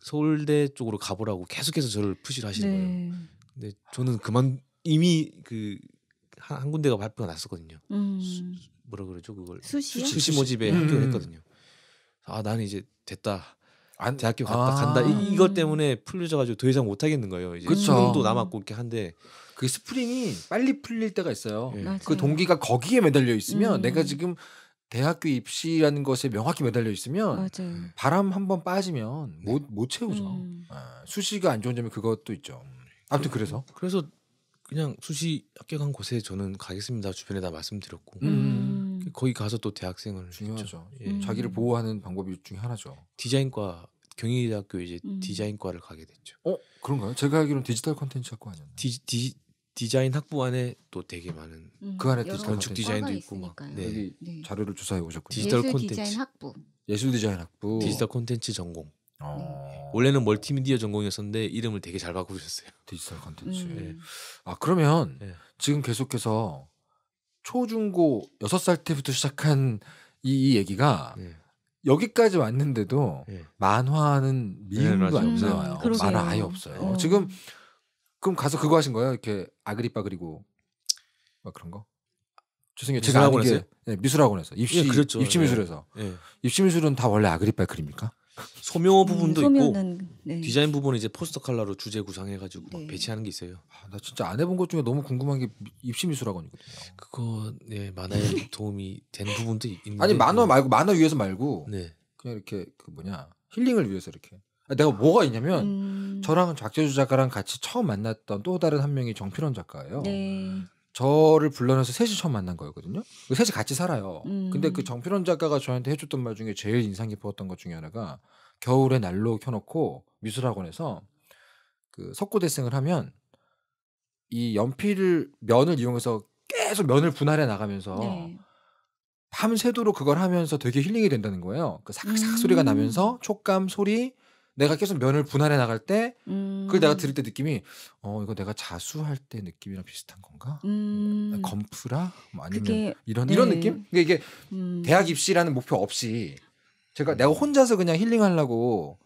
서울대 쪽으로 가보라고 계속해서 저를 푸시를 하시는 네. 거예요. 근데 저는 그만 이미 그 한, 한 군데가 발표가 났었거든요. 음. 수, 뭐라 그러죠 그걸 수시 모집에 합격을 음. 했거든요. 아 나는 이제 됐다. 안, 대학교 갔다 아. 간다 이, 이것 때문에 풀려져가지고 더 이상 못 하겠는 거예요. 이제 그쵸. 수능도 남았고 이렇게 한데 그 스프링이 빨리 풀릴 때가 있어요. 예. 그 동기가 거기에 매달려 있으면 음. 내가 지금 대학교 입시라는 것에 명확히 매달려 있으면 맞아요. 예. 바람 한번 빠지면 못못 네. 채우죠. 음. 아, 수시가 안 좋은 점이 그것도 있죠. 아무튼 그래서 그래서 그냥 수시 합격한 곳에 저는 가겠습니다. 주변에 다 말씀드렸고 음. 거기 가서 또 대학생을 중요하죠. 예. 음. 자기를 보호하는 방법이 중에 하나죠. 디자인과 경희대학교 이제 음. 디자인과를 가게 됐죠. 어 그런가요? 제가 알기로는 디지털 컨텐츠학과 아니었나 디, 디, 디자인 학부 안에 또 되게 많은 음. 그 안에 디지털 건축 디자인도 있고 막 네. 네. 자료를 조사해 오셨군요. 디지털 콘텐츠 학부 예술 디자인 학부 디지털 콘텐츠 전공. 어... 원래는 멀티미디어 전공이었었는데 이름을 되게 잘 바꾸셨어요. 디지털 컨텐츠. 음. 네. 아 그러면 네. 지금 계속해서 초중고 6살 때부터 시작한 이, 이 얘기가 네. 여기까지 왔는데도 예. 네. 만화는 미음도 안 나와요. 음, 그러게요. 만화 아예 없어요. 어. 지금 그럼 가서 그거 하신 거예요? 이렇게 아그리빠 그리고 막 그런 거? 죄송해요. 제가 아는 게 네, 미술학원에서 입시 예, 그렇죠. 입시 미술에서 예. 예. 입시 미술은 다 원래 아그리빠 그립니까? 소묘 음, 부분도 음, 있고 네. 디자인 부분은 이제 포스터 칼라로 주제 구상해가지고 네. 배치하는 게 있어요. 아, 나 진짜 안 해본 것 중에 너무 궁금한 게 입시미술학원이거든요. 그거 네 만화에 네. [laughs] 도움이 된 부분도 있는데 아니 만화 말고 만화 위에서 말고 네. 그냥 이렇게 그 뭐냐 힐링을 위해서 이렇게 아, 내가 뭐가 있냐면 음... 저랑 작재주 작가랑 같이 처음 만났던 또 다른 한 명이 정필원 작가예요. 네. 저를 불러내서 셋이 처음 만난 거였거든요. 그 셋이 같이 살아요. 음. 근데 그 정필원 작가가 저한테 해줬던 말 중에 제일 인상 깊었던 것 중에 하나가 겨울에 난로 켜놓고 미술학원에서 그 석고대생을 하면 이 연필을 면을 이용해서 계속 면을 분할해 나가면서 네. 밤새도록 그걸 하면서 되게 힐링이 된다는 거예요. 그 삭삭 소리가 음. 나면서 촉감 소리 내가 계속 면을 분할해 나갈 때 음. 그걸 내가 들을 때 느낌이 어 이거 내가 자수할 때 느낌이랑 비슷한 건가? 음. 아, 검프라 뭐 아니면 그게, 이런 이런 네. 느낌? 그러니까 이게 음. 대학 입시라는 목표 없이 제가 내가 혼자서 그냥 힐링하려고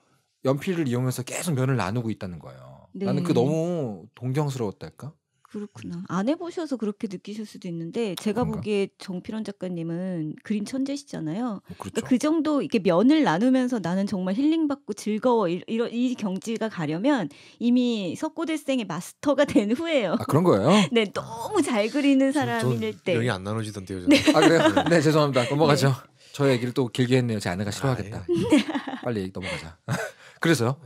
연필을 이용해서 계속 면을 나누고 있다는 거예요. 네. 나는 그 너무 동경스러웠달까? 그렇구나. 안 해보셔서 그렇게 느끼실 수도 있는데 제가 그런가? 보기에 정필원 작가님은 그림 천재시잖아요. 어, 그러니까 그렇죠. 그러니까 그 정도 이게 렇 면을 나누면서 나는 정말 힐링받고 즐거워 이런 이 경지가 가려면 이미 석고대생의 마스터가 된 후예요. 아 그런 거예요? [laughs] 네, 너무 잘 그리는 사람일 때. 명이 안 나눠지던데요. 네. 아 그래요? 네. 네 죄송합니다. 넘어가죠. 네. 저 얘기를 또 길게 했네요. 제 아내가 아, 싫어하겠다. 아, 예. 빨리 넘어가자. [laughs] 그래서요?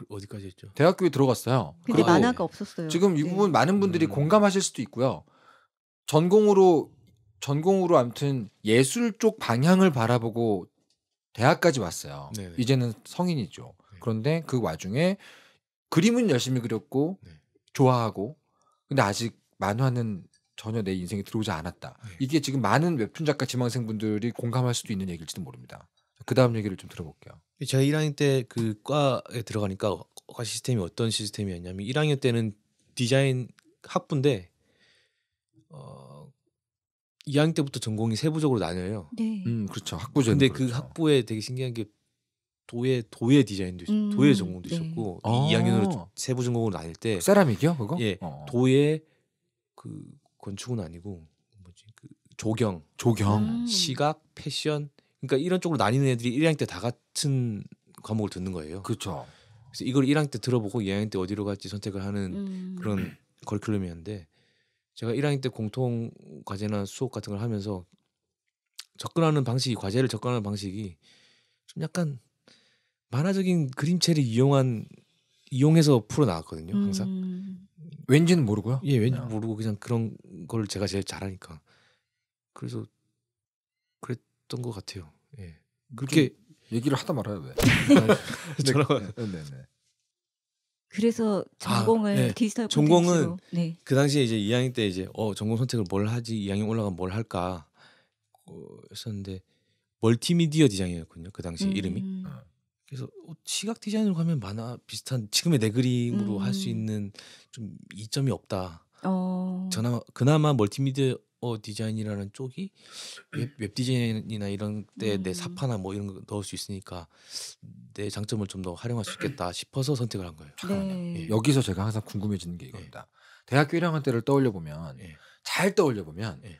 그 어디까지 했죠? 대학교에 들어갔어요. 근데 만화가 없었어요. 지금 이 네. 부분 네. 많은 분들이 음. 공감하실 수도 있고요. 전공으로 전공으로 아무튼 예술 쪽 방향을 바라보고 대학까지 왔어요. 네네. 네. 이제는 성인이죠. 네. 그런데 그 와중에 그림은 열심히 그렸고 네. 좋아하고 근데 아직 만화는 전혀 내 인생에 들어오지 않았다. 네. 이게 지금 많은 웹툰 작가 지망생분들이 공감할 수도 있는 얘기일지도 모릅니다. 그 다음 얘기를 좀 들어볼게요. 제가 1학년 때 그 과에 들어가니까 과 시스템이 어떤 시스템이었냐면 1학년 때는 디자인 학부인데 어 2학년 때부터 전공이 세부적으로 나뉘어요. 네. 음 그렇죠 학부 근데 그 그렇죠 학부에 되게 신기한 게 도예 도예 디자인도 있 음, 도예 전공도 네. 있었고 아~ 2학년으로 세부 전공으로 나뉠 때 그 세라믹이요 그거? 예 어, 어. 도예 그 건축은 아니고 뭐지 그 조경 조경 음. 시각 패션 그러니까 이런 쪽으로 나뉘는 애들이 1학년 때 다 같은 과목을 듣는 거예요. 그렇죠. 그래서 이걸 1학년 때 들어보고 2학년 때 어디로 갈지 선택을 하는 음. 그런 커리큘럼이었는데 제가 1학년 때 공통 과제나 수업 같은 걸 하면서 접근하는 방식이 과제를 접근하는 방식이 좀 약간 만화적인 그림체를 이용한 이용해서 풀어 나왔거든요. 항상 음. 왠지는 모르고요. 예, 왠지 네. 모르고 그냥 그런 걸 제가 제일 잘하니까 그래서 있었던 것 같아요. 예. 그렇게 얘기를 하다 말아요 왜? 전화가 [laughs] 네. 네, 네, 네. 그래서 아, 전공을 아, 네. 디지털 전공은 네. 그 당시에 이제 2학년 때 이제 어 전공 선택을 뭘 하지 2학년 올라가면 뭘 할까 어, 했었는데 멀티미디어 디자인이었군요 그 당시 음. 이름이 네. 그래서 어, 시각 디자인으로 가면 만화 비슷한 지금의 내 그림으로 음. 할수 있는 좀 이점이 없다 어. 전화, 그나마 멀티미디어 어 디자인이라는 쪽이 [clears throat] 웹, 웹 디자인이나 이런 때 내 사파나 음. 뭐 이런 거 넣을 수 있으니까 내 장점을 좀 더 활용할 수 있겠다 [clears throat] 싶어서 선택을 한 거예요. 네. 예. 네. 여기서 제가 항상 궁금해지는 게 이겁니다. 대학교 1학년 때를 떠올려 보면 예. 잘 떠올려 보면 예.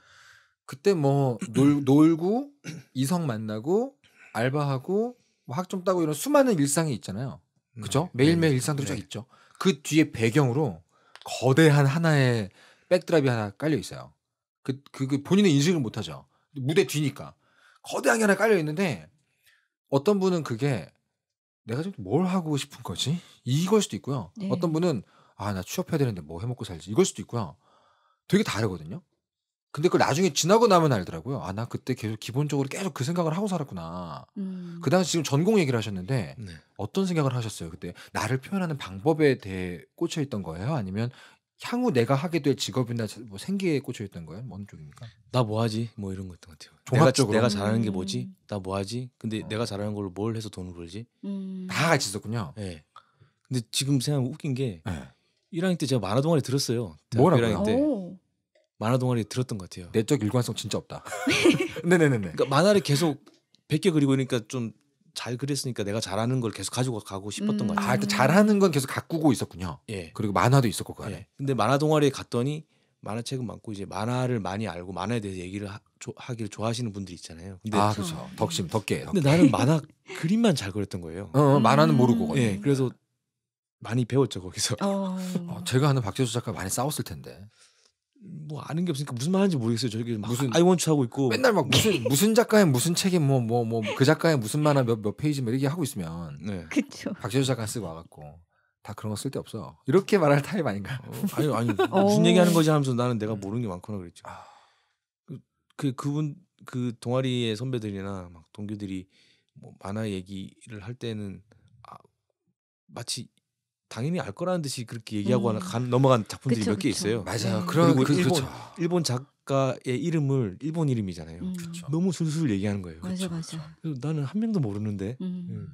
그때 뭐 [clears throat] 놀, 놀고 이성 만나고 알바하고 뭐 학점 따고 이런 수많은 일상이 있잖아요. 음. 그죠? 네. 매일매일 네. 일상들이 네. 있죠. 그 뒤에 배경으로 거대한 하나의 백드랍이 하나 깔려 있어요. 그, 그, 그 본인의 인식을 못하죠. 무대 뒤니까. 거대하게 하나 깔려있는데 어떤 분은 그게 내가 지금 뭘 하고 싶은 거지? 이걸 수도 있고요. 네. 어떤 분은 아, 나 취업해야 되는데 뭐 해먹고 살지? 이걸 수도 있고요. 되게 다르거든요. 근데 그걸 나중에 지나고 나면 알더라고요. 아, 나 그때 계속 기본적으로 계속 그 생각을 하고 살았구나. 음. 그 당시 지금 전공 얘기를 하셨는데 네. 어떤 생각을 하셨어요? 그때 나를 표현하는 방법에 대해 꽂혀 있던 거예요? 아니면 향후 내가 하게 될 직업이나 뭐 생계에 꽂혀 있던 거예요? 어느 쪽입니까? 나 뭐 하지? 뭐 이런 것 같아요. 종합적으로 내가, 내가 잘하는 게 뭐지? 음. 나뭐 하지? 근데 어. 내가 잘하는 걸로 뭘 해서 돈을 벌지? 음. 다 같이 있었군요. 네. 근데 지금 생각 웃긴 게 네. 예. 1학년 때 제가 만화 동아리 들었어요. 뭐라고? 1학년 때 만화 동아리 들었던 것 같아요. 내적 일관성 진짜 없다. [laughs] 네네네 그러니까 만화를 계속 100개 그리고 그러니까 좀잘 그랬으니까 내가 잘하는 걸 계속 가지고 가고 싶었던 음. 것 같아요. 음. 아, 그 잘하는 건 계속 가꾸고 있었군요. 예. 그리고 만화도 있었고 그 안에. 예. 근데 만화 동아리에 갔더니 만화책은 많고 이제 만화를 많이 알고 만화에 대해서 얘기를 하, 조, 하기를 좋아하시는 분들 있잖아요. 근데 아, 그렇죠. 덕심, 덕계. 근데 나는 만화 그림만 잘 그렸던 거예요. 어, 어 만화는 모르고. 예. 그래서 많이 배웠죠 거기서. 어... 어 제가 아는 박재수 작가 많이 싸웠을 텐데. 뭐 아는 게 없으니까 무슨 말하는지 모르겠어요. 저기 막 무슨 아이원츠 하고 있고 맨날 막 무슨 [laughs] 무슨 작가의 무슨 책에뭐 뭐 뭐 그 작가의 무슨 만화 몇 몇 페이지 뭐 이렇게 하고 있으면 네. 그쵸. 박재수 작가 쓰고 와갖고 다 그런 거 쓸데 없어. 이렇게 말할 타입 아닌가? 어, 아니 아니 [laughs] 무슨 어. 얘기하는 거지 하면서 나는 내가 모르는 게 많구나 그랬죠. 아. 그, 그 그분 그 동아리의 선배들이나 막 동기들이 뭐 만화 얘기를 할 때는 아, 마치 당연히 알 거라는 듯이 그렇게 얘기하고 음. 간, 넘어간 작품들이 몇 개 있어요. 맞아요. 그 그리고 그, 일본 그쵸. 일본 작가의 이름을 일본 이름이잖아요. 음. 너무 술술 얘기하는 거예요. 맞아 맞아. 그래서 나는 한 명도 모르는데 음.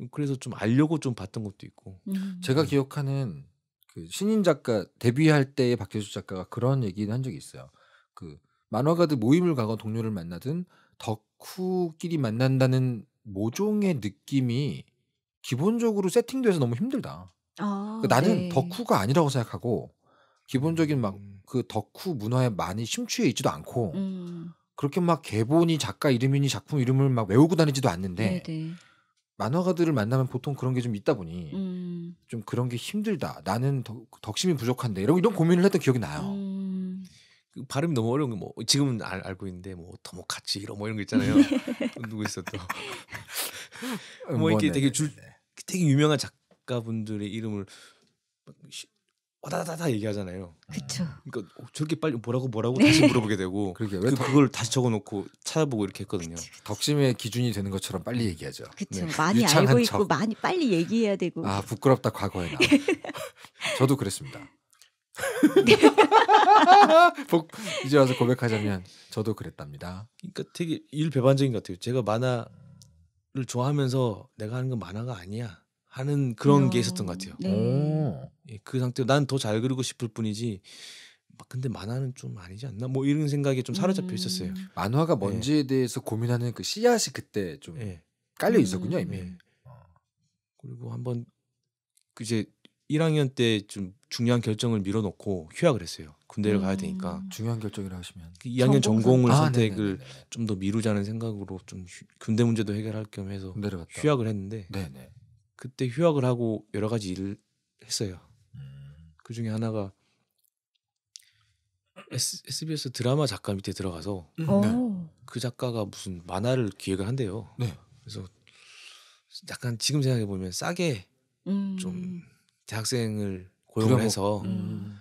음. 그래서 좀 알려고 좀 봤던 것도 있고. 음. 제가 기억하는 그 신인 작가 데뷔할 때의 박혜수 작가가 그런 얘기를 한 적이 있어요. 그 만화가들 모임을 가건 동료를 만나든 덕후끼리 만난다는 모종의 느낌이 기본적으로 세팅돼서 너무 힘들다. 아, 나는 네. 덕후가 아니라고 생각하고 기본적인 막그 음. 덕후 문화에 많이 심취해 있지도 않고 음. 그렇게 막 개본이 작가 이름이니 작품 이름을 막 외우고 다니지도 않는데 네네. 네. 만화가들을 만나면 보통 그런 게 좀 있다 보니 음. 좀 그런 게 힘들다. 나는 덕, 심이 부족한데 이런 이런 고민을 했던 기억이 나요. 음. 그 발음이 너무 어려운 게 뭐 지금은 알, 알고 있는데 뭐 토모카치 뭐 이런 뭐 이런 거 있잖아요. [laughs] 네. 누구 있었던뭐 음, 이렇게 되게 네, 줄 되게 유명한 작 작가분들의 이름을 와다다다 얘기하잖아요. 그렇죠. 그러니까 어, 저렇게 빨리 뭐라고 뭐라고 다시 네. 물어보게 되고 [laughs] 그러게 그, 그걸 다시 적어놓고 찾아보고 이렇게 했거든요. 그쵸. 덕심의 기준이 되는 것처럼 빨리 얘기하죠. 그렇죠. 네. 많이 알고 있고 많이 빨리 얘기해야 되고. 아 부끄럽다 과거에 나. [laughs] 저도 그랬습니다. [laughs] 복, 이제 와서 고백하자면 저도 그랬답니다. 그러니까 되게 일 배반적인 것 같아요. 제가 만화를 좋아하면서 내가 하는 건 만화가 아니야. 하는 그런 게 음. 있었던 것 같아요. 네. 예, 그 상태로 난 더 잘 그리고 싶을 뿐이지 근데 만화는 좀 아니지 않나 뭐 이런 생각이좀 사로잡혀 음. 있었어요. 만화가 예. 뭔지에 대해서 고민하는 그 씨앗이 그때 좀 예. 깔려 음. 있었군요 이미. 예. 아. 그리고 한번 그 이제 1학년 때 좀 중요한 결정을 밀어놓고 휴학을 했어요. 군대를 음. 가야 되니까 중요한 결정이라 하시면 2학년 그 전공을 아, 선택을 좀 더 미루자는 생각으로 좀 휴, 군대 문제도 해결할 겸 해서 휴학을 했는데 네네. 그때 휴학을 하고 여러 가지 일을 했어요. 음. 그 중에 하나가 S, SBS 드라마 작가 밑에 들어가서 음. 어. 네. 그 작가가 무슨 만화를 기획을 한대요. 네. 그래서 약간 지금 생각해 보면 싸게 음. 좀 대학생을 고용해서 음.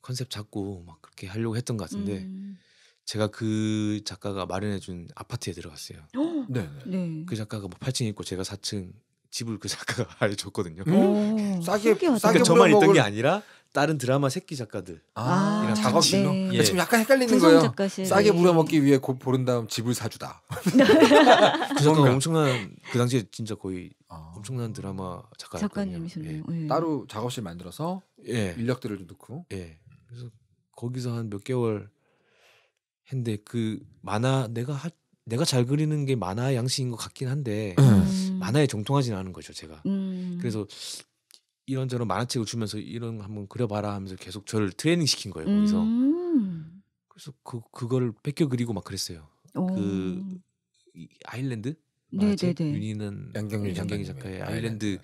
컨셉 잡고 막 그렇게 하려고 했던 것 같은데 음. 제가 그 작가가 마련해준 아파트에 들어갔어요. 네, 네. 네. 그 작가가 뭐 8층 있고 제가 4층 집을 그 작가가 [laughs] 알려줬거든요. 음~ 싸게 신기하다. 싸게 저만 있던 게 아니라 다른 드라마 새끼 작가들 아, 아 작업실로 네. 그러니까 예. 지금 약간 헷갈리는 거예요. 작가실, 싸게 네. 물어먹기 위해 곧 보른 다음 집을 사주다. [laughs] 그 작가 엄청난 그 당시에 진짜 거의 아. 엄청난 드라마 작가였거든요. 예. 예. 따로 작업실 만들어서 예. 인력들을 좀 넣고 예. 그래서 거기서 한 몇 개월 했는데 그 만화 내가 하, 내가 잘 그리는 게 만화 양식인 것 같긴 한데. 음. 만화에 정통하지는 않은 거죠 제가. 음. 그래서 이런저런 만화책을 주면서 이런 거 한번 그려봐라 하면서 계속 저를 트레이닝 시킨 거예요 거기서. 음. 그래서 그 그거를 뺏겨 그리고 막 그랬어요. 오. 그 이, 아일랜드 맞지? 윤희는 양경윤 양경희 작가의 네, 아일랜드를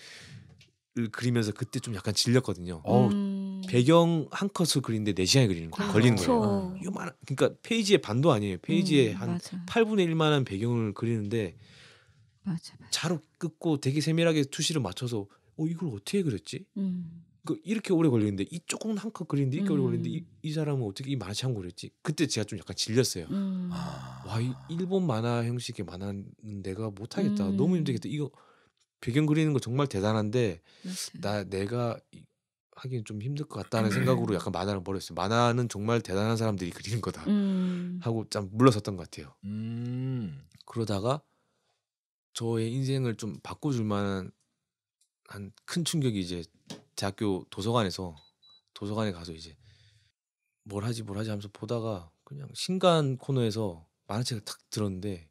네, 네. 그리면서 그때 좀 약간 질렸거든요. 음. 배경 한 컷을 그리는데 네 시간이 그리는 거예 아, 걸리는 거예요. 아, 어. 이만 그러니까 페이지의 반도 아니에요. 페이지의 음, 한 맞아. 8분의 1만한 배경을 그리는데 맞아, 맞아. 자로 끊고 되게 세밀하게 투시를 맞춰서 어 이걸 어떻게 그렸지? 음. 그 이렇게 오래 걸리는데 이 조금 한컷 그리는데 이렇게 음. 오래 걸리는데 이, 음. 이 사람은 어떻게 이 만화책 한 그렸지? 그때 제가 좀 약간 질렸어요. 음. 아. 와, 이 일본 만화 형식의 만화는 내가 못하겠다. 음. 너무 힘들겠다. 이거 배경 그리는 거 정말 대단한데 맞아. 나 내가 하기는 좀 힘들 것 같다는 생각으로 약간 만화를 버렸어요. 만화는 정말 대단한 사람들이 그리는 거다 음. 하고 참 물러섰던 것 같아요. 그러다가 저의 인생을 좀 바꿔줄 만한 한 큰 충격이 이제 대학교 도서관에서 도서관에 가서 이제 뭘 하지 뭘 하지 하면서 보다가 그냥 신간 코너에서 만화책을 탁 들었는데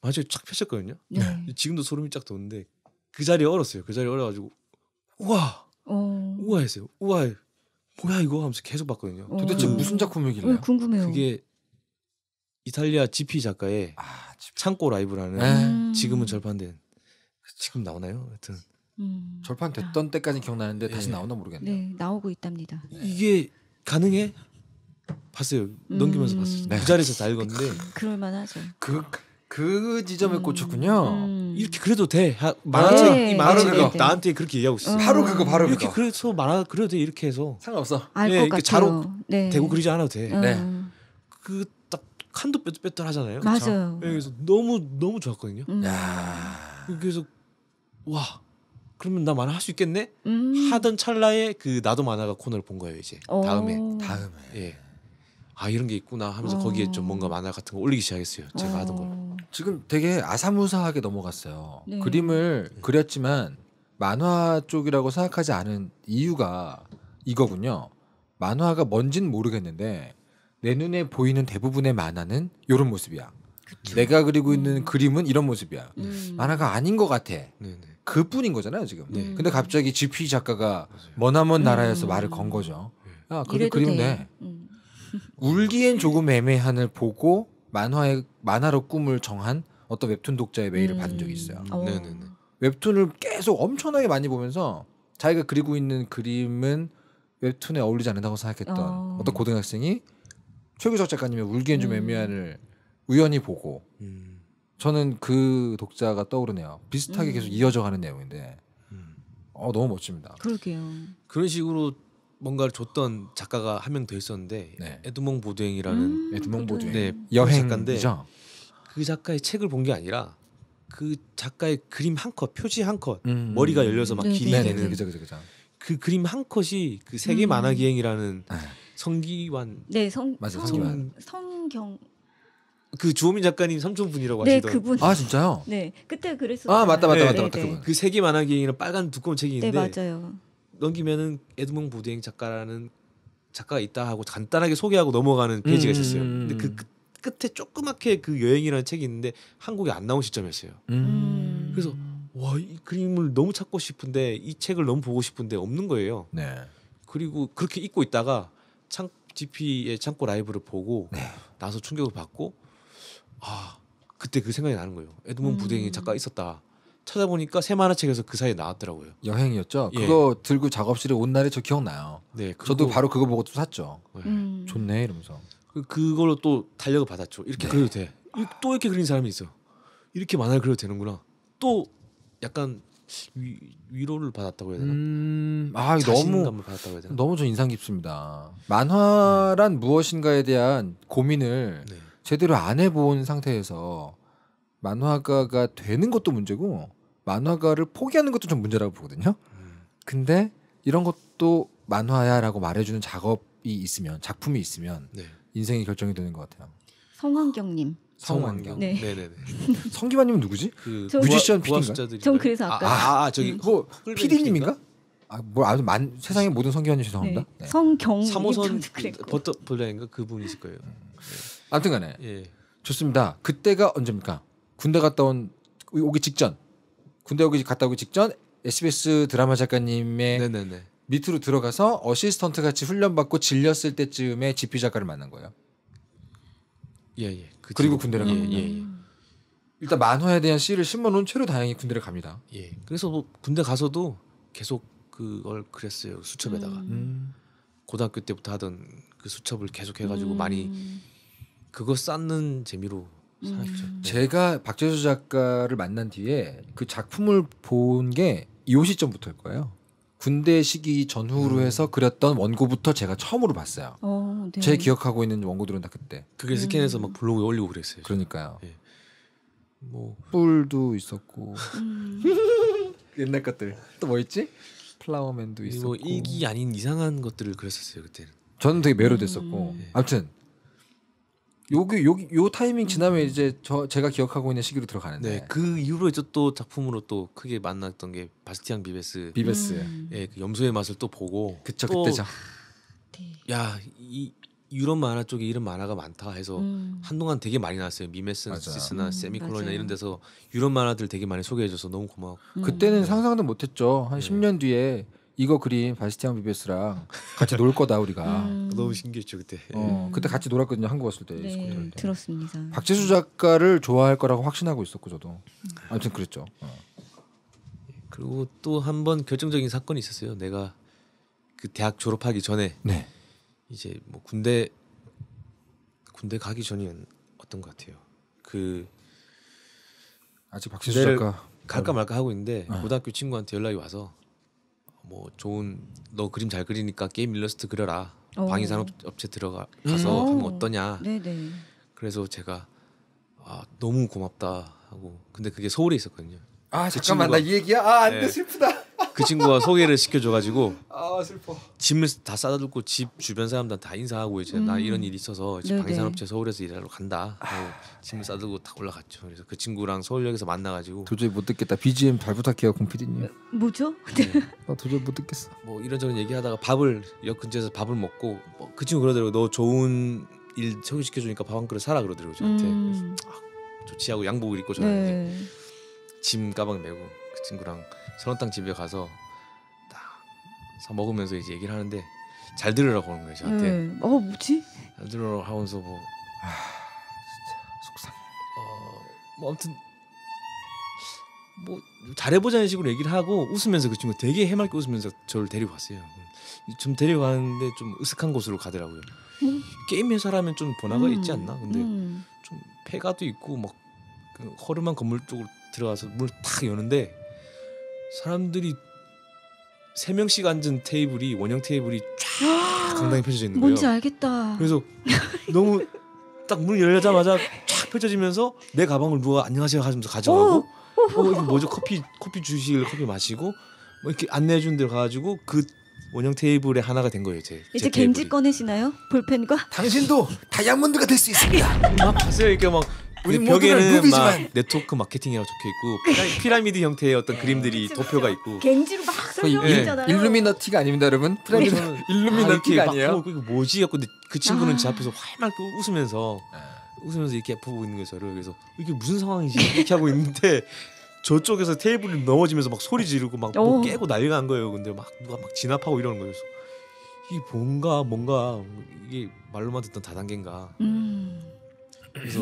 만화책을쫙 펼쳤거든요. 네. 지금도 소름이 쫙 돋는데 그 자리에 얼었어요. 그 자리에 얼어가지고 우와 어. 우와 했어요. 우와 뭐야 이거 하면서 계속 봤거든요. 어. 도대체 그 무슨 작품이길래? 어, 궁금해요. 그게 이탈리아 GP 작가의 아, 창고 라이브라는 네. 음. 지금은 절판된 지금 나오나요? 하여튼 음. 절판됐던 아. 때까지 기억나는데 다시 네. 나오나 모르겠네요. 네, 나오고 있답니다. 이게 가능해? 봤어요. 넘기면서 음. 봤어요. 네. 그 자리에서 다 읽었는데 그, 그럴 만하죠. 그, 그 지점에 음. 꽂혔군요. 음. 이렇게 그래도 돼. 만화책 아, 네. 이 만화책 네. 나한테 그렇게 얘기하고 있어. 어. 바로 그거 바로 이렇게 그거. 그래서 만화 그래도 돼 이렇게 해서 상관없어. 알것 예, 네, 같아요. 자로 네. 대고 그리지 않아도 돼. 네. 그 칸도 빼뚤빼뚤하잖아요. 맞아요. 예, 그래서 너무 너무 좋았거든요. 음. 그래서 와 그러면 나 만화 할 수 있겠네 음. 하던 찰나에 그 나도 만화가 코너를 본 거예요 이제 오. 다음에 다음에 예. 아 이런 게 있구나 하면서 오. 거기에 좀 뭔가 만화 같은 거 올리기 시작했어요 제가 오. 하던 걸 지금 되게 아사무사하게 넘어갔어요 네. 그림을 네. 그렸지만 만화 쪽이라고 생각하지 않은 이유가 이거군요 만화가 뭔진 모르겠는데 내 눈에 보이는 대부분의 만화는 이런 모습이야. 그쵸. 내가 그리고 있는 음. 그림은 이런 모습이야. 음. 만화가 아닌 것 같아. 네네. 네. 그뿐인 거잖아요 지금. 네. 근데 갑자기 GP 작가가 머나먼 음. 나라에서 음. 말을 건 거죠. 네. 아, 그래 그림 내. 울기엔 조금 애매한을 보고 만화의 만화로 꿈을 정한 어떤 웹툰 독자의 메일을 받은 적이 있어요. 네네 음. 어. 네, 웹툰을 계속 엄청나게 많이 보면서 자기가 그리고 있는 그림은 웹툰에 어울리지 않는다고 생각했던 어. 어떤 고등학생이 최규석 작가님의 울기엔 좀 음. 애매한을 우연히 보고 음. 저는 그 독자가 떠오르네요. 비슷하게 계속 음. 이어져 가는 내용인데 어 너무 멋집니다. 그러게요. 그런 식으로 뭔가를 줬던 작가가 한 명 더 있었는데 네. 에드몽 보드행이라는 음, 에드몽 보드행 네, 그 여행가인데 그 작가의 책을 본 게 아니라 그 작가의 그림 한 컷, 표지 한 컷, 음, 머리가 열려서 막 네, 길이 네, 네. 되는 그죠, 그죠, 그죠. 그 그림 한 컷이 그 세계 만화 기행이라는 네. 성기완. 네, 성 맞아요. 성기완. 성경. 그 주호민 작가님 삼촌분이라고 네, 하시던. 네, 그분. 아 진짜요? 네, 그때 그랬어아 맞다 맞다 네, 맞다 네, 맞다. 네, 그세계 그 만화기행이는 빨간 두꺼운 책이 네, 있는데. 네 맞아요. 넘기면은 에드몽 보드행 작가라는 작가가 있다 하고 간단하게 소개하고 넘어가는 페이지가 음, 있었어요. 음. 근데 그, 그, 끝에 조그맣게 그 여행이라는 책이 있는데 한국에 안 나온 시점이었어요. 음. 음. 그래서 와이 그림을 너무 찾고 싶은데 이 책을 너무 보고 싶은데 없는 거예요. 네. 그리고 그렇게 읽고 있다가 창 GP의 창고 라이브를 보고 네. 나서 충격을 받고 아 그때 그 생각이 나는 거예요. 에드몬 음. 부댕이 작가 있었다. 찾아보니까 새 만화책에서 그 사이에 나왔더라고요. 여행이었죠. 예. 그거 들고 작업실에 온 날에 저 기억나요. 네, 그거, 저도 바로 그거 보고 또 샀죠. 네. 음. 좋네 이러면서 그, 그걸로 또 달력을 받았죠. 이렇게 네. 그려도 돼. 또 이렇게 그린 사람이 있어. 이렇게 만화를 그려도 되는구나. 또 약간 위, 로를 받았다고 해야 되나? 음, 아 너무 되나? 너무 좀 인상 깊습니다. 만화란 네. 무엇인가에 대한 고민을 네. 제대로 안 해본 상태에서 만화가가 되는 것도 문제고 만화가를 포기하는 것도 좀 문제라고 보거든요. 음. 근데 이런 것도 만화야라고 말해주는 작업이 있으면 작품이 있으면 네. 인생이 결정이 되는 것 같아요. 성환경님 성환경 네. 네네 [laughs] 성기만님 은 누구지? 그 뮤지션 PD인가? 전 그래서 아, 아까 아, 아, 그 저기 호 PD님인가? 아뭐 아 뭐 세상의 모든 성기만님 네. 죄송합니다. 네. 성경 3호선 그 버터블라인가 그분이실 거예요. 음. 아무튼간에 예. 좋습니다. 그때가 언제입니까? 군대 갔다 온 오기 직전. 군대 오기 갔다 오기 직전 SBS 드라마 작가님의 네네네. 밑으로 들어가서 어시스턴트 같이 훈련받고 질렸을 때쯤에 지피 작가를 만난 거예요. 예예. 예. 그 그리고 군대를 예, 갑니다. 예, 예. 음. 일단 만화에 대한 씨를 심어놓은 채로 다행히 군대를 갑니다. 예. 그래서 뭐 군대 가서도 계속 그걸 그랬어요 수첩에다가 음. 음. 고등학교 때부터 하던 그 수첩을 계속 해가지고 음. 많이 그거 쌓는 재미로 살았죠. 음. 네. 제가 박재수 작가를 만난 뒤에 그 작품을 본 게 이 시점부터일 거예요. 군대 시기 전후로 해서 음. 그렸던 원고부터 제가 처음으로 봤어요. 어, 네. 제 기억하고 있는 원고들은 다 그때. 그게 스캔해서 막 블로그에 올리고 그랬어요. 그러니까요. 예. 뭐 뿔도 있었고 음. [laughs] 옛날 것들 또 뭐 있지? 플라워맨도 뭐 있었고 뭐 일기 아닌 이상한 것들을 그렸었어요 그때는. 저는 되게 매료됐었고 음. 예. 아무튼 요기 요기 요 타이밍 지나면 이제 저 제가 기억하고 있는 시기로 들어가는데 네, 그 이후로 이제 또 작품으로 또 크게 만났던 게 바스티앙 비베스 비베스 음. 예, 그 염소의 맛을 또 보고 그쵸 또, 그때죠. 네. 야, 이 유럽 만화 쪽에 이런 만화가 많다 해서 음. 한동안 되게 많이 나왔어요. 미메스시스나 나 음, 세미콜론이나 이런 데서 유럽 만화들 되게 많이 소개해줘서 너무 고마워. 음. 그때는 상상도 못했죠. 한 네. 10년 뒤에 이거 그림 바스티안 비베스랑 같이 놀 거다 우리가 음. 아, 너무 신기했죠 그때. 어, 그때 같이 놀았거든요 한국 왔을 때. 네, 들었습니다. 박재수 작가를 좋아할 거라고 확신하고 있었고 저도 아무튼 그랬죠. 어. 그리고 또 한 번 결정적인 사건이 있었어요. 내가 그 대학 졸업하기 전에 네. 이제 뭐 군대 군대 가기 전이었 어떤 것 같아요. 그 아직 박재수 작가 갈까 말까 하고 있는데 네. 고등학교 친구한테 연락이 와서 뭐 좋은 너 그림 잘 그리니까 게임 일러스트 그려라 오. 방위산업 업체 들어가서 음. 하면 어떠냐 네네. 그래서 제가 아 너무 고맙다 하고 근데 그게 서울에 있었거든요 아 그 잠깐만 나 이 얘기야 아안돼 네. 슬프다 그 친구가 소개를 시켜줘가지고 아 슬퍼 짐을 다 싸다듬고 집 주변 사람들 다 인사하고 이제 음. 나 이런 음. 일이 있어서 이제 방산업체 서울에서 일하러 간다 하고 아, 짐을 네. 싸들고 다 올라갔죠 그래서 그 친구랑 서울역에서 만나가지고 도저히 못 듣겠다 BGM 잘 부탁해요 공피디님 어, 뭐죠? 네. 네. 나 도저히 못 듣겠어 뭐 이런저런 얘기하다가 밥을 역 근처에서 밥을 먹고 뭐그 친구 그러더라고 너 좋은 일 소개시켜주니까 밥 한 그릇 사라 그러더라고 저한테 음. 그래서, 아, 좋지 하고 양복을 입고 저는 네. 짐 가방 메고 그 친구랑 설렁탕 집에 가서 딱사 먹으면서 이제 얘기를 하는데 잘 들으라고 하는 거예요 저한테. 네. 어 뭐지? 잘 들으라고 하면서 뭐. 아 진짜 속상해. 어뭐 아무튼 뭐 잘해보자는 식으로 얘기를 하고 웃으면서 그 친구 되게 해맑게 웃으면서 저를 데리고 갔어요. 좀 데리고 가는데 좀 으슥한 곳으로 가더라고요. 음. 게임 회사라면 좀 번화가 음. 있지 않나? 음. 근데 음. 좀 폐가도 있고 막그 허름한 건물 쪽으로 들어가서 문을 탁 여는데 사람들이 세 명씩 앉은 테이블이 원형 테이블이 쫙 [gasps] 강당에 펼쳐져 있는 거예요. 뭔지 알겠다. 그래서 [laughs] 너무 딱문 열자마자 쫙 펼쳐지면서 내 가방을 누가 안녕하세요 하면서 가져가고 어, 어. 어 이거 뭐죠 커피 커피 주실 커피 마시고 뭐 이렇게 안내해 준 데로 가가지고 그 원형 테이블에 하나가 된 거예요 제, 이제 겐지 꺼내시나요 볼펜과 당신도 다이아몬드가 될 수 있습니다 막 하세요 이렇게 막 우리 벽에는 막 네트워크 마케팅이라고 적혀 있고 [laughs] 피라미드 형태의 어떤 그림들이 도표가 있고 겐지로 막 설명했잖아요. 일루미나티가 아닙니다, 여러분. 네, 피라미드 [laughs] 일루미나티가 아, 니에요 이거 뭐지? 하고 근데 그 친구는 아. 제 앞에서 활맑게 웃으면서 네. 웃으면서 이렇게 보고 있는 거예요, 저를. 그래서 이게 무슨 상황이지? 이렇게 하고 있는데 [laughs] 저쪽에서 테이블이 넘어지면서 막 소리 지르고 막뭐 어. 깨고 난리가 난 거예요. 근데 막 누가 막 진압하고 이러는 거예요. 그래서 이게 뭔가 뭔가 이게 말로만 듣던 다단계인가. 음. 그래서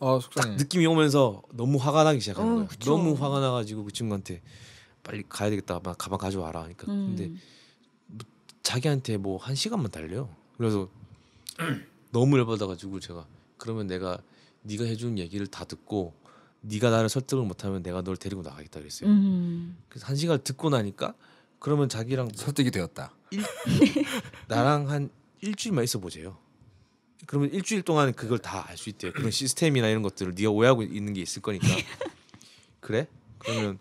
아, 딱 느낌이 오면서 너무 화가 나기 시작하는 어, 거야. 그 너무 화가 나가지고 그 친구한테 빨리 가야 되겠다. 막 가방 가져와라. 그러니까 음. 근데 뭐 자기한테 뭐한 시간만 달려요 그래서 너무 열받아가지고 제가 그러면 내가 네가 해준 얘기를 다 듣고 네가 나를 설득을 못하면 내가 널 데리고 나가겠다 그랬어요. 음. 그래서 한 시간 듣고 나니까 그러면 자기랑 설득이 되었다. 일, [laughs] 나랑 한 일주일만 있어 보세요 그러면 일주일 동안 그걸 다 알 수 있대요. 그런 시스템이나 이런 것들을 네가 오해하고 있는 게 있을 거니까. [laughs] 그래? 그러면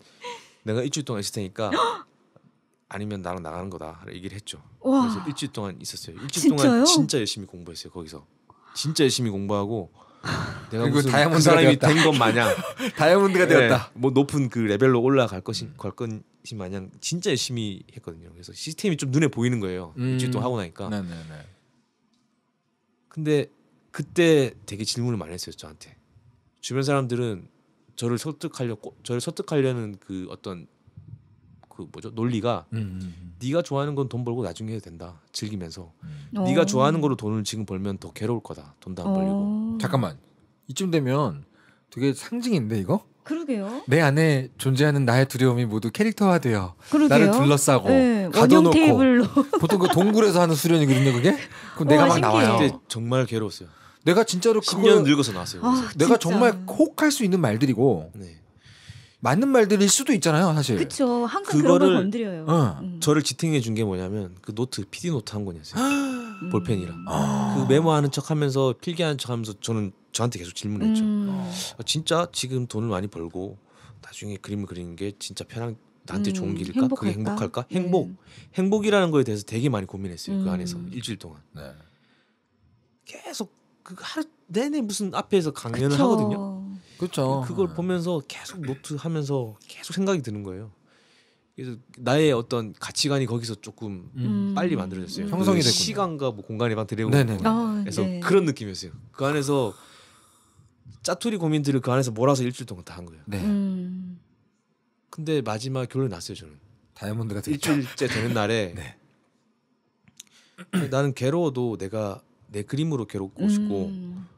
내가 일주일 동안 있을 테니까 [gasps] 아니면 나랑 나가는 거다. 얘기를 했죠. 와. 그래서 일주일 동안 있었어요. 일주일 동안 진짜요? 진짜 열심히 공부했어요. 거기서 진짜 열심히 공부하고 [laughs] 내가 그 무슨 다이아몬드그 사람이 된 것 마냥 [laughs] 다이아몬드가 네, 되었다. 네, 뭐 높은 그 레벨로 올라갈 것이 음. 갈 것이 마냥 진짜 열심히 했거든요. 그래서 시스템이 좀 눈에 보이는 거예요. 음. 일주일 동안 음. 하고 나니까. 네네네. 네, 네. 근데 그때 되게 질문을 많이 했어요 저한테 주변 사람들은 저를 설득하려고 저를 설득하려는 그 어떤 그 뭐죠 논리가 음, 음. 음. 네가 좋아하는 건 돈 벌고 나중에 해도 된다 즐기면서 음. 네가 어. 좋아하는 거로 돈을 지금 벌면 더 괴로울 거다 돈도 안 벌리고 어. 잠깐만 이쯤 되면 되게 상징인데 이거 그러게요. 내 안에 존재하는 나의 두려움이 모두 캐릭터화되어 그러게요. 나를 둘러싸고 네, 가둬놓고 테이블로. 보통 그 동굴에서 하는 수련이거든요 그게 그럼 내가 막 신기해요. 나와요. 정말 괴로웠어요. 내가 진짜로 그걸 거 늙어서 나왔어요. 아, 내가 정말 혹할 수 있는 말들이고 네. 맞는 말들일 수도 있잖아요, 사실. 그렇죠. 항상 그거를 건드려요. 어. 음. 저를 지탱해 준 게 뭐냐면 그 노트 PD 노트 한 권이었어요. [gasps] 볼펜이랑 아~ 그 메모하는 척하면서 필기하는 척하면서 저는 저한테 계속 질문했죠. 음. 어. 아, 진짜 지금 돈을 많이 벌고 나중에 그림을 그리는 게 진짜 편한 나한테 좋은 음, 길일까? 행복할까? 그게 행복할까? 네. 행복 행복이라는 거에 대해서 되게 많이 고민했어요. 그 음. 안에서 일주일 동안 네. 계속 그 하루 내내 무슨 앞에서 강연을 그쵸. 하거든요. 그렇죠. 그걸 네. 보면서 계속 노트 하면서 계속 생각이 드는 거예요. 그래서 나의 어떤 가치관이 거기서 조금 음. 빨리 만들어졌어요. 음. 그 형성이 그됐 시간과 뭐 공간이 막 들여오고 그래서 아, 네. 그런 느낌이었어요. 그 안에서 짜투리 고민들을 그 안에서 몰아서 일주일 동안 다 한 거예요. 네. 음. 근데 마지막 결론 났어요 저는. 다이아몬드가 됐죠. 일주일째 되는 날에 [laughs] 네. 나는 괴로워도 내가 내 그림으로 괴롭고 음. 싶고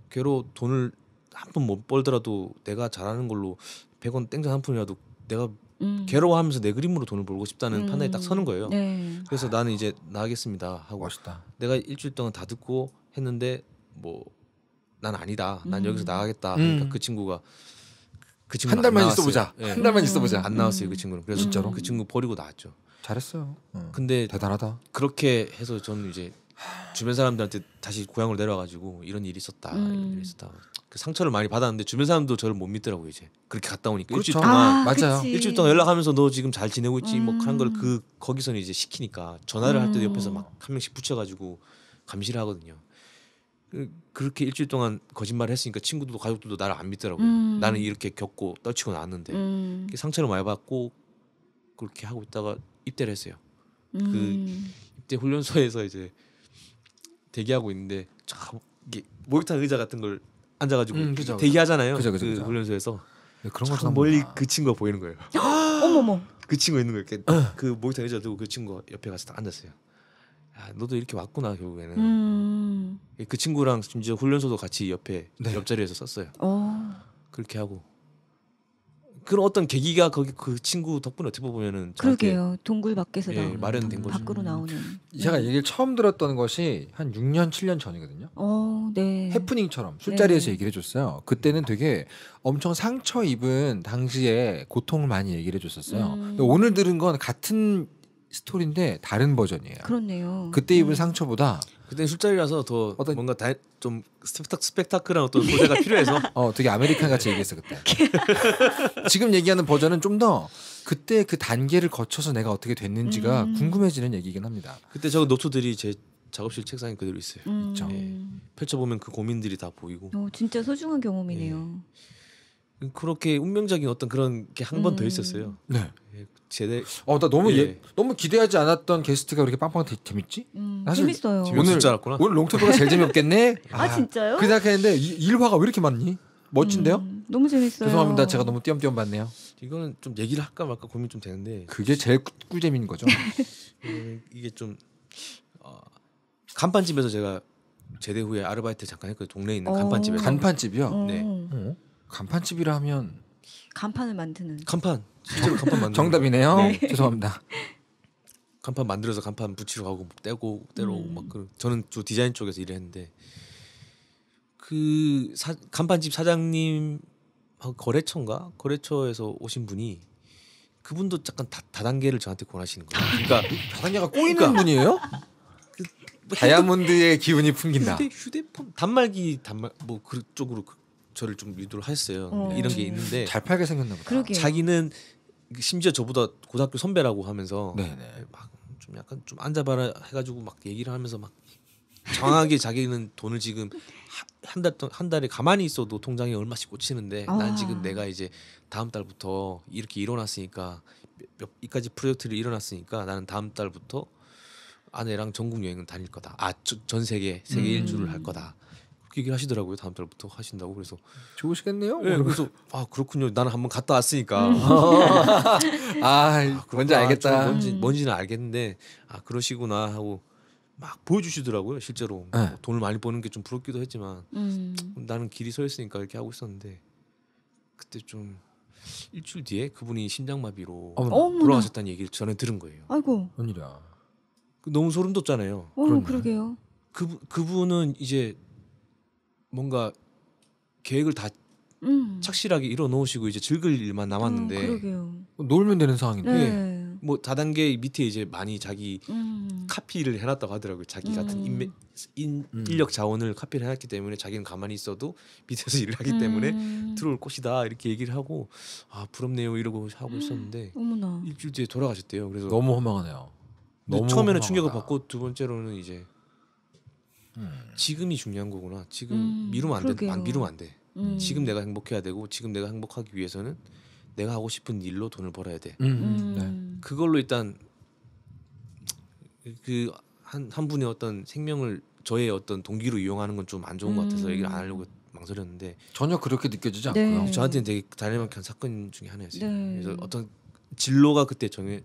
괴로 돈을 한 푼 못 벌더라도 내가 잘하는 걸로 100원 땡전 한 푼이라도 내가 음. 괴로워하면서 내 그림으로 돈을 벌고 싶다는 음. 판단이 딱 서는 거예요. 네. 그래서 아 나는 이제 나가겠습니다 하고 멋있다. 내가 일주일 동안 다 듣고 했는데 뭐난 아니다. 난 음. 여기서 나가겠다. 음. 그러니까 그 친구가 그 친구 한 달만 있어보자. 예. 한 달만 있어보자. 안 나왔어요 그 친구는. 그래서 진짜로 그 친구 버리고 나왔죠. 잘했어요. 어. 근데 대단하다. 그렇게 해서 저는 이제 주변 사람들한테 다시 고향을내려가지고 이런 일이 있었다, 음. 이런 일이 있었다. 그 상처를 많이 받았는데 주변 사람도 저를 못 믿더라고 요 이제 그렇게 갔다 오니까 그렇죠. 일주일 동안 아, 맞아요. 일주일 동안 연락하면서 너 지금 잘 지내고 있지 음. 뭐 그런 걸그 음. 거기서는 이제 시키니까 전화를 할 때도 옆에서 막 한 명씩 붙여가지고 감시를 하거든요. 그렇게 일주일 동안 거짓말을 했으니까 친구들도 가족들도 나를 안 믿더라고요. 음. 나는 이렇게 겪고 떨치고 나왔는데 음. 상처를 많이 받고 그렇게 하고 있다가 입대를 했어요. 그 음. 그 입대 훈련소에서 [laughs] 이제 대기하고 있는데 참 이게 목욕탕 의자 같은 걸 앉아가지고 음, 그쵸, 대기하잖아요. 그쵸, 그쵸, 그 훈련소에서 네, 그런 참 멀리 그 친구가 보이는 거예요. [gasps] 어머머. 그 친구 있는 거 이렇게 어. 그 목욕탕 의자 들고 그 친구 옆에 가서 딱 앉았어요. 아, 너도 이렇게 왔구나 결국에는. 음. 그 친구랑 심지어 훈련소도 같이 옆에 네. 옆자리에서 썼어요. 오. 어. 그렇게 하고 그런 어떤 계기가 거기 그 친구 덕분에 어떻게 보면은 그러게요 동굴 밖에서 예, 마련된 거죠. 밖으로 음. 나오는. 제가 네. 얘기를 처음 들었던 것이 한 6년 7년 전이거든요. 어, 네. 해프닝처럼 술자리에서 네. 얘기를 해줬어요. 그때는 되게 엄청 상처 입은 당시에 고통을 많이 얘기를 해줬었어요. 음. 오늘 들은 건 같은 스토리인데 다른 버전이에요. 그렇네요. 그때 입은 음. 상처보다 그때 술자리라서 더 어떤 뭔가 다좀 스펙탁 스펙타클한 어떤 소재가 [laughs] 필요해서 어 되게 아메리칸 같이 얘기했어 그때. [laughs] 지금 얘기하는 버전은 좀 더 그때 그 단계를 거쳐서 내가 어떻게 됐는지가 음. 궁금해지는 얘기긴 합니다. 그때 저 노트들이 제 작업실 책상에 그대로 있어요. 음. 예. 펼쳐보면 그 고민들이 다 보이고. 어, 진짜 소중한 경험이네요. 예. 그렇게 운명적인 어떤 그런 게한 번더 음. 있었어요. 네. 제대. 어 나 너무 예. 예. 너무 기대하지 않았던 게스트가 그렇게 빵빵 대, 재밌지? 음, 재밌어요. 오늘 재밌을 줄 알았구나. 오늘 롱토브가 제일 재미없겠네. 아, [laughs] 아 진짜요? 그 생각했는데 이, 일화가 왜 이렇게 많니? 멋진데요? 음, 너무 재밌어요. 죄송합니다. 제가 너무 띄엄띄엄 봤네요. 이거는 좀 얘기를 할까 말까 고민 좀 되는데. 그게 제일 꿀, 꿀잼인 거죠. [laughs] 음, 이게 좀 어, 간판집에서 제가 제대 후에 아르바이트 잠깐 했거든요. 동네에 있는 어. 간판집에서. 간판집이요? 어. 네. 어, 간판집이라 하면 간판을 만드는. 간판 실제로 간판 만드는. [laughs] 정답이네요. 네. 네. 죄송합니다. 간판 만들어서 간판 붙이러 가고 떼고 떼러 음. 막 그런. 저는 저 디자인 쪽에서 일 했는데 그 사, 간판집 사장님 거래처인가 거래처에서 오신 분이 그분도 약간 다, 다단계를 저한테 권하시는 거예요. 그러니까 [laughs] 다단계가 꼬이는 그러니까. 분이에요? 다이아몬드의 기운이 풍긴다. 휴대, 폰 단말기 단말 뭐 그쪽으로 그, 저를 좀 유도를 했어요. 어. 이런 게 있는데 잘 팔게 생겼나 보다. 그러게요. 자기는 심지어 저보다 고등학교 선배라고 하면서 네, 네. 막좀 약간 좀 앉아봐라 해가지고 막 얘기를 하면서 막 정확하게 [laughs] 자기는 돈을 지금 한달한 한 달에 가만히 있어도 통장에 얼마씩 꽂히는데 아. 난 지금 내가 이제 다음 달부터 이렇게 일어났으니까 몇몇 이까지 프로젝트를 일어났으니까 나는 다음 달부터 아내랑 전국 여행을 다닐 거다. 아 전 세계 세계 음. 일주를 할 거다. 얘기를 하시더라고요. 다음 달부터 하신다고 그래서 좋으시겠네요. 네, 그래서 아 그렇군요. 나는 한번 갔다 왔으니까 음. [laughs] 아, 아 뭔지 알겠다. 아, 뭔지 음. 뭔지는 알겠는데 아 그러시구나 하고 막 보여주시더라고요. 실제로 네. 뭐 돈을 많이 버는 게 좀 부럽기도 했지만 음. 어, 나는 길이 서 있으니까 이렇게 하고 있었는데 그때 좀 일주일 뒤에 그분이 심장마비로 돌아가셨다는 얘기를 전에 들은 거예요. 아이고. 웬일야 그 너무 소름 돋잖아요. 어, 그러게요. 그 그분은 이제 뭔가 계획을 다 음. 착실하게 이뤄 놓으시고 이제 즐길 일만 남았는데 어, 놀면 되는 상황인데 네. 뭐 다단계 밑에 이제 많이 자기 음. 카피를 해놨다고 하더라고요 자기 음. 같은 인매, 인, 음. 인력 자원을 카피를 해놨기 때문에 자기는 가만히 있어도 [laughs] 밑에서 일을 하기 때문에 음. 들어올 것이다 이렇게 얘기를 하고 아 부럽네요 이러고 하고 있었는데 음. 일주일 뒤에 돌아가셨대요 그래서 너무 허망하네요 너무 처음에는 허망하다. 충격을 받고 두 번째로는 이제 음. 지금이 중요한 거구나. 지금 음, 미루면 안 돼. 안 미루면 안 돼. 음. 지금 내가 행복해야 되고 지금 내가 행복하기 위해서는 내가 하고 싶은 일로 돈을 벌어야 돼. 음. 음. 네. 그걸로 일단 그 한 한 분의 어떤 생명을 저의 어떤 동기로 이용하는 건 좀 안 좋은 것 같아서 음. 얘기를 안 하려고 망설였는데 전혀 그렇게 느껴지지 네. 않고요. 네, 저한테는 되게 다이나믹한 사건 중에 하나였어요. 네. 그래서 어떤 진로가 그때 정해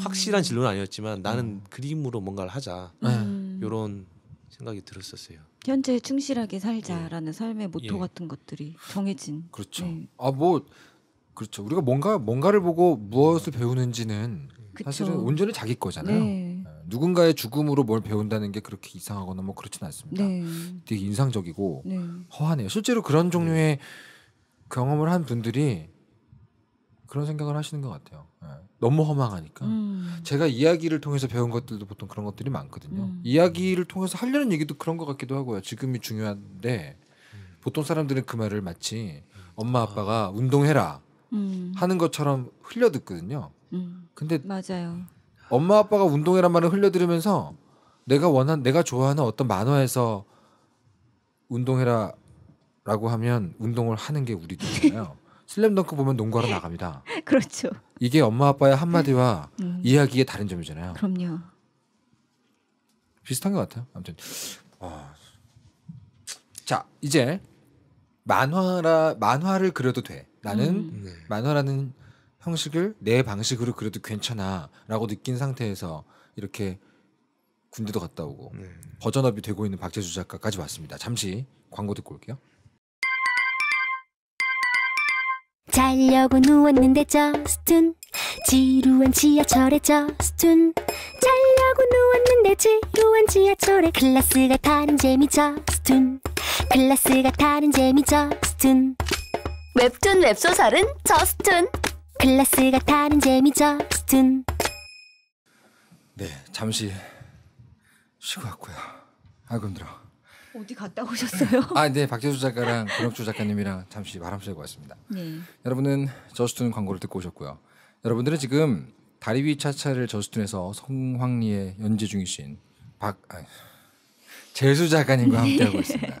확실한 진로는 아니었지만 나는 그림으로 뭔가를 하자. 이런 네. 생각이 들었었어요. 현재 충실하게 네. 살자라는 예. 삶의 모토 예. 같은 것들이 정해진. 그렇죠. 네. 아뭐 그렇죠. 우리가 뭔가 뭔가를 보고 무엇을 배우는지는 그쵸. 사실은 온전히 자기 거잖아요. 네. 네. 누군가의 죽음으로 뭘 배운다는 게 그렇게 이상하거나 뭐 그렇진 않습니다. 네. 되게 인상적이고 네. 허하네요. 실제로 그런 네. 종류의 경험을 한 분들이 그런 생각을 하시는 것 같아요. 너무 허망하니까 음. 제가 이야기를 통해서 배운 것들도 보통 그런 것들이 많거든요. 음. 이야기를 통해서 하려는 얘기도 그런 것 같기도 하고요. 지금이 중요한데 음. 보통 사람들은 그 말을 마치 음. 엄마 아. 아빠가 아. 운동해라 음. 하는 것처럼 흘려 듣거든요. 음. 근데 맞아요. 엄마 아빠가 운동해란 말을 흘려 들으면서 내가 원한 내가 좋아하는 어떤 만화에서 운동해라라고 하면 운동을 하는 게 우리잖아요. [laughs] 슬램덩크 보면 농구하러 나갑니다. [laughs] 그렇죠. 이게 엄마 아빠의 한마디와 음. 음. 이야기의 다른 점이잖아요. 그럼요. 비슷한 것 같아요. 아무튼 와. 자 이제 만화라 만화를 그려도 돼. 나는 음. 네. 만화라는 형식을 내 방식으로 그려도 괜찮아라고 느낀 상태에서 이렇게 군대도 갔다 오고 네. 버전업이 되고 있는 박재주 작가까지 왔습니다. 잠시 광고 듣고 올게요. 자려고 누웠는데 저스툰 지루한 지하철에 저스툰 자려고 누웠는데 지루한 지하철에 클라스가 타는 재미 저스툰 클라스가 타는 재미 저스툰 웹툰 웹소설은 저스툰 클라스가 타는 재미 저스툰 네 잠시 쉬고 왔고요 아 그럼 들어 어디 갔다 오셨어요? [laughs] 아, 네. 박재수 작가랑 권혁주 작가님이랑 잠시 바람 쐬고 왔습니다. 네. 여러분은 저스툰 광고를 듣고 오셨고요. 여러분들은 지금 다리 위 차차를 저스툰에서 성황리에 연재 중이신 박아 재수 작가님과 네. 함께하고 있습니다.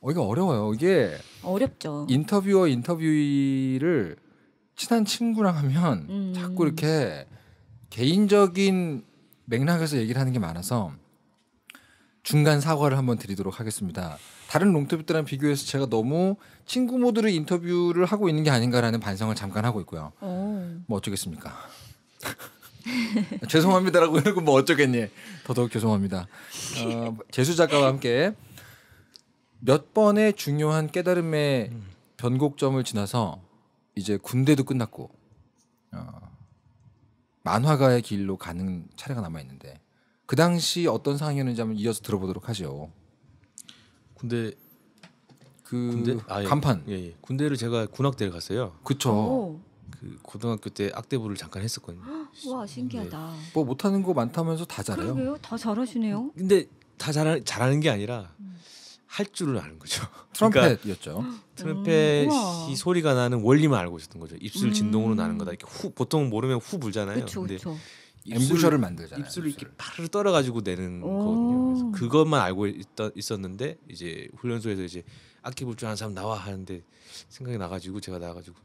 어, 이거 어려워요. 이게 어렵죠. 인터뷰어 인터뷰를 친한 친구랑 하면 음. 자꾸 이렇게 개인적인 맥락에서 얘기를 하는 게 많아서 중간 사과를 한번 드리도록 하겠습니다. 다른 롱터뷰들랑 비교해서 제가 너무 친구 모드로 인터뷰를 하고 있는 게 아닌가라는 반성을 잠깐 하고 있고요. 오. 뭐 어쩌겠습니까? [laughs] 죄송합니다라고 해놓고 뭐 어쩌겠니? 더더욱 죄송합니다. 어, 재수 작가와 함께 몇 번의 중요한 깨달음의 변곡점을 지나서 이제 군대도 끝났고 어, 만화가의 길로 가는 차례가 남아 있는데 그 당시 어떤 상황이었는지 한번 이어서 들어보도록 하죠. 군대 그 군대? 아, 예. 간판. 예, 예. 군대를 제가 군악대를 갔어요. 그쵸. 그 고등학교 때 악대부를 잠깐 했었거든요. [gasps] 와 신기하다. 네. 뭐 못하는 거 많다면서 다 잘해요. 그러게요, 다 잘하시네요. 근데 다 잘하, 잘하는 게 아니라 할 줄을 아는 거죠. [laughs] 그러니까 트럼펫이었죠. 그러니까 [gasps] 트럼펫이 음, 소리가 나는 원리만 알고 있었던 거죠. 입술 음. 진동으로 음. 나는 거다. 이렇게 후 보통 모르면 후 불잖아요. 그쵸, 근 엠부셔를 만들잖아요. 입술을 이렇게 파르르 떨어가지고 내는 거거든요. 그래서 그것만 알고 있다, 있었는데 이제 훈련소에서 이제 악기 볼줄 아는 사람 나와 하는데 생각이 나가지고 제가 나가지고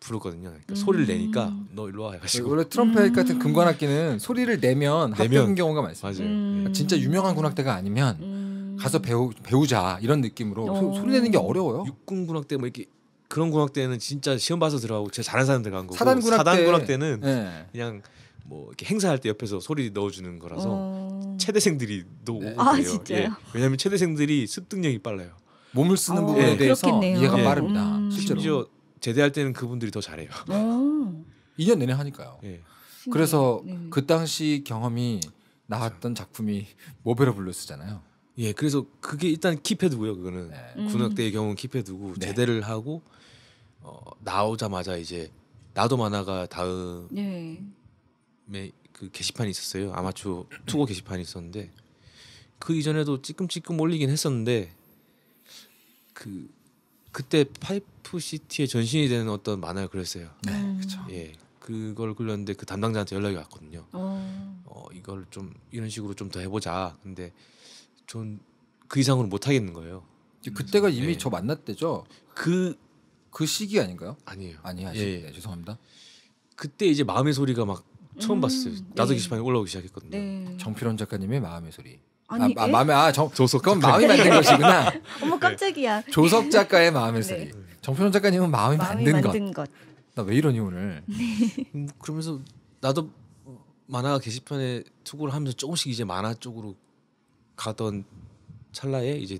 부르거든요. 그러니까 음. 소리를 내니까 너 일로 와 해가지고 원래 트럼펫 음. 같은 금관악기는 소리를 내면 합격인 경우가 많습니다. 맞아요. 음. 예. 그러니까 진짜 유명한 군악대가 아니면 음. 가서 배우 배우자 이런 느낌으로 어. 소, 리 내는 게 어려워요. 육군 군악대 뭐 이렇게 그런 군악대는 진짜 시험 봐서 들어가고 제일 잘하는 사람 들어간 거고 사단 군악대, 사단 군악대는 네. 그냥 뭐 이렇게 행사할 때 옆에서 소리 넣어주는 거라서 어... 체대생들이 또 네. 오거든요. 아, 예. 왜냐하면 체대생들이 습득력이 빨라요. 몸을 쓰는 어, 부분에 대해서 그렇겠네요. 이해가 예. 빠릅니다. 음... 실제로 심지어 제대할 때는 그분들이 더 잘해요. 어... 2년 내내 하니까요. 예. 그래서 네. 그 당시 경험이 나왔던 그렇죠. 작품이 모베로 블루스잖아요. 예, 그래서 그게 일단 킵해두고요. 그거는 네. 음. 군역대의 경우는 킵해두고 네. 제대를 하고 어, 나오자마자 이제 나도 만화가 다음 네. 그 게시판이 있었어요. 아마추어 투고 게시판이 있었는데 그 이전에도 찌끔찌끔 올리긴 했었는데 그 그때 파이프 시티의 전신이 되는 어떤 만화를 그렸어요. 네, 그렇죠. 예, 그걸 그렸는데 그 담당자한테 연락이 왔거든요. 어, 어 이걸 좀 이런 식으로 좀 더 해보자. 근데 전그 이상으로 못 하겠는 거예요. 그때가 이미 예. 저만났대죠 그 그 시기 아닌가요? 아니에요. 아니야, 예, 예. 네, 죄송합니다. 그때 이제 마음의 소리가 막 처음 봤어요. 음, 나도 네. 게시판에 올라오기 시작했거든요. 네. 정필원 작가님의 마음의 소리. 아니, 아, 아, 마음에 아 정, 조석 그건 마음이 만든 [laughs] 것이구나. 어머 네. 깜짝이야. 조석 작가의 마음의 소리. 정필원 작가님은 마음이, 마음이 만든, 만든 것. 나 왜 이러니 오늘. [laughs] 음, 그러면서 나도 만화 게시판에 투고를 하면서 조금씩 이제 만화 쪽으로 가던 찰나에 이제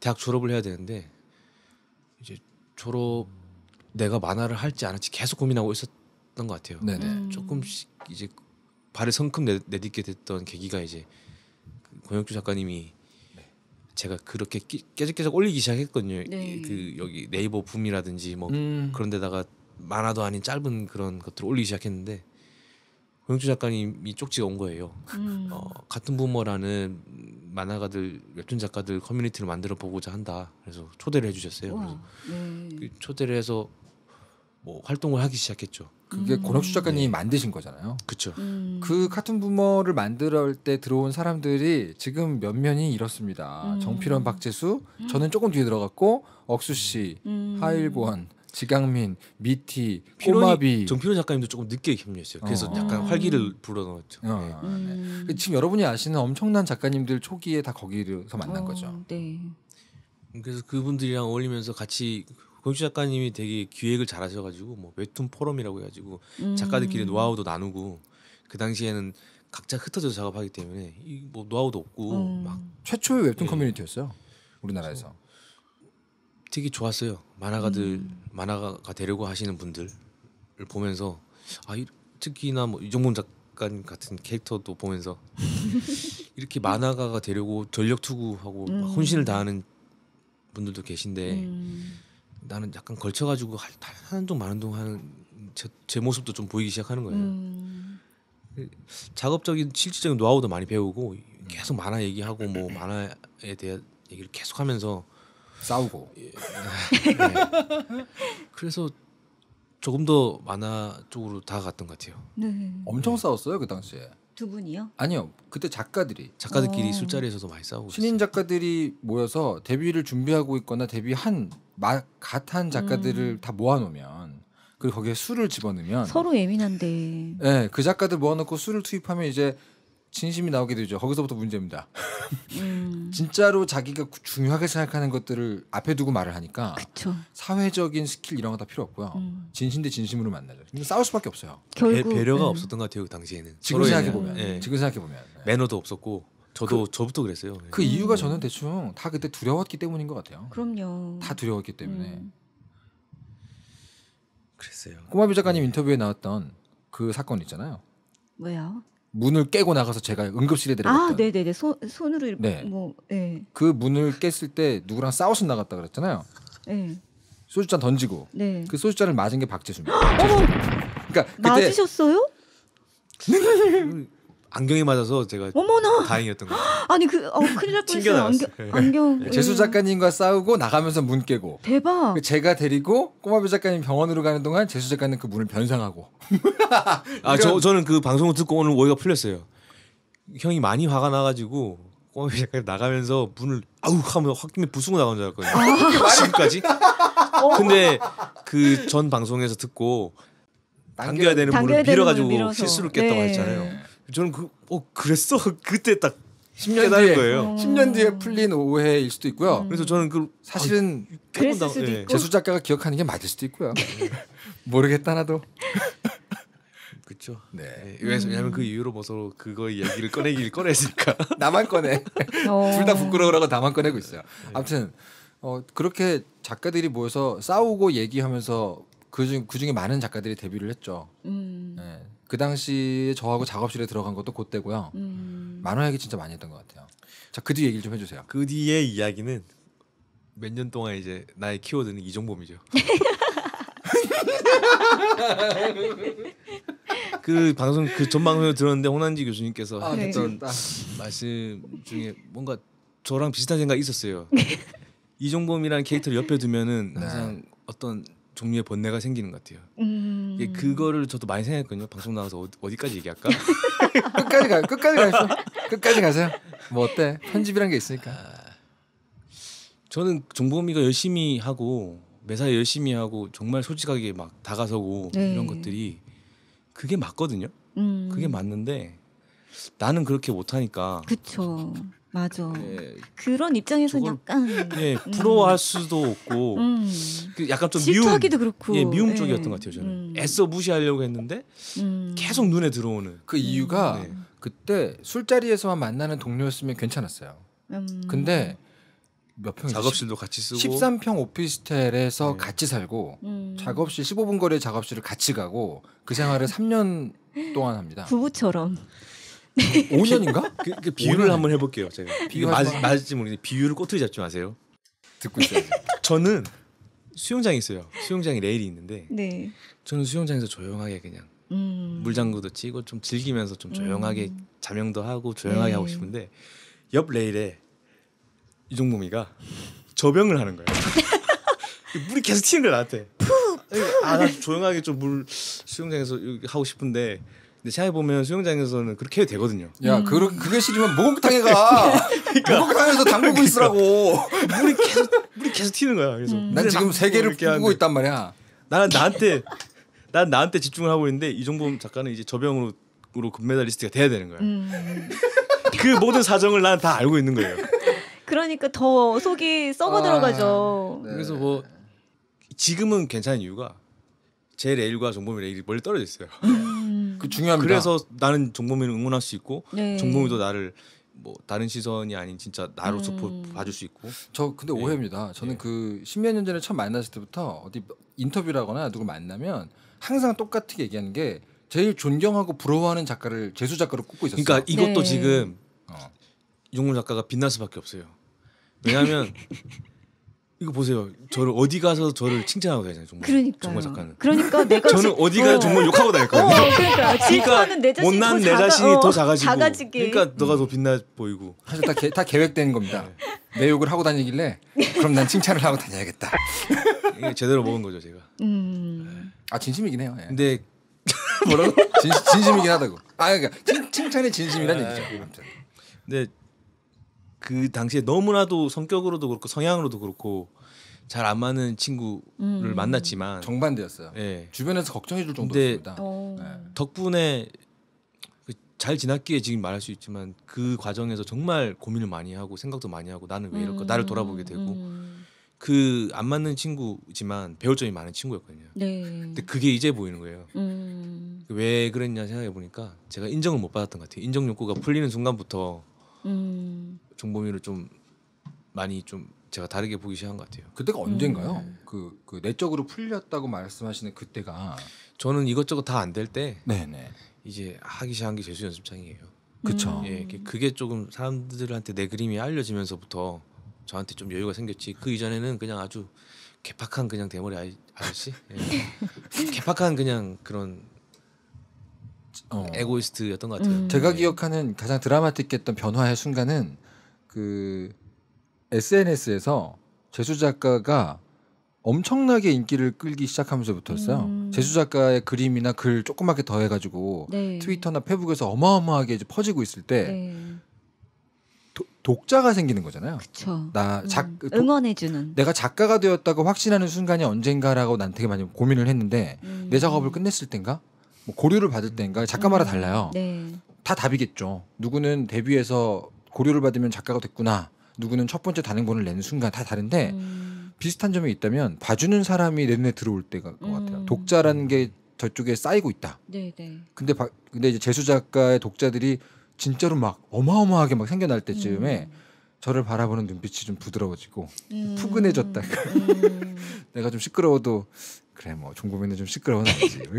대학 졸업을 해야 되는데 이제 졸업 내가 만화를 할지 안 할지 계속 고민하고 있었. 있었던 것 같아요. 네네. 네. 음. 조금씩 이제 발을 성큼 내, 딛게 됐던 계기가 이제 그 권혁주 작가님이 네. 제가 그렇게 깨적깨적 올리기 시작했거든요. 네. 그 여기 네이버 붐이라든지 뭐 음. 그런 데다가 만화도 아닌 짧은 그런 것들을 올리기 시작했는데 권혁주 작가님이 쪽지가 온 거예요. 음. 어, 같은 부모라는 만화가들 웹툰 작가들 커뮤니티를 만들어 보고자 한다. 그래서 초대를 해주셨어요. 그래서 네. 그 초대를 해서 뭐 활동을 하기 시작했죠. 그게 음. 권혁수 작가님이 네. 만드신 거잖아요. 그렇죠. 음. 그 카툰 부머를 만들때 들어온 사람들이 지금 몇 면이 이렇습니다. 음. 정필원, 박재수, 음. 저는 조금 뒤에 들어갔고 억수 씨, 음. 하일권, 지강민, 미티, 꼬마비. 정필원 작가님도 조금 늦게 합류했어요. 그래서 어. 약간 활기를 음. 불어넣었죠. 어. 네. 네. 그 지금 여러분이 아시는 엄청난 작가님들 초기에 다 거기서 만난 어, 거죠. 네. 그래서 그분들이랑 어울리면서 같이 고영주 작가님이 되게 기획을 잘하셔가지고 뭐 웹툰 포럼이라고 해가지고 음. 작가들끼리 노하우도 나누고 그 당시에는 각자 흩어져 작업하기 때문에 이 뭐 노하우도 없고 음. 막 최초의 웹툰 예. 커뮤니티였어요 우리나라에서 되게 좋았어요 만화가들 음. 만화가 되려고 하시는 분들을 보면서 아 이, 특히나 뭐 이종문 작가님 같은 캐릭터도 보면서 [laughs] 이렇게 만화가가 되려고 전력 투구하고 막 음. 혼신을 다하는 분들도 계신데 음. 나는 약간 걸쳐가지고 하는 동 많은 동 하는 제, 제, 모습도 좀 보이기 시작하는 거예요. 음. 작업적인 실질적인 노하우도 많이 배우고 계속 만화 얘기하고 뭐 만화에 대한 얘기를 계속하면서 싸우고. 예, 네. 그래서 조금 더 만화 쪽으로 다가갔던 것 같아요. 네. 엄청 네. 싸웠어요 그 당시에. 두 분이요? 아니요. 그때 작가들이 작가들끼리 오. 어. 술자리에서도 많이 싸우고 신인 작가들이 모여서 데뷔를 준비하고 있거나 데뷔한 막 갓한 작가들을 음. 다 모아놓으면 그리고 거기에 술을 집어넣으면 서로 예민한데. 네, 그 작가들 모아놓고 술을 투입하면 이제 진심이 나오게 되죠. 거기서부터 문제입니다. [laughs] 음. 진짜로 자기가 중요하게 생각하는 것들을 앞에 두고 말을 하니까 그쵸. 사회적인 스킬 이런 거 다 필요 없고요. 음. 진심 대 진심으로 만나죠. 싸울 수밖에 없어요. 음. 결국, 배, 려가 음. 없었던 것 같아요. 그 당시에는. 지금 생각해 보면. 네. 지금 생각해 보면. 네. 매너도 없었고 저도 그, 저부터 그랬어요. 그 음. 이유가 저는 대충 다 그때 두려웠기 때문인 것 같아요. 그럼요. 다 두려웠기 때문에. 음. 그랬어요. 꼬마비 작가님 인터뷰에 나왔던 그 사건 있잖아요. 왜요? 문을 깨고 나가서 제가 응급실에 데려갔다. 아, 네네네. 소, 손으로 네. 뭐, 네. 그 문을 깼을 때 누구랑 싸워서 나갔다 그랬잖아요. 네. 소주잔 던지고. 네. 그 소주잔을 맞은 게 박재수입니다. 어머. 그러니까 그때 맞으셨어요? [laughs] 안경이 맞아서 제가 어머나 다행이었던 거예 [gasps] 아니 그 어, 큰일 날뻔했어 안경, 예. 안경 예, 재수 예. 작가님과 싸우고 나가면서 문 깨고 대박. 제가 데리고 꼬마배 작가님 병원으로 가는 동안 재수 작가는 그 문을 변상하고. [laughs] 아저 그러니까 저는 그 방송을 듣고 오늘 오해가 풀렸어요. 형이 많이 화가 나가지고 꼬마배 작가님 나가면서 문을 아우 하면 확김에 부수고 나간 줄 알았거든요. 아. 지금까지. [laughs] 어. 근데 그 전 방송에서 듣고 당겨야 되는 당겨야 문을 밀어가지고 실수를 깼다고 네. 했잖아요. 저는 그 어 그랬어 [laughs] 그때 딱 10년 뒤에 거예요. 10년 음. 뒤에 풀린 오해일 수도 있고요. 음. 그래서 저는 그 사실은 아, 그수 예. 재수 작가가 기억하는 게 맞을 수도 있고요. [laughs] 모르겠다 나도. [laughs] 그렇죠. 네. 네. 예. 왜냐하면 음. 그 이후로 뭐 서로 그거 얘기를 꺼내기를 꺼냈으니까 나만 꺼내. 어. 둘다 부끄러우라고 나만 꺼내고 있어요. 예. 아무튼 어, 그렇게 작가들이 모여서 싸우고 얘기하면서 그중 그중에 많은 작가들이 데뷔를 했죠. 음. 네. 그 당시에 저하고 작업실에 들어간 것도 그때고요. 음. 만화 얘기 진짜 많이 했던 것 같아요. 자, 그 뒤 얘기를 좀 해주세요. 그 뒤의 이야기는 몇 년 동안 이제 나의 키워드는 이종범이죠. [laughs] 그 방송 그 전방송을 들었는데 호난지 교수님께서 아, 했던 네. 말씀 중에 뭔가 저랑 비슷한 생각이 있었어요. 이종범이라는 캐릭터를 옆에 두면은 네. 항상 어떤 종류의 번뇌가 생기는 것 같아요. 음... 예, 그거를 저도 많이 생각했거든요. 방송 나와서 어디, 까지 얘기할까? [laughs] 끝까지 가 끝까지 가세요. 끝까지 가세요. 뭐 어때? 편집이란 게 있으니까. 아, 저는 종범이가 열심히 하고 매사에 열심히 하고 정말 솔직하게 막 다가서고 네. 이런 것들이 그게 맞거든요. 음... 그게 맞는데 나는 그렇게 못하니까. 그렇죠. 맞아. 예. 그런 입장에서는 약간 예, 음. 부러워할 음. 수도 없고 음. 그 약간 좀 미움 하기도 그렇고 예, 미움 예. 쪽이었던 것 같아요. 저는 음. 애써 무시하려고 했는데 음. 계속 눈에 들어오는 그 이유가 음. 네. 그때 술자리에서만 만나는 동료였으면 괜찮았어요. 근데 몇 평? 작업실도 같이 쓰고 13평 오피스텔에서 네. 같이 살고 음. 작업실 15분 거리의 작업실을 같이 가고 그 생활을 3년 동안 합니다. 부부처럼. 5년인가? 그, 그 비유를 한번 해볼게요. 제가 맞, 맞을지 모르는데 비유를 꼬투리 잡지 마세요. 듣고 있어요. 저는 수영장이 있어요. 수영장이 레일이 있는데 네. 저는 수영장에서 조용하게 그냥 음. 물장구도 치고 좀 즐기면서 좀 조용하게 음. 자명도 하고 조용하게 네. 하고 싶은데 옆 레일에 이종범이가 저병을 하는 거예요. [laughs] 물이 계속 튀는 거야 나한테. 아, 조용하게 좀 물 수영장에서 하고 싶은데 근데 생각해보면 수영장에서는 그렇게 해도 되거든요. 야, 음. 그, 그게 싫으면 목욕탕에 가. 그러니까. 목욕탕에서 담그고 그러니까. 있으라고. 물이 계속, 물이 계속 튀는 거야. 그래서. 음. 난 지금 세 개를 끼고 있단 말이야. 나는 나한테, 난 나한테 집중을 하고 있는데 이종범 작가는 이제 저병으로 금메달리스트가 돼야 되는 거야. 음. 그 모든 사정을 나는 다 알고 있는 거예요. 그러니까 더 속이 썩어 아. 들어가죠. 아, 네. 그래서 뭐 지금은 괜찮은 이유가 제 레일과 종범의 레일이 멀리 떨어져 있어요. 음. 그 중요합니다. 그래서 나는 정범이를 응원할 수 있고 네. 정범이도 나를 뭐 다른 시선이 아닌 진짜 나로서 음. 봐줄 수 있고. 저 근데 예. 오해입니다. 저는 예. 그 십몇 년 전에 처음 만났을 때부터 어디 인터뷰라거나 누구 만나면 항상 똑같이 얘기하는 게 제일 존경하고 부러워하는 작가를 재수 작가로 꼽고 있었어요. 그러니까 이것도 네. 지금 어. 용문 작가가 빛날 수밖에 없어요. 왜냐하면 [laughs] 이거 보세요. 저를 어디 가서 저를 [gasps] 칭찬하고 다니잖아요. 정말. 그러니까 정말 작가는. 그러니까 [laughs] 내가 저는 어디 가서 어. 정말 욕하고 다닐 거예요. 어, 어 그러니까 그러니까 내 못난 내 자신이 어. 더 작아지고. 작아지게. 그러니까 너가 더 빛나 보이고. 사실 다, 다 계획된 겁니다. 네. 내 욕을 하고 다니길래 그럼 난 칭찬을 하고 다녀야겠다. [laughs] 제대로 먹은 거죠 제가. 음. 네. 아 진심이긴 해요. 예. 근데 [laughs] 뭐라고? 진, 심이긴 하다고. 아 그러니까 칭, 칭찬의 진심이란 아, 얘기죠. 네. 아무튼. 근데 그 당시에 너무나도 성격으로도 그렇고 성향으로도 그렇고 잘 안 맞는 친구를 음. 만났지만 정반대였어요. 예. 주변에서 걱정해줄 정도였습니다. 네. 어. 덕분에 그 잘 지났기에 지금 말할 수 있지만 그 과정에서 정말 고민을 많이 하고 생각도 많이 하고 나는 왜 이럴까 음. 나를 돌아보게 되고 음. 음, 음. 그안 맞는 친구지만 배울 점이 많은 친구였거든요. 네. 근데 그게 이제 보이는 거예요. 음. 왜 그랬냐 생각해 보니까 제가 인정을 못 받았던 것 같아요. 인정 욕구가 풀리는 순간부터 음. 등범미를좀 많이 좀 제가 다르게 보기 시작한 것 같아요. 그때가 언젠가요? 음. 그, 그 내적으로 풀렸다고 말씀하시는 그때가 저는 이것저것 다 안 될때 네네. 이제 하기 시작한 게 재수 연습장이에요. 그쵸. 음. 예, 그게 조금 사람들한테 내 그림이 알려지면서부터 저한테 좀 여유가 생겼지. 그 이전에는 그냥 아주 개팍한 그냥 대머리 아이, 아저씨, 예. [laughs] 개팍한 그냥 그런 어. 에고이스트였던 것 같아요. 음. 제가 기억하는 가장 드라마틱했던 변화의 순간은 그 SNS에서 재수 작가가 엄청나게 인기를 끌기 시작하면서부터였어요. 음. 재수 작가의 그림이나 글 조그맣게 더해가지고 네. 트위터나 페북에서 어마어마하게 이제 퍼지고 있을 때 네. 도, 독자가 생기는 거잖아요. 그쵸. 나 음. 작, 음. 응원해주는. 내가 작가가 되었다고 확신하는 순간이 언젠가라고 난 되게 많이 고민을 했는데 음. 내 작업을 끝냈을 땐가, 뭐 고려를 받을 땐가 작가마다 음. 달라요. 네. 다 답이겠죠. 누구는 데뷔해서 고려를 받으면 작가가 됐구나. 누구는 첫 번째 단행본을 낸 순간 다 다른데 음. 비슷한 점이 있다면 봐주는 사람이 내 눈에 들어올 때가 음. 같아요. 독자라는 게 저쪽에 쌓이고 있다. 네네. 네. 근데 바, 근데 이제 재수 작가의 독자들이 진짜로 막 어마어마하게 막 생겨날 때쯤에 음. 저를 바라보는 눈빛이 좀 부드러워지고 음. 푸근해졌다. 음. [laughs] 내가 좀 시끄러워도 그래 뭐 종고민은 좀 시끄러운 아니지. [laughs]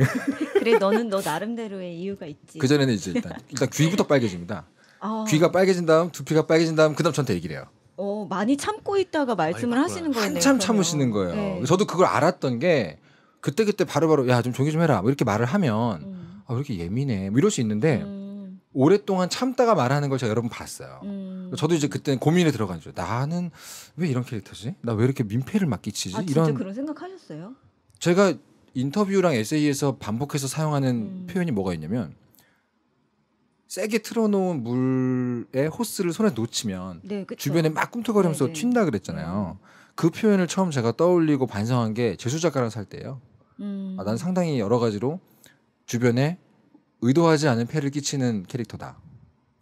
그래 너는 너 나름대로의 이유가 있지. 그 전에는 이제 일단 일단 귀부터 빨개집니다. 아. 귀가 빨개진 다음 두피가 빨개진 다음 그다음 저한테 얘기를 해요. 어, 많이 참고 있다가 말씀을 아이 하시는 거예요. 한참 참으시는 거예요. 네. 저도 그걸 알았던 게 그때 그때 바로바로 야 좀조용좀 해라 뭐 이렇게 말을 하면 음. 아, 왜 이렇게 예민해 뭐 이럴 수 있는데 음. 오랫동안 참다가 말하는 걸 제가 여러 번 봤어요. 음. 그러니까 저도 이제 그때 고민에 들어간 거죠. 나는 왜 이런 캐릭터지? 나 왜 이렇게 민폐를 막 끼치지? 아, 이런 그런 생각하셨어요? 제가 인터뷰랑 에세이에서 반복해서 사용하는 음. 표현이 뭐가 있냐면 세게 틀어놓은 물의 호스를 손에 놓치면 네, 주변에 막 꿈틀거리면서 네네. 네. 튄다 그랬잖아요. 그 표현을 처음 제가 떠올리고 반성한 게 재수작가랑 살 때예요. 음. 아, 난 상당히 여러 가지로 주변에 의도하지 않은 폐를 끼치는 캐릭터다.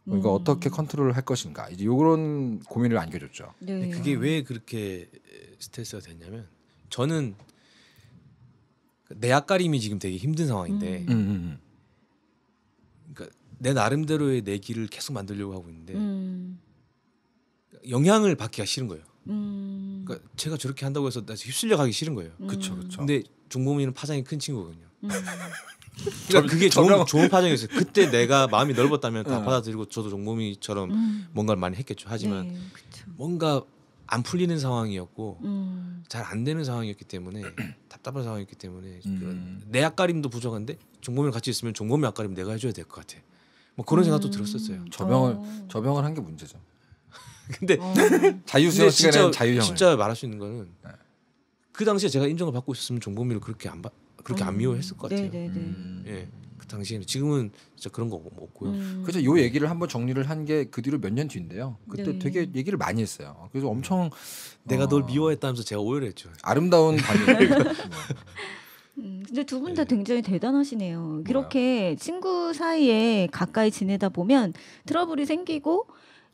어, 음. 이거 어떻게 컨트롤할 것인가 이제 요런 고민을 안겨줬죠. 네. 그게 왜 그렇게 스트레스가 됐냐면 저는 내 앞가림이 지금 되게 힘든 상황인데 음. 음, 음. 내 나름대로의 내 길을 계속 만들려고 하고 있는데 음. 영향을 받기가 싫은 거예요. 음. 그러니까 제가 저렇게 한다고 해서 나 휩쓸려 가기 싫은 거예요. 그렇죠, 그렇죠. 근데 종범이는 파장이 큰 친구거든요. 음. 그러니까 그게 좋은, 좋은 파장이었어요. 그때 내가 마음이 넓었다면 다 네. 받아들이고 저도 종범이처럼 음. 뭔가를 많이 했겠죠. 하지만 네, 뭔가 안 풀리는 상황이었고 음. 잘안 되는 상황이었기 때문에 [clears throat] 답답한 상황이었기 때문에 음. 내 앞가림도 부족한데 종범이랑 같이 있으면 종범이 앞가림 내가 해줘야 될 것 같아. 뭐 그런 생각도 음. 들었었어요. 저병을 어. 저병을 한 게 문제죠. [laughs] 근데 어. 자유 수영 시간에 자유형 진짜 말할 수 있는 거는 네. 그 당시에 제가 인정을 받고 있었으면 종범이를 그렇게 안 바, 그렇게 안 음. 미워했을 것 같아요. 음. 예. 그 당시에는 지금은 진짜 그런 거 없고요. 음. 그래서 요 얘기를 한번 정리를 한 게 그 뒤로 몇 년 뒤인데요. 그때 네. 되게 얘기를 많이 했어요. 그래서 엄청 내가 널 어. 미워했다면서 제가 오해를 했죠. 아름다운 밤이 [laughs] 음, 근데 두 분다 네. 굉장히 대단하시네요. 이렇게 친구 사이에 가까이 지내다 보면 트러블이 생기고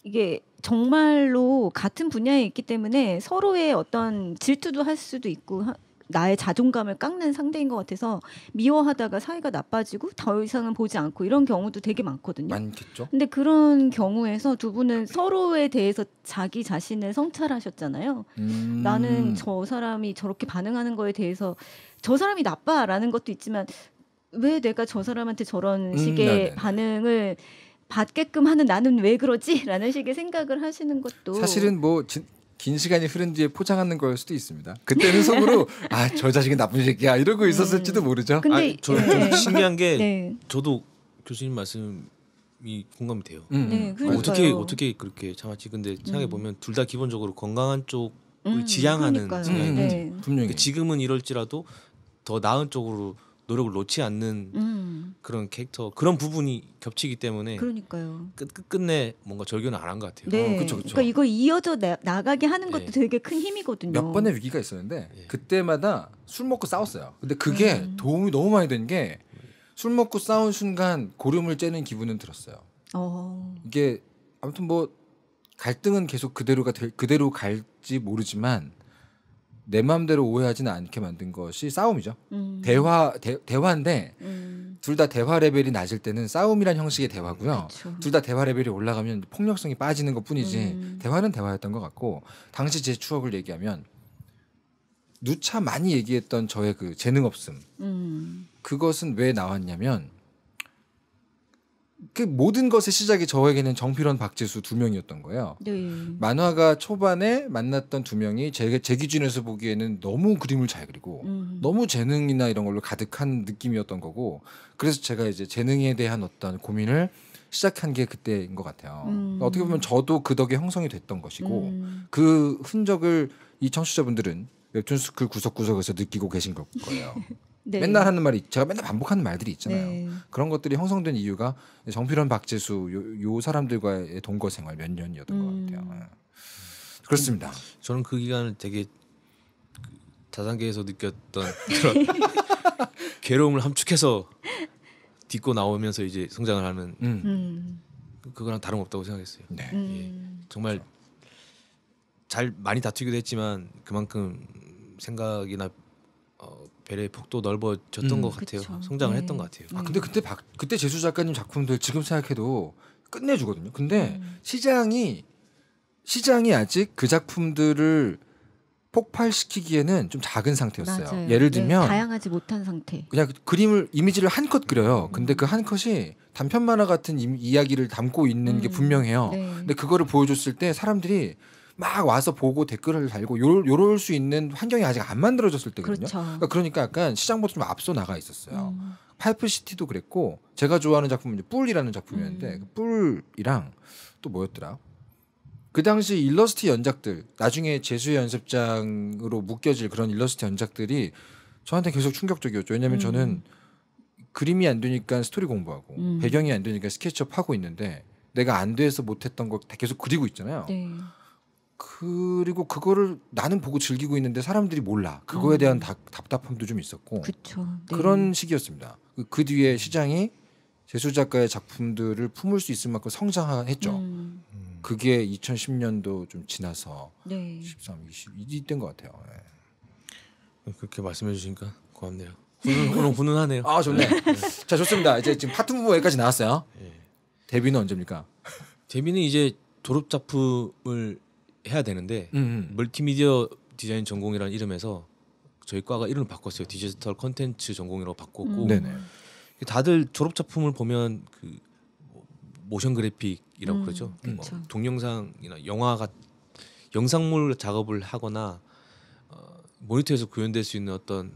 이게 정말로 같은 분야에 있기 때문에 서로의 어떤 질투도 할 수도 있고 나의 자존감을 깎는 상대인 것 같아서 미워하다가 사이가 나빠지고 더 이상은 보지 않고 이런 경우도 되게 많거든요. 많겠죠. 근데 그런 경우에서 두 분은 서로에 대해서 자기 자신을 성찰하셨잖아요. 음. 나는 저 사람이 저렇게 반응하는 거에 대해서 저 사람이 나빠라는 것도 있지만 왜 내가 저 사람한테 저런 음, 식의 음, 반응을 받게끔 하는 나는 왜 그러지라는 식의 생각을 하시는 것도 사실은 뭐 긴 시간이 흐른 뒤에 포장하는 걸 수도 있습니다. 그때는 속으로 [laughs] 아저 자식이 나쁜 새끼야 이러고 네. 있었을지도 모르죠. 근데 아니, 저, 네. 신기한 게 네. 저도 교수님 말씀이 공감이 돼요. 음. 음. 네, 그 어떻게 어떻게 그렇게 참았지? 근데 생각해 보면 음. 둘다 기본적으로 건강한 쪽을 음, 지향하는 그러니까요. 음, 네. 분명히 지금은 이럴지라도 더 나은 쪽으로 노력을 놓지 않는 음. 그런 캐릭터 그런 부분이 겹치기 때문에 그러니까요. 끝, 끝내 뭔가 절교는 안한 것 같아요. 네. 어, 그쵸, 그 그러니까 이거 이어져 나, 나가게 하는 예. 것도 네. 되게 큰 힘이거든요. 몇 번의 위기가 있었는데 네. 그때마다 술 먹고 싸웠어요. 근데 그게 음. 도움이 너무 많이 된 게 술 먹고 싸운 순간 고름을 째는 기분은 들었어요. 어. 이게 아무튼 뭐 갈등은 계속 그대로가 될, 그대로 갈지 모르지만 내 마음대로 오해하지는 않게 만든 것이 싸움이죠. 음. 대화 대, 화인데 음. 둘다 대화 레벨이 낮을 때는 싸움이란 형식의 대화고요. 그렇죠. 둘다 대화 레벨이 올라가면 폭력성이 빠지는 것뿐이지 음. 대화는 대화였던 것 같고 당시 제 추억을 얘기하면 누차 많이 얘기했던 저의 그 재능 없음 음. 그것은 왜 나왔냐면 그 모든 것의 시작이 저에게는 정필원, 박재수 두 명이었던 거예요. 네. 만화가 초반에 만났던 두 명이 제, 제 기준에서 보기에는 너무 그림을 잘 그리고 음. 너무 재능이나 이런 걸로 가득한 느낌이었던 거고 그래서 제가 이제 재능에 대한 어떤 고민을 시작한 게 그때인 것 같아요. 음. 그러니까 어떻게 보면 저도 그 덕에 형성이 됐던 것이고 음. 그 흔적을 이 청취자분들은 웹툰 스쿨 그 구석구석에서 느끼고 계신 걸 거예요. [laughs] 네. 맨날 하는 말이 제가 맨날 반복하는 말들이 있잖아요. 네. 그런 것들이 형성된 이유가 정필원, 박재수 요, 요 사람들과의 동거 생활 몇 년이었던 음. 것 같아요. 네. 그렇습니다. 저는 그 기간을 되게 자산계에서 느꼈던 그런 [laughs] 괴로움을 함축해서 딛고 나오면서 이제 성장을 하는 음. 음. 그거랑 다름없다고 생각했어요. 네. 예. 음. 정말 그렇죠. 잘 많이 다투기도 했지만 그만큼 생각이나 베레의 폭도 넓어졌던 음. 것 같아요. 그쵸. 성장을 네. 했던 것 같아요. 아 근데 그때 박, 그때 재수 작가님 작품들 지금 생각해도 끝내주거든요. 근데 음. 시장이 시장이 아직 그 작품들을 폭발시키기에는 좀 작은 상태였어요. 맞아요. 예를 네, 들면 네, 다양하지 못한 상태. 그냥 그림을 이미지를 한 컷 그려요. 음. 근데 그 한 컷이 단편 만화 같은 이, 야기를 담고 있는 음. 게 분명해요. 네. 근데 그거를 보여줬을 때 사람들이 막 와서 보고 댓글을 달고 요, 요럴 수 있는 환경이 아직 안 만들어졌을 때거든요. 그렇죠. 그러니까, 그러니까 약간 시장보다 좀 앞서 나가 있었어요. 음. 파이프시티도 그랬고 제가 좋아하는 작품은 뿔이라는 작품이었는데 음. 그 뿔이랑 또 뭐였더라? 그 당시 일러스트 연작들 나중에 재수 연습장으로 묶여질 그런 일러스트 연작들이 저한테 계속 충격적이었죠. 왜냐하면 음. 저는 그림이 안 되니까 스토리 공부하고 음. 배경이 안 되니까 스케치업 하고 있는데 내가 안 돼서 못했던 거 계속 그리고 있잖아요. 네. 그리고 그거를 나는 보고 즐기고 있는데 사람들이 몰라. 그거에 음. 대한 다, 답답함도 좀 있었고. 그쵸, 네. 그런 시기였습니다. 그, 그 뒤에 시장이 재수 작가의 작품들을 품을 수 있을 만큼 성장했죠. 음. 음. 그게 2010년도 좀 지나서 네. 13, 20 이때인 것 같아요. 네. 그렇게 말씀해 주시니까 고맙네요. 훈훈, 훈훈하네요. 아 좋네. 네. 네. 자 좋습니다. 이제 지금 파트 무브 여기까지 나왔어요. 예. 데뷔는 언제입니까? 데뷔는 이제 졸업 작품을 해야 되는데 음. 멀티미디어 디자인 전공이라는 이름에서 저희 과가 이름을 바꿨어요. 디지털 컨텐츠 전공이라고 바꿨고 음. 다들 졸업 작품을 보면 그 모션 그래픽이라고 음, 그러죠. 뭐 동영상이나 영화 가 영상물 작업을 하거나 어, 모니터에서 구현될 수 있는 어떤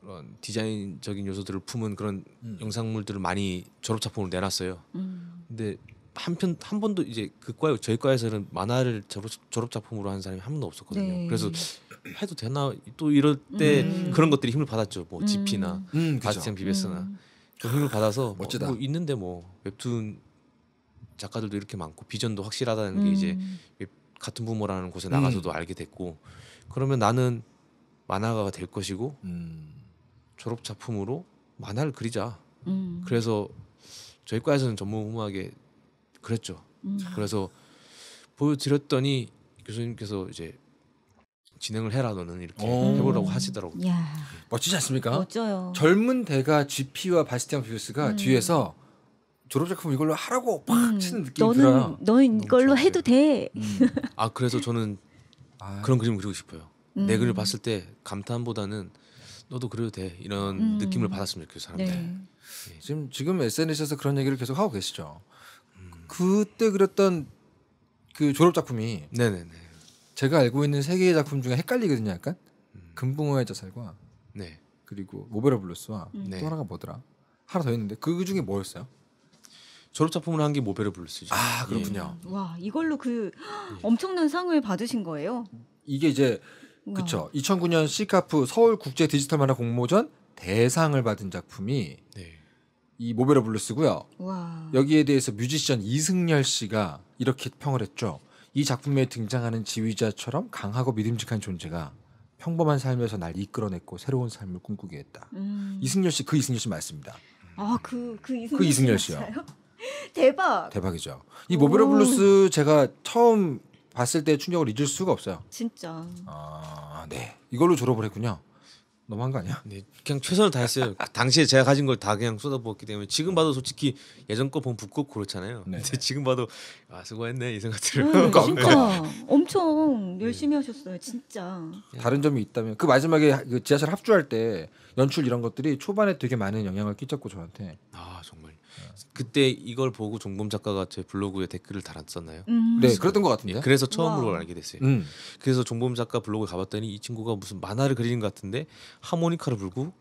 그런 디자인적인 요소들을 품은 그런 음. 영상물들을 많이 졸업 작품으로 내놨어요. 음. 근데 한편 한 번도 이제 그 과에 저희 과에서는 만화를 졸업, 졸업 작품으로 하는 사람이 한 번도 없었거든요. 네. 그래서 해도 되나 또 이럴 때 음. 그런 것들이 힘을 받았죠. 뭐집이나 음, 바스티안 음, 비베스나 음. 힘을 받아서 뭐, 뭐, 있는데 뭐 웹툰 작가들도 이렇게 많고 비전도 확실하다는 게 이제 음. 같은 부모라는 곳에 나가서도 음. 알게 됐고 그러면 나는 만화가가 될 것이고 졸업 작품으로 만화를 그리자. 그래서 저희 과에서는 전문후무하게 그랬죠. 음. 그래서 보여드렸더니 교수님께서 이제 진행을 해라 너는 이렇게 오. 어. 해보라고 하시더라고요. 야. 멋지지 않습니까? 멋져요. 젊은 대가 GP와 바스티안 비우스가 음. 뒤에서 졸업 작품 이걸로 하라고 팍 음. 치는 느낌이 너는, 들어요. 너는 이걸로 해도 돼. 음. 아 그래서 저는 아. 그런 그림 그리고 싶어요. 음. 내 그림을 봤을 때 감탄보다는 너도 그래도 돼 이런 음. 느낌을 받았으면 좋겠어요 그 사람들. 네. 네. 지금 지금 SNS에서 그런 얘기를 계속 하고 계시죠. 그때 그렸던 그 졸업 작품이 네네네. 제가 알고 있는 세 개의 작품 중에 헷갈리거든요, 약간. 음. 금붕어의 자살과 네. 그리고 모베라 블루스와 음. 네. 또 하나가 뭐더라? 하나 더 있는데 그 중에 뭐였어요? 졸업 작품을 한게 모베르 블루스죠. 아 그렇군요. 예. 와 이걸로 그 예. 엄청난 상을 받으신 거예요? 이게 이제 그쵸. 2009년 시카프 서울 국제 디지털 만화 공모전 대상을 받은 작품이 네. 이 모베라 블루스고요. 와. 여기에 대해서 뮤지션 이승열 씨가 이렇게 평을 했죠. 이 작품에 등장하는 지휘자처럼 강하고 믿음직한 존재가 평범한 삶에서 날 이끌어냈고 새로운 삶을 꿈꾸게 했다. 음. 이승열 씨그 이승열 씨 맞습니다. 아그그 그 이승열, 그 이승열 씨요. [laughs] 대박. 대박이죠. 이 모베라 블루스 제가 처음 봤을 때 충격을 잊을 수가 없어요. 진짜. 아 네. 이걸로 졸업을 했군요. 너무한 거 아니야? 네, 그냥 최선을 다했어요. [laughs] 당시에 제가 가진 걸 다 그냥 쏟아부었기 때문에 지금 봐도 솔직히 예전 거 보면 부끄럽고 그렇잖아요. 네. 근데 지금 봐도 아 수고했네 이 생각 들어요. 음, [laughs] 그러니까 네, 그러 엄청 네. 열심히 하셨어요, 진짜. 다른 점이 있다면 그 마지막에 그 지하철 합주할 때 연출 이런 것들이 초반에 되게 많은 영향을 끼쳤고 저한테. 아 정말. 그때 이걸 보고 종범 작가가 제 블로그에 댓글을 달았었나요? 음. 네, 그랬던 것 같은데. 예, 그래서 처음으로 와. 알게 됐어요. 음. 그래서 종범 작가 블로그에 가봤더니 이 친구가 무슨 만화를 그리는 것 같은데 하모니카를 불고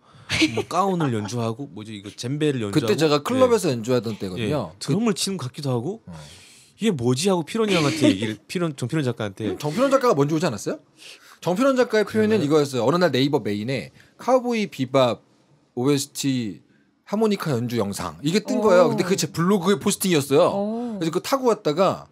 뭐 가운을 연주하고 뭐지 이거 젬베를 연주하고 그때 제가 클럽에서 예. 연주하던 때거든요. 예, 드럼을 치는 것 같기도 하고 어. 이게 뭐지 하고 피론 형한테 [laughs] 얘기를 피론 정피론 작가한테 음, 정피론 작가가 먼저 오지 않았어요? 정피론 작가의 표현은 그러면... 네. 이거였어요. 어느 날 네이버 메인에 카우보이 비밥 OST 하모니카 연주 영상 이게 뜬 거예요. 근데 그게 제 블로그의 포스팅이었어요. 그래서 그 타고 왔다가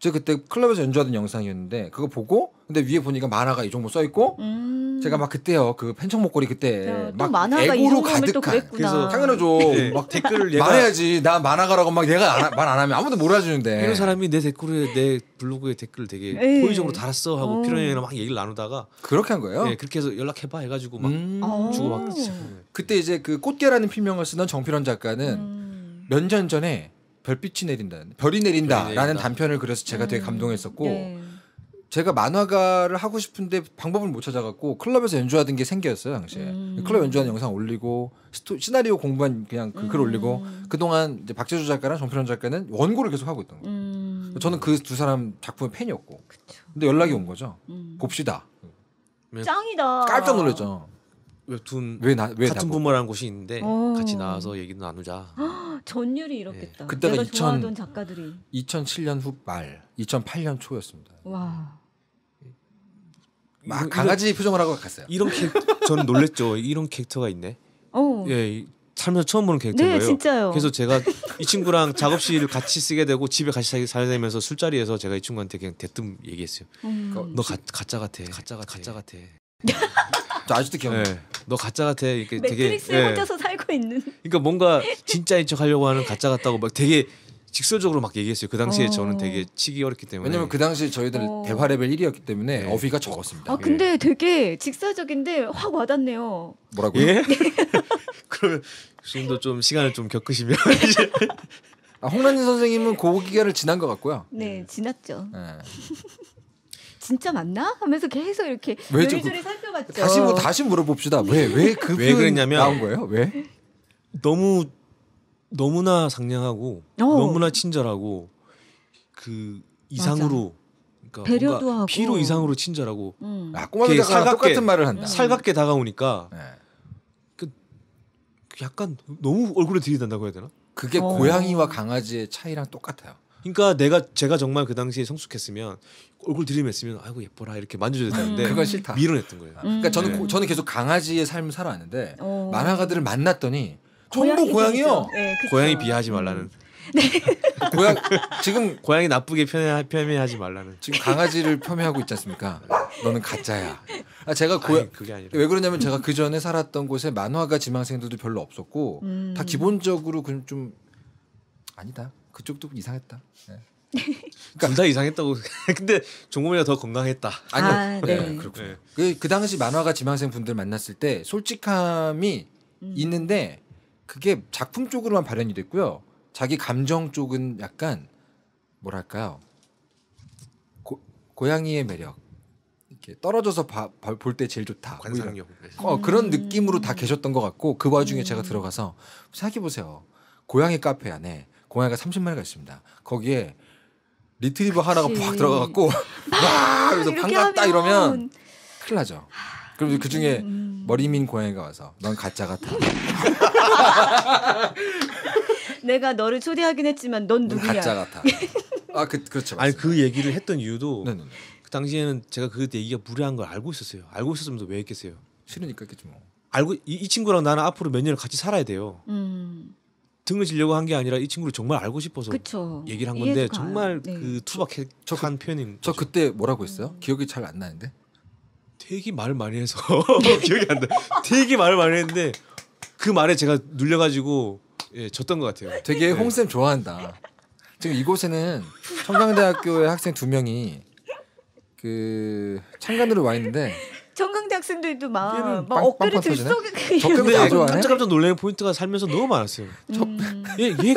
제가 그때 클럽에서 연주하던 영상이었는데 그거 보고 근데 위에 보니까 만화가 이 정도 써 있고 음. 제가 막 그때요 그 펜청 목걸이 그때 야, 막 만화가 애고로 가득한 그래서 당연하죠 네. 막 댓글을 얘가 말해야지 나 만화가라고 막 얘가 말 안 하면 아무도 몰아주는데 이런 사람이 내 댓글에 내 블로그에 댓글을 되게 고의적으로 네. 달았어 하고 어. 필요해랑 막 얘기를 나누다가 그렇게 한 거예요? 네 그렇게 해서 연락해봐 해가지고 막 음. 주고 받고 그때 이제 그 꽃게라는 필명을 쓰던 정필원 작가는 음. 몇년 전에 별빛이 내린다 별이 내린다라는 단편을 그려서 제가 되게 음. 감동했었고 네. 제가 만화가를 하고 싶은데 방법을 못 찾아갖고 클럽에서 연주하던 게 생겼어요 당시에 음. 클럽 연주하는 영상 올리고 스토, 시나리오 공부한 그냥 그, 글 음. 올리고 그동안 이제 박재주 작가랑 정필현 작가는 원고를 계속 하고 있던 거예요 음. 저는 그 두 사람 작품의 팬이었고 그쵸. 근데 연락이 온 거죠 음. 봅시다 짱이다 깜짝 놀랐죠 웹툰 왜 나, 왜 같은 나보고? 부모라는 곳이 있는데 오. 어. 같이 나와서 얘기도 나누자. [gasps] 전율이 이렇겠다. 네. 그때가 내가 2000, 좋아하던 작가들이 2007년 후 말, 2008년 초였습니다. 와. 막 아, 이런, 강아지 이런, 표정을 하고 갔어요. 이런 캐 저는 놀랬죠. 이런 캐릭터가 있네. 어. 예, 살면서 처음 보는 캐릭터예요. 네, 진짜요. 그래서 제가 [laughs] 이 친구랑 작업실 같이 쓰게 되고 집에 같이 살다니면서 술자리에서 제가 이 친구한테 그냥 대뜸 얘기했어요. 음. 너 가, 가짜 같아. 가짜 같아. 가짜 같아. 아직도 기억나. 네. 너 가짜 같아 이렇게 매트릭스에 되게 예. 혼자서 살고 있는. 그러니까 뭔가 진짜인 척 하려고 하는 가짜 같다고 막 되게 직설적으로 막 얘기했어요. 그 당시에 어. 저는 되게 치기 어렵기 때문에. 왜냐면 그 당시 에 저희들 어. 대화 레벨 1위였기 때문에 네. 어휘가 적었습니다. 아 근데 예. 되게 직설적인데 확 와닿네요. 뭐라고요? 예? 네. [laughs] 그럼 좀도좀 시간을 좀 겪으시면 이제. 아, 홍란진 선생님은 고기간을 그 지난 것 같고요. 네, 예. 지났죠. 네. 진짜 맞나? 하면서 계속 이렇게 요리조리 살펴봤죠. 다시 뭐 다시 물어봅시다. 왜 왜 그왜 그랬냐면 나온 거예요? 왜? 너무 너무나 상냥하고 오. 어. 너무나 친절하고 그 이상으로 그러니까 배려도 하고 피로 이상으로 친절하고 음. 아, 꼬마 살갑게 똑같은 말을 한다. 살갑게 다가오니까 네. 그 약간 너무 얼굴에 들이댄다고 해야 되나? 그게 어. 고양이와 강아지의 차이랑 똑같아요. 그러니까 내가 제가 정말 그 당시에 성숙했으면 얼굴 들이맸으면 아이고 예뻐라 이렇게 만져줘야 음. 되는데 그건 싫다. 밀어냈던 거예요. 아, 그러니까 저는 네. 고, 저는 계속 강아지의 삶을 살아왔는데 어. 만화가들을 만났더니 전부 고양이요. 네, 고양이 비하하지 말라는. 음. 네. [laughs] 고양 지금 고양이 나쁘게 표현 표현하지 말라는. 지금 강아지를 폄훼하고 있지 않습니까? 너는 가짜야. 아 제가 고양 아니, 그게 아니라. 왜 그러냐면 제가 그 전에 살았던 곳에 만화가 지망생들도 별로 없었고 음. 다 기본적으로 그좀 아니다. 그쪽도 이상했다. 네. 그러니까 [laughs] 둘다 이상했다고. [laughs] 근데 종범이가 더 건강했다. 아니요. 아, 네. 네. 그렇군요. 네. 그, 그 당시 만화가 지망생 분들 만났을 때 솔직함이 음. 있는데 그게 작품 쪽으로만 발현이 됐고요. 자기 감정 쪽은 약간 뭐랄까요? 고, 고양이의 매력. 이렇게 떨어져서 볼 때 제일 좋다. 뭐 관상력. 어, 그런 느낌으로 다 음. 계셨던 것 같고 그 와중에 음. 제가 들어가서 생각해 보세요. 고양이 카페 안에 공양이가 30마리가 있습니다. 거기에 리트리버 하나가 확 들어가갖고 막 [laughs] 그래서 반갑다 이러면 큰일 나죠. 그리고 그 중에 음, 음, 음. 머리민 고양이가 와서 넌 가짜 같아. [laughs] 내가 너를 초대하긴 했지만 넌 누구야? 가짜 같아. 아그 그렇죠. 니 아니 그 얘기를 했던 이유도 네네네. 그 당시에는 제가 그 얘기가 무례한 걸 알고 있었어요. 알고 있었으면 왜 했겠어요? 싫으니까 했겠지 뭐. 알고 이, 이 친구랑 나는 앞으로 몇 년을 같이 살아야 돼요. 음. 등을 지려고 한 게 아니라 이 친구를 정말 알고 싶어서 그쵸. 얘기를 한 건데 정말 네. 그 투박한 저, 그, 표현인 저 거죠. 그때 뭐라고 했어요? 음. 기억이 잘 안 나는데 되게 말을 많이 해서 [laughs] 기억이 안 나. 되게 말을 많이 했는데 그 말에 제가 눌려가지고 예, 졌던 것 같아요. 되게 네. 홍쌤 좋아한다. 지금 이곳에는 청강대학교의 학생 두 명이 그 창간으로 와 있는데 전강대 학생들도 막, 막 빵, 어깨를 들썩이고 근데 깜짝 깜짝 놀라는 포인트가 살면서 너무 많았어요. 음. 얘왜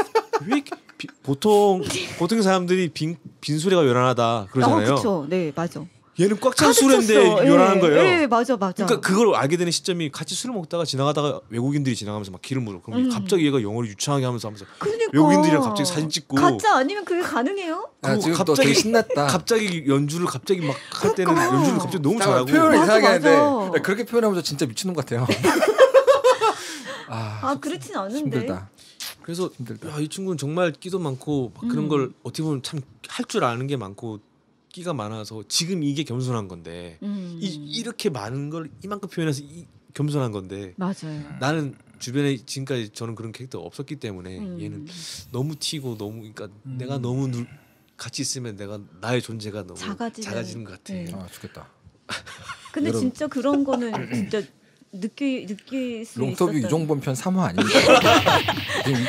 보통 보통 사람들이 빈 빈소리가 요란하다 어, 그러잖아요. 어, 그렇죠. 네, 맞아. 얘는 꽉 찬 술인데 요란한 예. 거예요. 네, 맞아, 맞아. 그러니까 그걸 알게 되는 시점이 같이 술을 먹다가 지나가다가 외국인들이 지나가면서 막기을 물어. 그럼 음. 갑자기 얘가 영어를 유창하게 하면서 하면서 그러니까. 외국인들이랑 갑자기 사진 찍고 가짜 아니면 그게 가능해요? 아, 그 지금 갑자기 또 되게 신났다. 갑자기 연주를 갑자기 막할 그러니까. 때는 그러니까. 연주를 갑자기 너무 잘하고 표현 이상하게 하는데 그렇게 표현하면서 진짜 미친놈 같아요. [laughs] 아, 아, 그렇진 않은데. 힘들다. 그래서 힘들다. 야, 이 친구는 정말 끼도 많고 막 그런 음. 걸 어떻게 보면 참 할 줄 아는 게 많고 끼가 많아서 지금 이게 겸손한 건데 음. 이, 렇게 많은 걸 이만큼 표현해서 이, 겸손한 건데 맞아요. 나는 주변에 지금까지 저는 그런 캐릭터 없었기 때문에 음. 얘는 너무 튀고 너무 그러니까 음. 내가 너무 누, 같이 있으면 내가 나의 존재가 너무 작아지는, 작아지는 것 같아. 네. 아 죽겠다. 근데 여러분. 진짜 그런 거는 [clears throat] 진짜 느끼 느낄 수 롱터뷰 이종범편 3화 아닙니까? [laughs] 예. 지금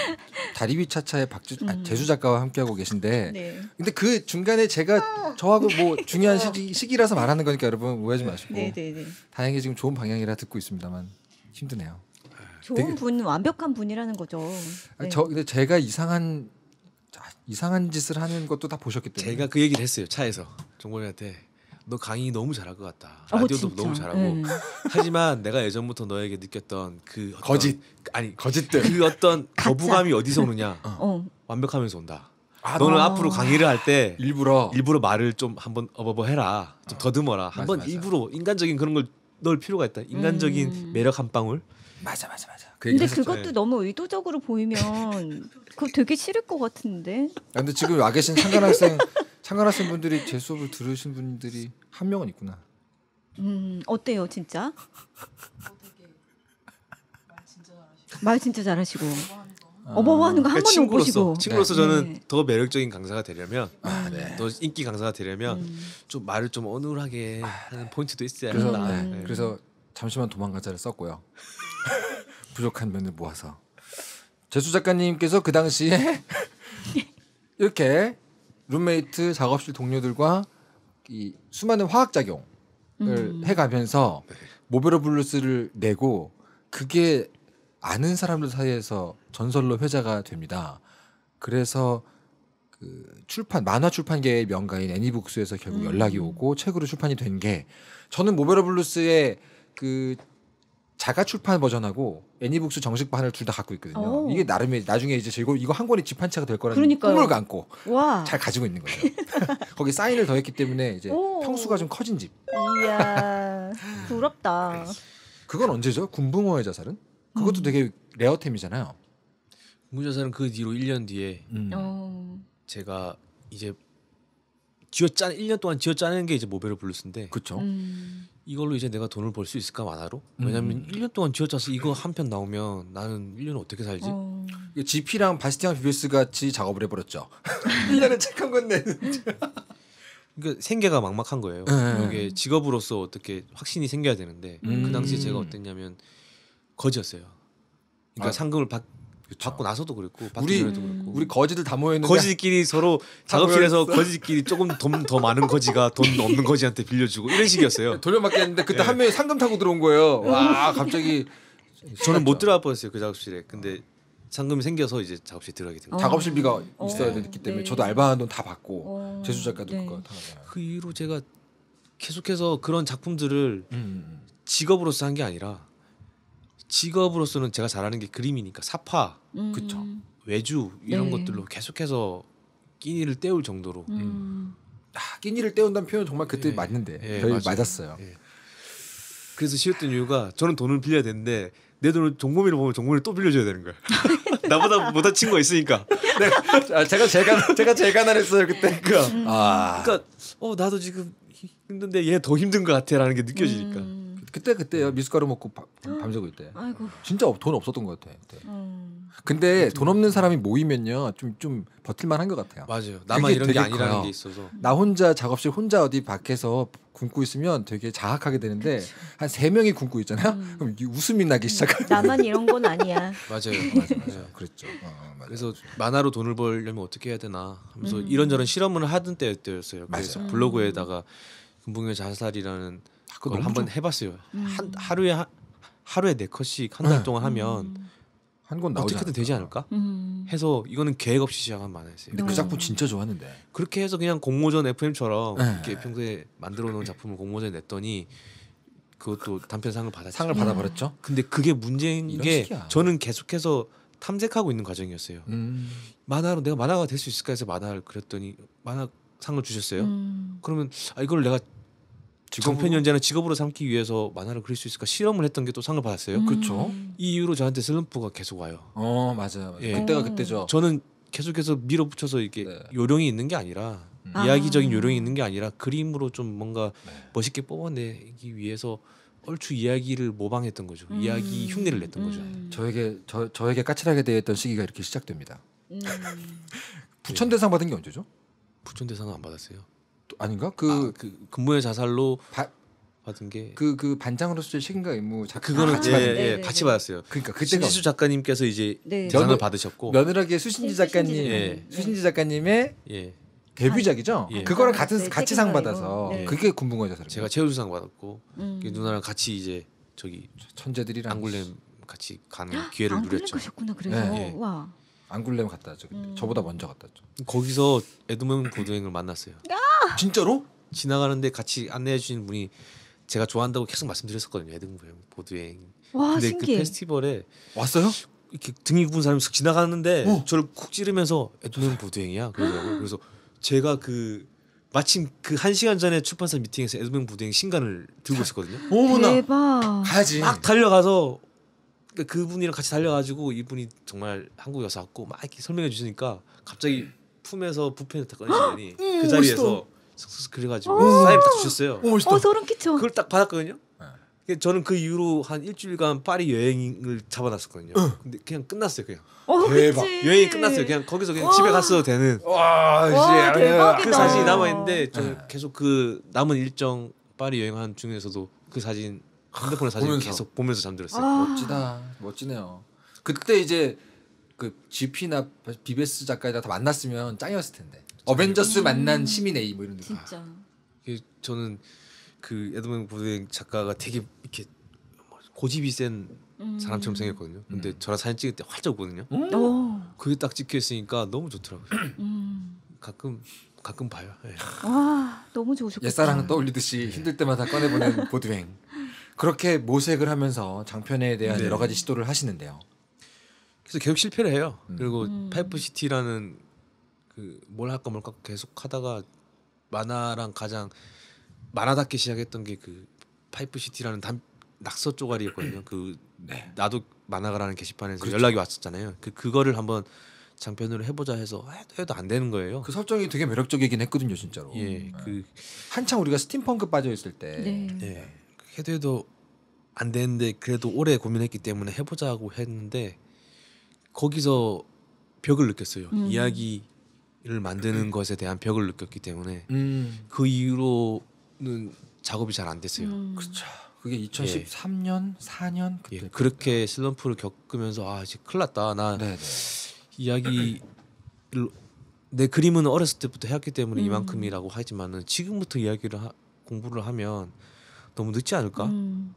다리비 차차의 박주 아, 제주 음. 작가와 함께 하고 계신데 네. 근데 그 중간에 제가 저하고 뭐 중요한 시기, 라서 말하는 거니까 여러분 오해하지 마시고 네, 네, 네, 다행히 지금 좋은 방향이라 듣고 있습니다만 힘드네요. 좋은 분 완벽한 분이라는 거죠. 아저 네. 근데 제가 이상한 아, 이상한 짓을 하는 것도 다 보셨기 때문에 제가 그 얘기를 했어요 차에서 정권이한테 너 강의 너무 잘할 것 같다. 어, 라디오도 진 너무 잘하고. 네. 하지만 내가 예전부터 너에게 느꼈던 그 어떤, 거짓 그 아니 거짓들 그 어떤 [laughs] 거부감이 어디서 오느냐? 어. 완벽하면서 온다. 아, 너는 아. 앞으로 강의를 할 때 일부러 일부러 말을 좀 한번 어버버 해라. 좀 더듬어라. 한번 맞아, 맞아. 일부러 인간적인 그런 걸 넣을 필요가 있다. 인간적인 음. 매력 한 방울. 맞아 맞아 맞아. 그 근데 그것도 네. 너무 의도적으로 보이면 그거 되게 싫을 것 같은데. 아, 근데 지금 와 계신 상관 학생 참관하신 분들이 제 수업을 들으신 분들이 한 명은 있구나. 음 어때요 진짜? 어, 말 진짜 잘하시고 어버버하는 거한 그러니까 번도 못 보시고 친구로서 저는 네, 네. 더 매력적인 강사가 되려면 음. 아, 네. 더 인기 강사가 되려면 음. 좀 말을 좀 어눌하게 아, 하는 포인트도 있어야 그래서, 한다. 네, 네. 그래서 잠시만 도망가자를 썼고요. [laughs] 부족한 면을 모아서 재수 작가님께서 그 당시에 [laughs] 이렇게 룸메이트, 작업실 동료들과 이 수많은 화학 작용을 음. 해가면서 네. 모베로 블루스를 내고 그게 아는 사람들 사이에서 전설로 회자가 됩니다. 그래서 그 출판 만화 출판계의 명가인 애니북스에서 결국 음. 연락이 오고 책으로 출판이 된 게 저는 모베로 블루스의 그 자가 출판 버전하고 애니북스 정식판을 둘 다 갖고 있거든요. 오. 이게 나름의 나중에 이제 이거 이거 한 권의 집한 채가 될 거라는 그러니까요. 꿈을 안고 와. 잘 가지고 있는 거예요. [laughs] 거기 사인을 더했기 때문에 이제 오. 평수가 좀 커진 집. 이야 부럽다. [laughs] 그건 언제죠? 군붕어의 자살은? 그것도 음. 되게 레어템이잖아요. 군붕어 자살은 그 뒤로 1년 뒤에 음. 제가 이제 지어짜 1년 동안 지어짜는게 이제 모베르 블루스인데. 그렇죠. 음. 이걸로 이제 내가 돈을 벌 수 있을까 만화로? 왜냐면 1년 음. 동안 지어짜서 이거 한 편 나오면 나는 1년 어떻게 살지? 어. GP랑 바스티앙 비비스 같이 작업을 해버렸죠. 1년은 [laughs] 착한 건데. [laughs] 그러니까 생계가 막막한 거예요. 네. 이게 직업으로서 어떻게 확신이 생겨야 되는데 그 음. 그 당시 제가 어땠냐면 거지였어요. 그러니까 아. 상금을 받, 그쵸. 받고 아. 나서도 그랬고 받기 우리 도 그랬고 우리 거지들 다 모여 있는 거지끼리 서로 [laughs] 작업실에서 거지끼리 조금 돈 더 많은 거지가 돈 없는 거지한테 빌려주고 이런 식이었어요. [laughs] 돌려막기 했는데 그때 네. 한 명이 상금 타고 들어온 거예요. 와 갑자기 저는 못 아. 들어갈 뻔했어요 그 작업실에. 근데 상금이 생겨서 이제 작업실 들어가게 됩니다. 어. 작업실비가 어. 있어야 되기 때문에 네. 저도 알바한 돈 다 받고 어. 제수 작가도 네. 그거 그 이후로 제가 계속해서 그런 작품들을 음. 음, 음. 직업으로서 한 게 아니라 직업으로서는 제가 잘하는 게 그림이니까 사파, 음. 그쵸. 외주 이런 네. 것들로 계속해서 끼니를 때울 정도로 음. 음. 아, 끼니를 때운다는 표현 정말 그때 예. 맞는데 예, 별 맞았어요. 예. 그래서 쉬었던 이유가 저는 돈을 빌려야 되는데 내 돈을 종범이로 보면 종범이또 빌려줘야 되는 거야. [laughs] 나보다 못한 친구가 있으니까. [laughs] 네. 아, 제가 제가 제가 제가 난했어요 그때. [laughs] 그러니까, 음. 아. 그러니까 어 나도 지금 힘든데 얘 더 힘든 것 같아라는 게 느껴지니까. 음. 그때 그때요 미숫가루 음. 먹고 바, 음. 밤새고 있대. 진짜 돈 없었던 것 같아. 음. 근데 돈 없는 사람이 모이면요 좀좀 좀 버틸만한 것 같아요. 맞아요. 나만 이런 게 아니라는 커요. 게 있어서 나 혼자 작업실 혼자 어디 밖에서 굶고 있으면 되게 자학하게 되는데 한 세 명이 굶고 있잖아요. 음. 그럼 웃음이 나기 시작하는. 나만 이런 건 아니야. [laughs] 맞아요, 맞아요, 맞아요. 그랬죠. 어, 맞아. 그래서 만화로 돈을 벌려면 어떻게 해야 되나 하면서 음. 이런저런 실험을 하던 때였어요. 그래서 맞아요. 블로그에다가 음. 금붕의 자살이라는 그걸 한번 좀... 해봤어요. 음. 한 하루에 하, 하루에 네 컷씩 한달 네. 동안 하면 음. 한권 어떻게든 되지 않을까? 음. 해서 이거는 계획 없이 시작한 만화였어요. 근데 그 네. 작품 진짜 좋았는데. 그렇게 해서 그냥 공모전 FM처럼 네. 이렇게 평소에 만들어 놓은 작품을 공모전에 냈더니 그것도 단편상을 받았 상을 받아버렸죠. 음. 근데 그게 문제인 게 저는 계속해서 탐색하고 있는 과정이었어요. 음. 만화로 내가 만화가 될 수 있을까 해서 만화를 그렸더니 만화 상을 주셨어요. 음. 그러면 아 이걸 내가 직업편 연재는 직업으로 삼기 위해서 만화를 그릴 수 있을까 실험을 했던 게 또 상을 받았어요. 음. 그렇죠. 이 이후로 저한테 슬럼프가 계속 와요. 어 맞아요. 맞아요. 예. 그때가 그때죠. 저는 계속해서 밀어붙여서 이게 네. 요령이 있는 게 아니라 음. 이야기적인 아. 요령이 있는 게 아니라 그림으로 좀 뭔가 네. 멋있게 뽑아내기 위해서 얼추 이야기를 모방했던 거죠. 음. 이야기 흉내를 냈던 거죠. 음. 저에게 저 저에게 까칠하게 대했던 시기가 이렇게 시작됩니다. 음. [laughs] 부천대상 받은 게 언제죠? 부천대상은 안 받았어요. 아닌가 그, 아, 그 근무의 자살로 바, 받은 게그그 그 반장으로서의 책임과 의무 자, 그거는 같이, 예, 받았는 예, 네, 네, 같이 네. 받았어요. 그러니까 그때 신지수 작가님께서 이제 네. 대상을 받으셨고 며느라기의 수신지 작가님 예. 수신지 작가님의 예. 데뷔작이죠. 예. 그거랑 같은 네, 같이 상 받아서 네. 그게 군부어 자살. 제가 최우수상 받았고 음. 누나랑 같이 이제 저기 천재들이랑 안굴렘 같이 가는 기회를 누렸죠. 가셨구나 그래서 예, 예. 와. 안굴렘 갔다 왔죠. 근데 음. 저보다 먼저 갔다 왔죠. 거기서 에드먼 고등행을 만났어요. 아! 진짜로? 지나가는데 같이 안내해 주신 분이 제가 좋아한다고 계속 말씀드렸었거든요. 에드먼 보드행. 와 근데 그 신기해. 그 페스티벌에 왔어요? 이렇게 등이 굽은 사람이 쓱 지나가는데 어. 저를 쿡 찌르면서 에드먼 보드행이야. 그러더라고요. 아! 그래서 제가 그 마침 그 한 시간 전에 출판사 미팅에서 에드맨 부대행 신간을 들고 있었거든요. 어머나 대박. 가야지. 막 달려가서 그러니까 그분이랑 같이 달려가지고 이분이 정말 한국 여사 같고 막 이렇게 설명해 주시니까 갑자기 음. 품에서 부페를 딱 꺼내시더니 음, 그 자리에서 슥슥 그려가지고 어. 사인딱 주셨어요. 오, 어, 어 소름 끼쳐. 그걸 딱 받았거든요. 네. 그러니까 저는 그 이후로 한 일주일간 파리 여행을 잡아놨었거든요. 응. 근데 그냥 끝났어요, 그냥. 어, 어 대박. 그치? 여행이 끝났어요. 그냥 거기서 그냥 와. 집에 갔어도 되는. 와, 와 대박이다. 그 사진이 남아 있는데 저는 네. 계속 그 남은 일정 파리 여행한 중에서도 그 사진 핸드폰에 사진 보면서. 계속 보면서 잠들었어요. 아. 멋지다. 멋지네요. 그때 이제 그 GP나 BBS 작가에다 다 만났으면 짱이었을 텐데. 어벤져스 음. 만난 시민의 뭐 이런 느낌. 진짜. 아. 저는 그 에드먼 고등 작가가 되게 이렇게 뭐 고집이 센 음. 사람처럼 생겼거든요. 근데 음. 저랑 사진 찍을 때 활짝 웃거든요 음. 그게 딱 찍혀 있으니까 너무 좋더라고요. 음. 가끔 가끔 봐요. 네. 와 너무 좋으셨겠다. 옛사랑 떠올리듯이 힘들 때마다 꺼내보는 보드행. [laughs] 그렇게 모색을 하면서 장편에 대한 네. 여러 가지 시도를 하시는데요. 그래서 계속 실패를 해요. 음. 그리고 음. 파이프 시티라는 그 뭘 할까 뭘까 계속 하다가 만화랑 가장 만화답게 시작했던 게 그 파이프 시티라는 단, 낙서 쪼가리였거든요. 그 [clears throat] 네. 나도 만화가라는 게시판에서 그렇죠. 연락이 왔었잖아요. 그 그거를 한번 장편으로 해보자 해서 해도 안 되는 거예요. 그 설정이 되게 매력적이긴 했거든요, 진짜로. 예, 네. 그 한창 우리가 스팀펑크 빠져 있을 때, 네. 예. 해도 해도 안 되는데 그래도 오래 고민했기 때문에 해보자고 했는데 거기서 벽을 느꼈어요. 음. 이야기를 만드는 것에 대한 벽을 느꼈기 때문에 음. 그 이후로는 작업이 잘 안 됐어요. 음. 그렇죠. 그게 2013년, 예. 4년 그때 예. 그렇게 슬럼프를 겪으면서 아 이제 큰일 났다. 나 네, 네. 이야기 를내 그림은 어렸을 때부터 해왔기 때문에 음. 이만큼이라고 하지만은 지금부터 이야기를 하, 공부를 하면 너무 늦지 않을까? 음.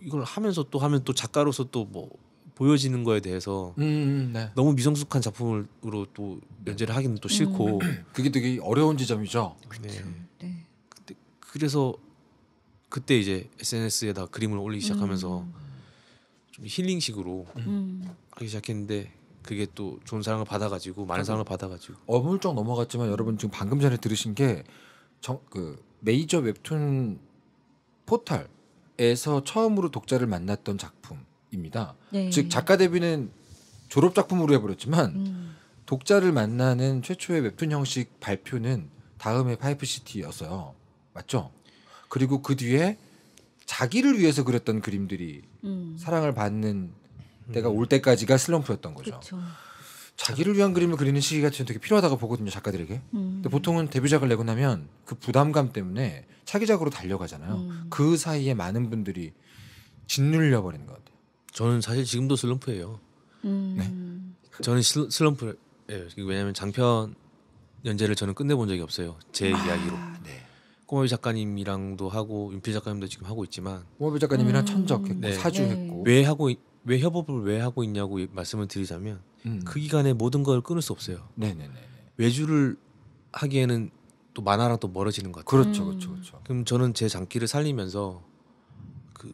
이걸 하면서 또 하면 또 작가로서 또 뭐 보여지는 거에 대해서 음, 음, 네. 너무 미성숙한 작품으로 또 연재를 하기는 또 싫고 음. [clears throat] 그게 되게 어려운 지점이죠. 그렇 네. 네. 그래서 그때 이제 SNS에다 그림을 올리기 시작하면서 음. 좀 힐링식으로 하기 시작했는데 그게 또 좋은 사랑을 받아가지고 많은 그러니까 사랑을 받아가지고 어물쩍 넘어갔지만 여러분 지금 방금 전에 들으신 게 정 그 메이저 웹툰 포털에서 처음으로 독자를 만났던 작품입니다. 네. 즉 작가 데뷔는 졸업 작품으로 해버렸지만 음. 독자를 만나는 최초의 웹툰 형식 발표는 다음에 파이프시티였어요. 맞죠? 그리고 그 뒤에 자기를 위해서 그렸던 그림들이 음. 사랑을 받는 때가 음. 올 때까지가 슬럼프였던 거죠. 그쵸. 자기를 위한 그림을 그리는 시기가 지금 되게 필요하다고 보거든요 작가들에게. 음. 근데 보통은 데뷔작을 내고 나면 그 부담감 때문에 차기작으로 달려가잖아요. 음. 그 사이에 많은 분들이 짓눌려 버리는 것 같아요. 저는 사실 지금도 슬럼프예요. 음. 네. 저는 슬럼프 예, 왜냐하면 장편 연재를 저는 끝내본 적이 없어요 제 아, 이야기로. 네. 꼬마비 작가님이랑도 하고 윤필 작가님도 지금 하고 있지만 꼬마비 작가님이랑 음. 천적했고 네. 사주했고 왜 하고 왜 협업을 왜 하고 있냐고 말씀을 드리자면 음. 그 기간에 모든 걸 끊을 수 없어요. 네네네. 외주를 하기에는 또 만화랑 또 멀어지는 것 같아요. 그렇죠, 음. 그렇죠, 그렇죠. 그럼 저는 제 장기를 살리면서 그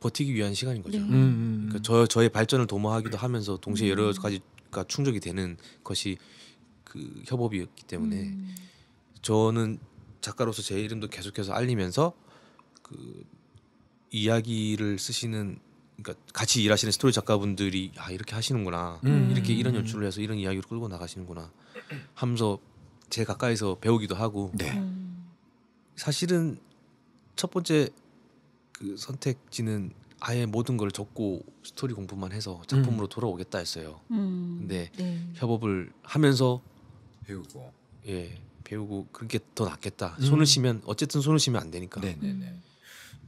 버티기 위한 시간인 거죠. 네. 음, 음, 음. 그러니까 저 저의 발전을 도모하기도 하면서 동시에 여러 음. 가지가 충족이 되는 것이 그 협업이었기 때문에 저는 작가로서 제 이름도 계속해서 알리면서 그 이야기를 쓰시는 그러니까 같이 일하시는 스토리 작가분들이 아 이렇게 하시는구나 음. 이렇게 이런 연출을 해서 이런 이야기를 끌고 나가시는구나 하면서 제 가까이서 배우기도 하고 네. 음. 사실은 첫 번째 그 선택지는 아예 모든 걸적고 스토리 공부만 해서 작품으로 음. 돌아오겠다 했어요. 음. 근데 네. 협업을 하면서 배우고 예 배우고 그렇게 더 낫겠다. 음. 손을 쉬면 어쨌든 손을 쉬면 안 되니까. 네네네. 네,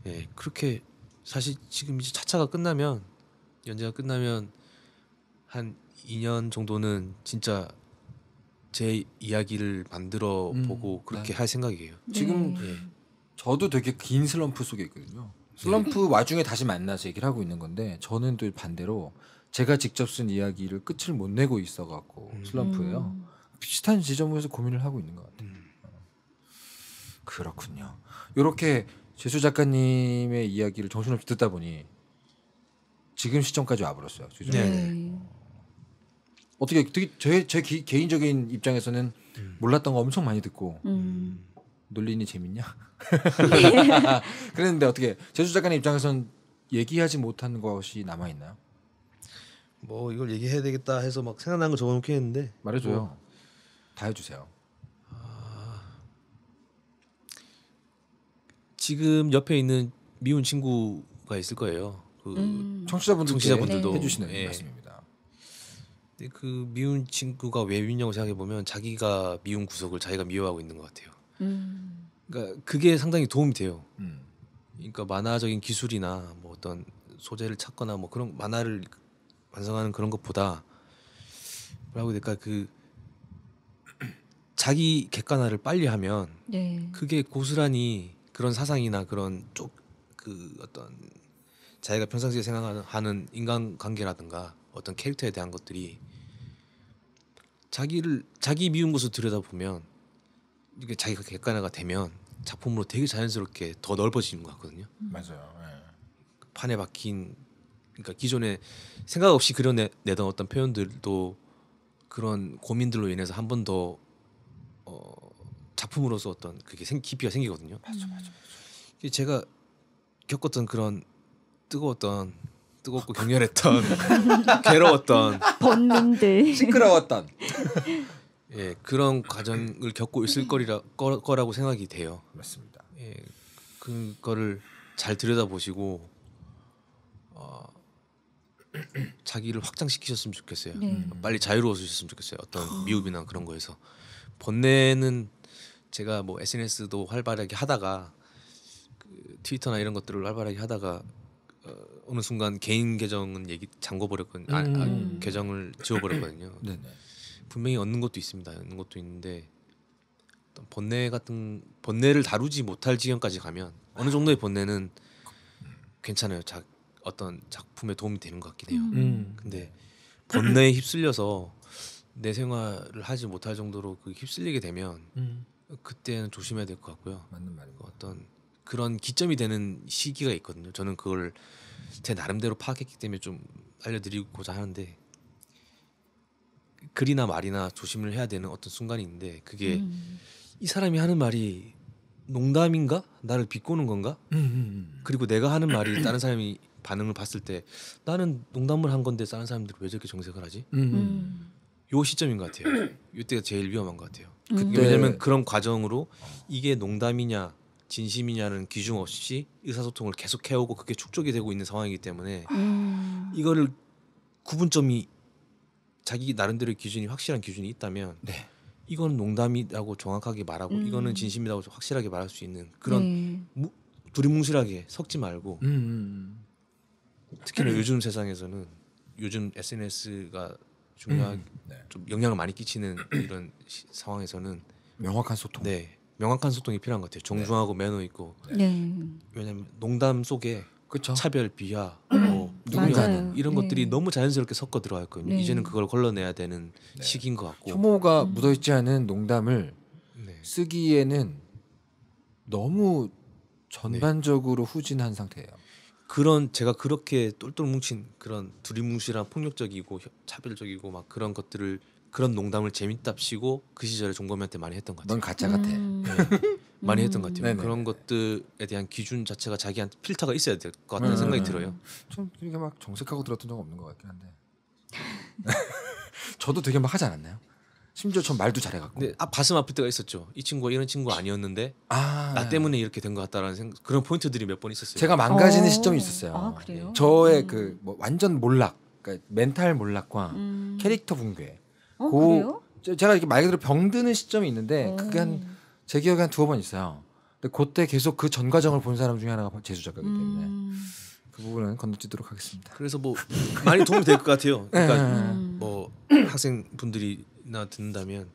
네. 예 그렇게 사실 지금 이제 차차가 끝나면 연재가 끝나면 한 2년 정도는 진짜 제 이야기를 만들어 음, 보고 그렇게 네. 할 생각이에요. 네. 지금 네. 저도 되게 긴 슬럼프 속에 있거든요. 슬럼프 네. 와중에 다시 만나서 얘기를 하고 있는 건데 저는 또 반대로 제가 직접 쓴 이야기를 끝을 못 내고 있어 갖고 음. 슬럼프예요. 음. 비슷한 지점에서 고민을 하고 있는 것 같아요. 음. 어. 그렇군요. 이렇게 제수 작가님의 이야기를 정신없이 듣다 보니 지금 시점까지 와버렸어요. 네. 어떻게 되게 제, 제 기, 개인적인 입장에서는 몰랐던 거 엄청 많이 듣고 음. 논리니 재밌냐? 네. [laughs] 그랬는데 어떻게 제수 작가님 입장에선 얘기하지 못한 것이 남아 있나요? 뭐 이걸 얘기해야 되겠다 해서 막 생각난 거 적어놓긴 했는데 말해줘요. 뭐. 다 해주세요. 지금 옆에 있는 미운 친구가 있을 거예요. 그 음. 청취자분들 청취자분들도 해주시는 예. 말씀입니다. 근데 그 미운 친구가 왜 미운냐고 생각해 보면 자기가 미운 구석을 자기가 미워하고 있는 것 같아요. 음. 그러니까 그게 상당히 도움이 돼요. 음. 그러니까 만화적인 기술이나 뭐 어떤 소재를 찾거나 뭐 그런 만화를 완성하는 그런 것보다 뭐라고 해야 될까 그 자기 객관화를 빨리 하면 네. 그게 고스란히 그런 사상이나 그런 쪽 그 어떤 자기가 평상시에 생각하는 인간 관계라든가 어떤 캐릭터에 대한 것들이 자기를 자기 미운 것을 들여다보면 이게 자기가 객관화가 되면 작품으로 되게 자연스럽게 더 넓어지는 것 같거든요. 음. 맞아요. 네. 판에 박힌 그러니까 기존에 생각 없이 그려내던 어떤 표현들도 그런 고민들로 인해서 한번더 작품으로서 어떤 그게 생, 깊이가 생기거든요. 맞아, 맞아, 맞아. 제가 겪었던 그런 뜨거웠던 뜨겁고 격렬했던 [laughs] 괴로웠던 번능들 시끄러웠던 [laughs] 예 그런 과정을 겪고 있을 거리라 거, 거라고 생각이 돼요. 맞습니다. 예 그거를 잘 들여다보시고 어, 자기를 확장시키셨으면 좋겠어요. 네. 빨리 자유로워지셨으면 좋겠어요. 어떤 아. 미흡이나 그런 거에서 번뇌는 제가 뭐 SNS도 활발하게 하다가 그 트위터나 이런 것들을 활발하게 하다가 어, 어느 순간 개인 계정은 얘기 잠궈버렸거든요. 아, 아, 음. 계정을 지워버렸거든요. [coughs] 네, 네. 분명히 얻는 것도 있습니다. 얻는 것도 있는데 어떤 번뇌 같은 번뇌를 다루지 못할 지경까지 가면 어느 정도의 번뇌는 괜찮아요. 작 어떤 작품에 도움이 되는 것 같긴 해요. 음. 음. 근데 번뇌에 휩쓸려서 내 생활을 하지 못할 정도로 그 휩쓸리게 되면 음. 그때는 조심해야 될 것 같고요. 맞는 말입니다. 그 어떤 그런 기점이 되는 시기가 있거든요. 저는 그걸 제 나름대로 파악했기 때문에 좀 알려드리고자 하는데 글이나 말이나 조심을 해야 되는 어떤 순간이 있는데 그게 음. 이 사람이 하는 말이 농담인가? 나를 비꼬는 건가? 음. 음, 음. 그리고 내가 하는 말이 [clears throat] 다른 사람이 반응을 봤을 때 나는 농담을 한 건데 다른 사람들이 왜 저렇게 정색을 하지? 음. 음. 요 시점인 것 같아요. 이때가 [clears throat] 제일 위험한 것 같아요. 그때 음. 왜냐면 네. 그런 과정으로 이게 농담이냐 진심이냐는 기준 없이 의사소통을 계속 해오고 그게 축적이 되고 있는 상황이기 때문에 음. 이거를 구분점이 자기 나름대로 기준이 확실한 기준이 있다면 네. 이는 농담이라고 정확하게 말하고 음. 이거는 진심이라고 확실하게 말할 수 있는 그런 네. 무, 두리뭉실하게 섞지 말고 음. 음, 음. 특히나 요즘 세상에서는 요즘 SNS가 중요한 음. 네. 좀 영향을 많이 끼치는 [clears throat] 이런 시, 상황에서는 명확한 소통. 네, 명확한 소통이 필요한 것 같아요. 네. 정중하고 네. 매너 있고. 네. 네. 왜냐하면 농담 속에 그쵸? 차별, 비하, 음. 뭐누군가는 이런 네. 것들이 너무 자연스럽게 섞어 들어갈거예요 이제는 그걸 걸러내야 되는 시기인 것 같고. 혐오가 음. 묻어있지 않은 농담을 쓰기에는 너무 전반적으로 후진한 상태예요. 그런 제가 그렇게 똘똘 뭉친 그런 두리뭉실한 폭력적이고 차별적이고 막 그런 것들을 그런 농담을 재밌답시고 그 시절에 종범이한테 많이 했던 것 같아요. 넌 가짜 같아. 음. 네. 많이 했던 것 같아요. 네 그런 것들에 대한 기준 자체가 자기한테 필터가 있어야 될 것 같다는 음. 생각이 들어요. 좀 이렇게 막 정색하고 들었던 적 없는 것 같긴 한데. [laughs] 저도 되게 막 하지 않았나요? 심지어 전 말도 잘해갖고. 네, 아 가슴 아플 때가 있었죠. 이 친구가 이런 친구 아. 아니었는데 아, 나 때문에 이렇게 된 것 같다라는 생각, 그런 포인트들이 몇 번 있었어요. 제가 망가지는 어. 시점이 있었어요. 아, 그래요? 네. 저의 음. 그뭐 완전 몰락, 그러니까 멘탈 몰락과 음. 캐릭터 붕괴. 어, 그, 래요 제가 이렇게 말 그대로 병드는 시점이 있는데 오. 어. 그게 한 제 기억에 한 두어 번 있어요. 근데 그때 계속 그 전 과정을 본 사람 중에 하나가 제주 작가기 음. 때문에. 음. 그 부분은 건너뛰도록 하겠습니다. 그래서 뭐 많이 도움이 될 것 같아요. 네. 그러니까 네. 음. 뭐 학생분들이 나 듣는다면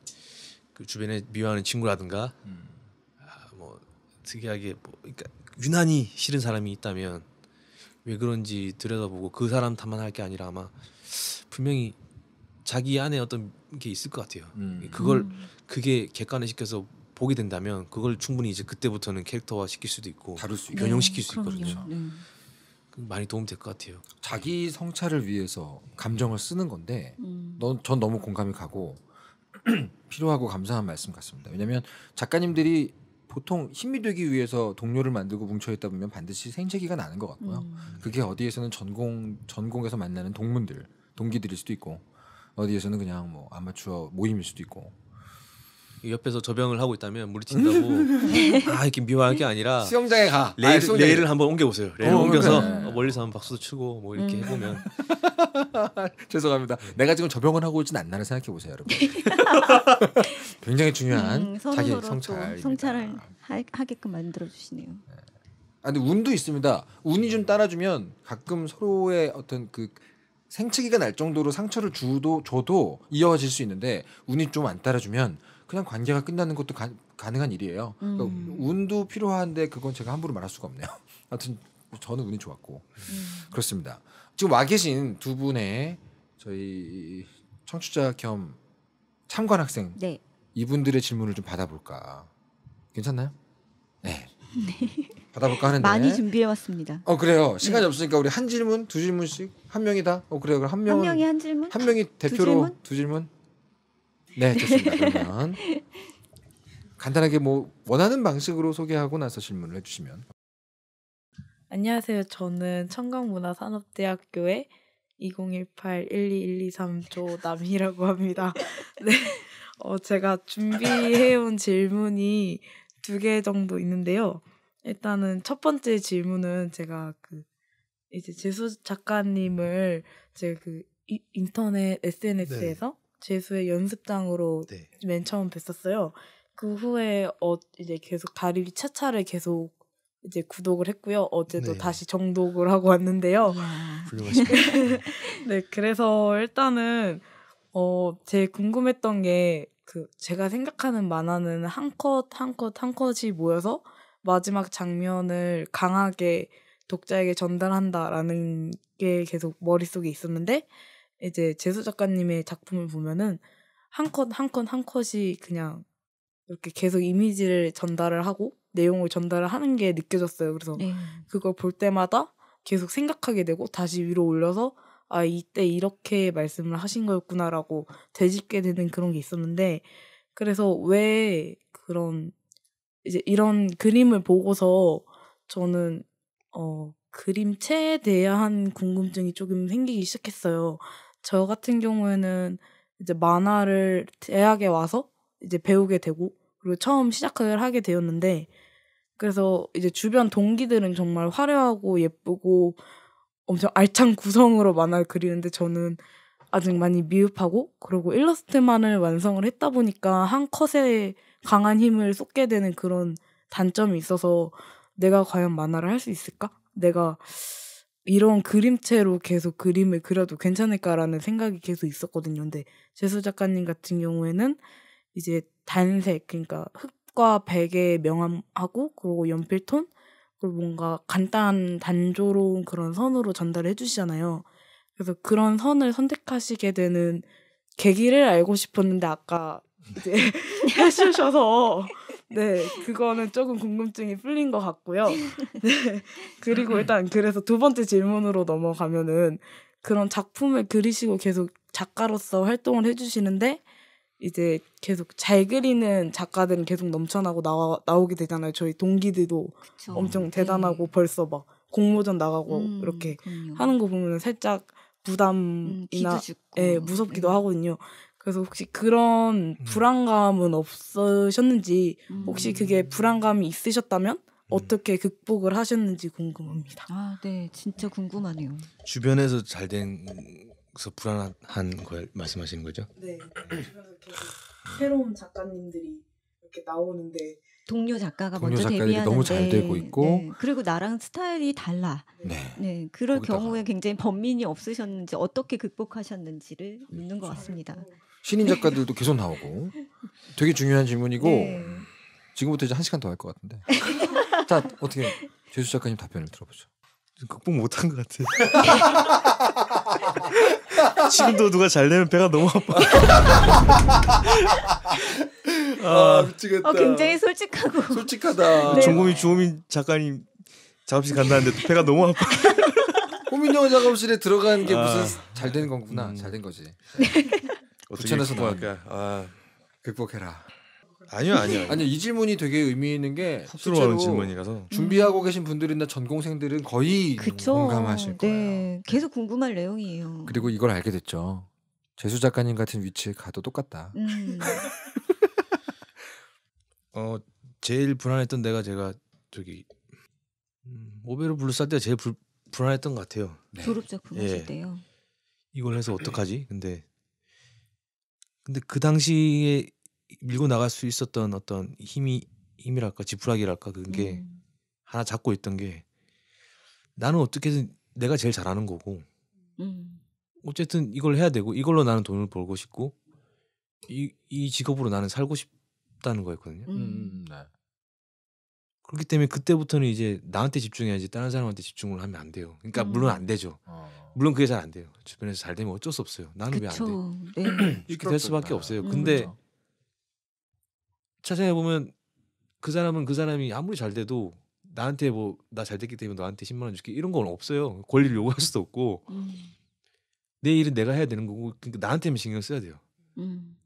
그 주변에 미워하는 친구라든가 음. 아, 뭐 특이하게 뭐 그러니까 유난히 싫은 사람이 있다면 왜 그런지 들여다보고 그 사람 탓만 할 게 아니라 아마 분명히 자기 안에 어떤 게 있을 것 같아요. 음. 그걸 음. 그게 객관화 시켜서 보게 된다면 그걸 충분히 이제 그때부터는 캐릭터화 시킬 수도 있고 변형시킬 네, 수 있거든요. 네. 많이 도움 될것 같아요. 자기 예. 성찰을 위해서 감정을 쓰는 건데, 음. 전 너무 공감이 가고 [clears throat] 필요하고 감사한 말씀 같습니다. 왜냐하면 작가님들이 보통 힘이 되기 위해서 동료를 만들고 뭉쳐있다 보면 반드시 생채기가 나는 것 같고요. 음. 그게 어디에서는 전공 전공에서 만나는 동문들, 동기들일 수도 있고 어디에서는 그냥 뭐 아마추어 모임일 수도 있고 옆에서 저병을 하고 있다면 물이 튄다고 [laughs] 네. 아 이렇게 미워할 게 아니라 수영장에 가 레일, 아, 레일을 한번 옮겨 보세요. 어, 레일 옮겨서 그 멀리서 한번 박수도 치고 뭐 이렇게 음. 해보면 [laughs] 죄송합니다. 내가 지금 저병을 하고 있진 않나를 생각해 보세요, 여러분. [laughs] 굉장히 중요한 음, 자기 성찰 성찰을 하, 게끔 만들어 주시네요. 네. 아 근데 운도 있습니다. 운이 좀 따라주면 가끔 서로의 어떤 그 생채기가 날 정도로 상처를 주도 줘도 이어질 수 있는데 운이 좀 안 따라주면 그냥 관계가 끝나는 것도 가, 능한 일이에요. 그러니까 음. 그러니까 운도 필요한데 그건 제가 함부로 말할 수가 없네요. [laughs] 하여튼 저는 운이 좋았고 음. 그렇습니다. 지금 와 계신 두 분의 저희 청취자 겸 참관 학생 네. 이분들의 질문을 좀 받아볼까 괜찮나요? 네. 네. 받아볼까 하는데 많이 준비해왔습니다. 어 그래요. 네. 시간이 네. 없으니까 우리 한 질문 두 질문씩 한 명이다. 어 그래요. 그럼 한 명. 한 명이 한 질문. 한 명이 대표로 두 질문. 두 질문? 네, 좋습니다. 그러면 간단하게 뭐 원하는 방식으로 소개하고 나서 질문을 해주시면. 안녕하세요. 저는 청강문화산업대학교의 2018-12123조 남이라고 합니다. [laughs] 네. 어, 제가 준비해온 질문이 두 개 정도 있는데요. 일단은 첫 번째 질문은 제가 그 이제 재수 작가님을 제 그 인터넷 SNS에서 네. 재수의 연습장으로 네. 맨 처음 뵀었어요. 그 후에 어 이제 계속 가리비 차차를 계속 이제 구독을 했고요. 어제도 네. 다시 정독을 하고 왔는데요. [laughs] 네, 그래서 일단은 어 제일 궁금했던 게 그 제가 생각하는 만화는 한 컷 한 컷 한 컷이 모여서 마지막 장면을 강하게 독자에게 전달한다라는 게 계속 머릿속에 있었는데 이제 재수 작가님의 작품을 보면은 한 컷 한 컷 한 컷이 그냥 이렇게 계속 이미지를 전달을 하고 내용을 전달을 하는 게 느껴졌어요. 그래서 네. 그걸 볼 때마다 계속 생각하게 되고 다시 위로 올려서 아 이때 이렇게 말씀을 하신 거였구나라고 되짚게 되는 그런 게 있었는데 그래서 왜 그런 이제 이런 그림을 보고서 저는 어 그림체에 대한 궁금증이 조금 생기기 시작했어요. 저 같은 경우에는 이제 만화를 대학에 와서 이제 배우게 되고 그리고 처음 시작을 하게 되었는데 그래서 이제 주변 동기들은 정말 화려하고 예쁘고 엄청 알찬 구성으로 만화를 그리는데 저는 아직 많이 미흡하고 그리고 일러스트만을 완성을 했다 보니까 한 컷에 강한 힘을 쏟게 되는 그런 단점이 있어서 내가 과연 만화를 할 수 있을까? 내가 이런 그림체로 계속 그림을 그려도 괜찮을까라는 생각이 계속 있었거든요. 근데 재수 작가님 같은 경우에는 이제 단색, 그러니까 흙과 백의 명암하고 그리고 연필톤 그리고 뭔가 간단 단조로운 그런 선으로 전달해 주시잖아요. 그래서 그런 선을 선택하시게 되는 계기를 알고 싶었는데 아까 네. 이제 [laughs] 해주셔서 네, 그거는 조금 궁금증이 풀린 것 같고요. [laughs] 네, 그리고 일단 그래서 두 번째 질문으로 넘어가면은 그런 작품을 그리시고 계속 작가로서 활동을 해주시는데 이제 계속 잘 그리는 작가들은 계속 넘쳐나고 나와 나오게 되잖아요. 저희 동기들도 그쵸. 엄청 네. 대단하고 네. 벌써 막 공모전 나가고 음, 이렇게 그럼요. 하는 거 보면 살짝 부담이나 음, 예, 무섭기도 네. 하거든요. 그래서 혹시 그런 음. 불안감은 없으셨는지 음. 혹시 그게 불안감이 있으셨다면 음. 어떻게 극복을 하셨는지 궁금합니다. 아, 네, 진짜 궁금하네요. 주변에서 잘 된서 불안한 걸 말씀하시는 거죠? 네, 주변에서 계속 새로운 작가님들이 이렇게 나오는데 동료 작가가 동료 먼저 데뷔하는데 너무 잘 되고 네, 있고 네. 그리고 나랑 스타일이 달라. 네. 네. 그럴 경우에 굉장히 범민이 없으셨는지 어떻게 극복하셨는지를 묻는 것 같습니다. 신인 작가들도 계속 나오고 되게 중요한 질문이고 네. 지금부터 이제 한 시간 더 할 것 같은데. 자 어떻게 제수 작가님 답변을 들어보죠. 극복 못한 것 같아. [laughs] 지금도 누가 잘 내면 배가 너무 아파. [laughs] 아, 아, 미치겠다. 어, 굉장히 솔직하고. 솔직하다. 네. 종고민 주호민 작가님 작업실 간다는데 배가 너무 아파. [laughs] 호민영 작업실에 들어간 게 아, 무슨 잘 되는 건구나. 음. 잘된 거지. 부천에서 나왔 아, 극복해라. 아니요, 아니요. [laughs] 아니요, 이 질문이 되게 의미 있는 게 흡수하는 질문이라서 음. 준비하고 계신 분들이나 전공생들은 거의 그쵸? 공감하실 네. 거예요. 계속 궁금할 내용이에요. 그리고 이걸 알게 됐죠. 재수 작가님 같은 위치에 가도 똑같다. 음. [laughs] 어 제일 불안했던 내가 제가 저기 음, 오베르 블루스 할 때가 제일 불, 불안했던 것 같아요. 네. 졸업 작품 하실 예. 때요. 이걸 해서 어떡하지? 근데 근데 그 당시에 밀고 나갈 수 있었던 어떤 힘이 힘이랄까 지푸라기랄까 그런 게 음. 하나 잡고 있던 게 나는 어떻게든 내가 제일 잘하는 거고 음. 어쨌든 이걸 해야 되고 이걸로 나는 돈을 벌고 싶고 이, 이 직업으로 나는 살고 싶다는 거였거든요. 음. 음 네. 그렇기 때문에 그때부터는 이제 나한테 집중해야지 다른 사람한테 집중을 하면 안 돼요. 그러니까 음. 물론 안 되죠. 어. 물론 그게 잘 안 돼요. 주변에서 잘 되면 어쩔 수 없어요. 나는 왜 안 돼? 네. [clears throat] 이렇게 될 수밖에 그렇죠. 없어요. 음. 근데 그렇죠. 차생해 보면 그 사람은 그 사람이 아무리 잘 돼도 나한테 뭐 나 잘 됐기 때문에 너한테 10만 원 줄게 이런 건 없어요. 권리를 요구할 수도 없고 음. 내 일은 내가 해야 되는 거고 그러니까 나한테만 신경 써야 돼요. 음.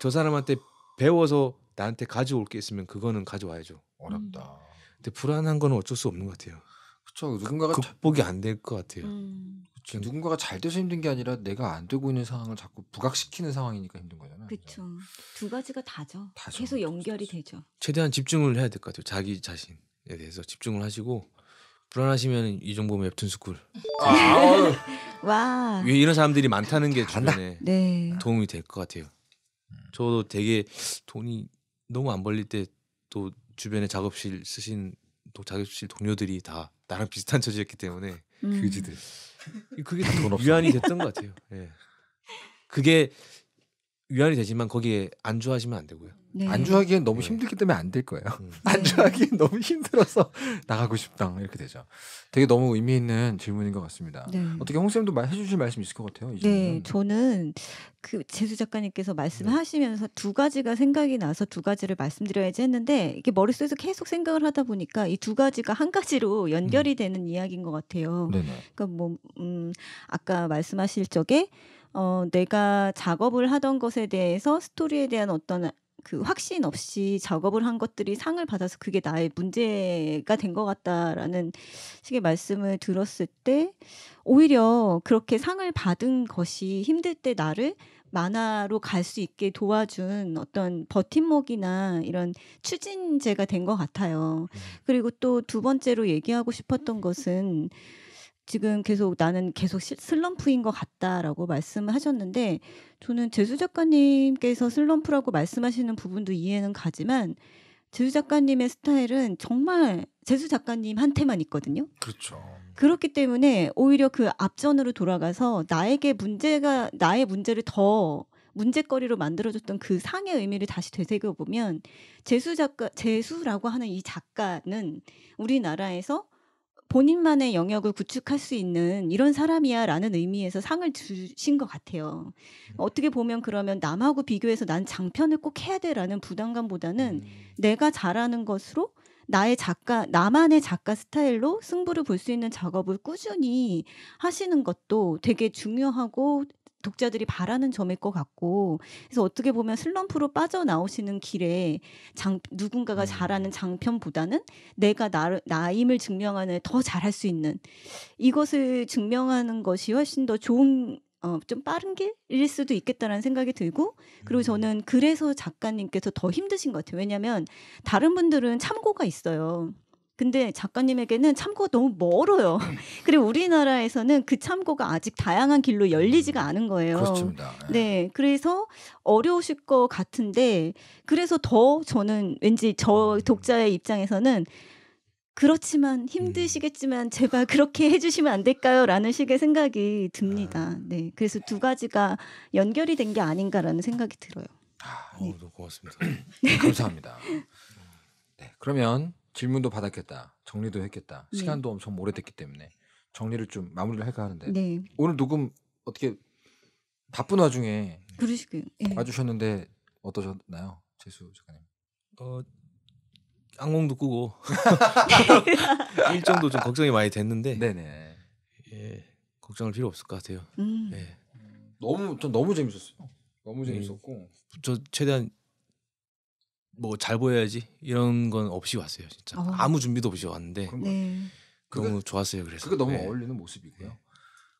저 사람한테 배워서 나한테 가져올 게 있으면 그거는 가져와야죠. 어렵다. 근데 불안한 건 어쩔 수 없는 것 같아요. 그렇죠. 누군가가 극복이 안 될 것 같아요. 음. 지금 누군가가 잘 돼서 힘든 게 아니라 내가 안 되고 있는 상황을 자꾸 부각시키는 상황이니까 힘든 거잖아요. 그렇죠. 두 가지가 다죠. 다죠. 계속 연결이 되죠. 최대한 집중을 해야 될 것 같아요. 자기 자신에 대해서 집중을 하시고 불안하시면 이종범 웹툰 스쿨. 아, [laughs] 와. 이런 사람들이 많다는 게 주변에 네. 도움이 될 것 같아요. 음. 저도 되게 돈이 너무 안 벌릴 때 또 주변에 작업실 쓰신 작업실 동료들이 다 나랑 비슷한 처지였기 때문에 음. 그지들. 그게 유안이 됐던 것 같아요. 예. 그게 위안이 되지만 거기에 안주하시면 안 되고요. 네. 안주하기엔 너무 네. 힘들기 때문에 안 될 거예요. 음. [laughs] 안주하기엔 너무 힘들어서 나가고 싶다 이렇게 되죠. 되게 너무 의미 있는 질문인 것 같습니다. 네. 어떻게 홍 쌤도 해주실 말씀 있을 것 같아요. 이질문 네, 저는 그 재수 작가님께서 말씀하시면서 네. 두 가지가 생각이 나서 두 가지를 말씀드려야지 했는데 이게 머릿속에서 계속 생각을 하다 보니까 이 두 가지가 한 가지로 음. 연결이 음. 되는 이야기인 것 같아요. 네네. 그러니까 뭐 음, 아까 말씀하실 적에 어, 내가 작업을 하던 것에 대해서 스토리에 대한 어떤 그 확신 없이 작업을 한 것들이 상을 받아서 그게 나의 문제가 된 것 같다라는 식의 말씀을 들었을 때 오히려 그렇게 상을 받은 것이 힘들 때 나를 만화로 갈 수 있게 도와준 어떤 버팀목이나 이런 추진제가 된 것 같아요. 음. 그리고 또 두 번째로 얘기하고 싶었던 것은 지금 계속 나는 계속 슬럼프인 것 같다라고 말씀을 하셨는데 저는 재수 작가님께서 슬럼프라고 말씀하시는 부분도 이해는 가지만 재수 작가님의 스타일은 정말 재수 작가님한테만 있거든요. 그렇죠. 그렇기 때문에 오히려 그 앞전으로 돌아가서 나에게 문제가 나의 문제를 더 문제거리로 만들어줬던 그 상의 의미를 다시 되새겨 보면 재수 작가 재수라고 하는 이 작가는 우리나라에서 본인만의 영역을 구축할 수 있는 이런 사람이야라는 의미에서 상을 주신 것 같아요. 음. 어떻게 보면 그러면 남하고 비교해서 난 장편을 꼭 해야 돼라는 부담감보다는 음. 내가 잘하는 것으로 나의 작가 나만의 작가 스타일로 승부를 볼 수 있는 작업을 꾸준히 하시는 것도 되게 중요하고 독자들이 바라는 점일 것 같고 그래서 어떻게 보면 슬럼프로 빠져나오시는 길에 장, 누군가가 음. 잘하는 장편보다는 내가 나, 나임을 증명하는 더 잘할 수 있는 이것을 증명하는 것이 훨씬 더 좋은 어, 좀 빠른 길일 수도 있겠다라는 생각이 들고 그리고 음. 저는 그래서 작가님께서 더 힘드신 것 같아요 왜냐하면 다른 분들은 참고가 있어요 근데 작가님에게는 참고가 너무 멀어요. 음. [laughs] 그리고 우리나라에서는 그 참고가 아직 다양한 길로 열리지가 않은 거예요. 그렇습니다. 네. 네. 그래서 어려우실 것 같은데 그래서 더 저는 왠지 저 독자의 입장에서는 그렇지만 힘드시겠지만 음. 제발 그렇게 [laughs] 해주시면 안 될까요? 라는 식의 생각이 듭니다. 아. 네. 그래서 두 가지가 연결이 된 게 아닌가라는 생각이 들어요. 아, 네. 고맙습니다. [clears throat] 아, 감사합니다. 네, 네 그러면 질문도 받았겠다. 정리도 했겠다. 네. 시간도 엄청 오래됐기 때문에 정리를 좀 마무리를 할까 하는데 네. 오늘 녹음 어떻게 바쁜 와중에 그러시고요. 예. 와주셨는데 어떠셨나요, 재수 작가님? 어 악몽도 꾸고 [laughs] 일정도 좀 걱정이 많이 됐는데 네네 예 걱정할 필요 없을 것 같아요. 음. 예 너무 전 너무 재밌었어요. 너무 예. 재밌었고 저 최대한 뭐잘 보여야지 이런 건 없이 왔어요 진짜 어. 아무 준비도 없이 왔는데 네. 너무 좋았어요 그래서 그게 너무 네. 어울리는 모습이고요. 네.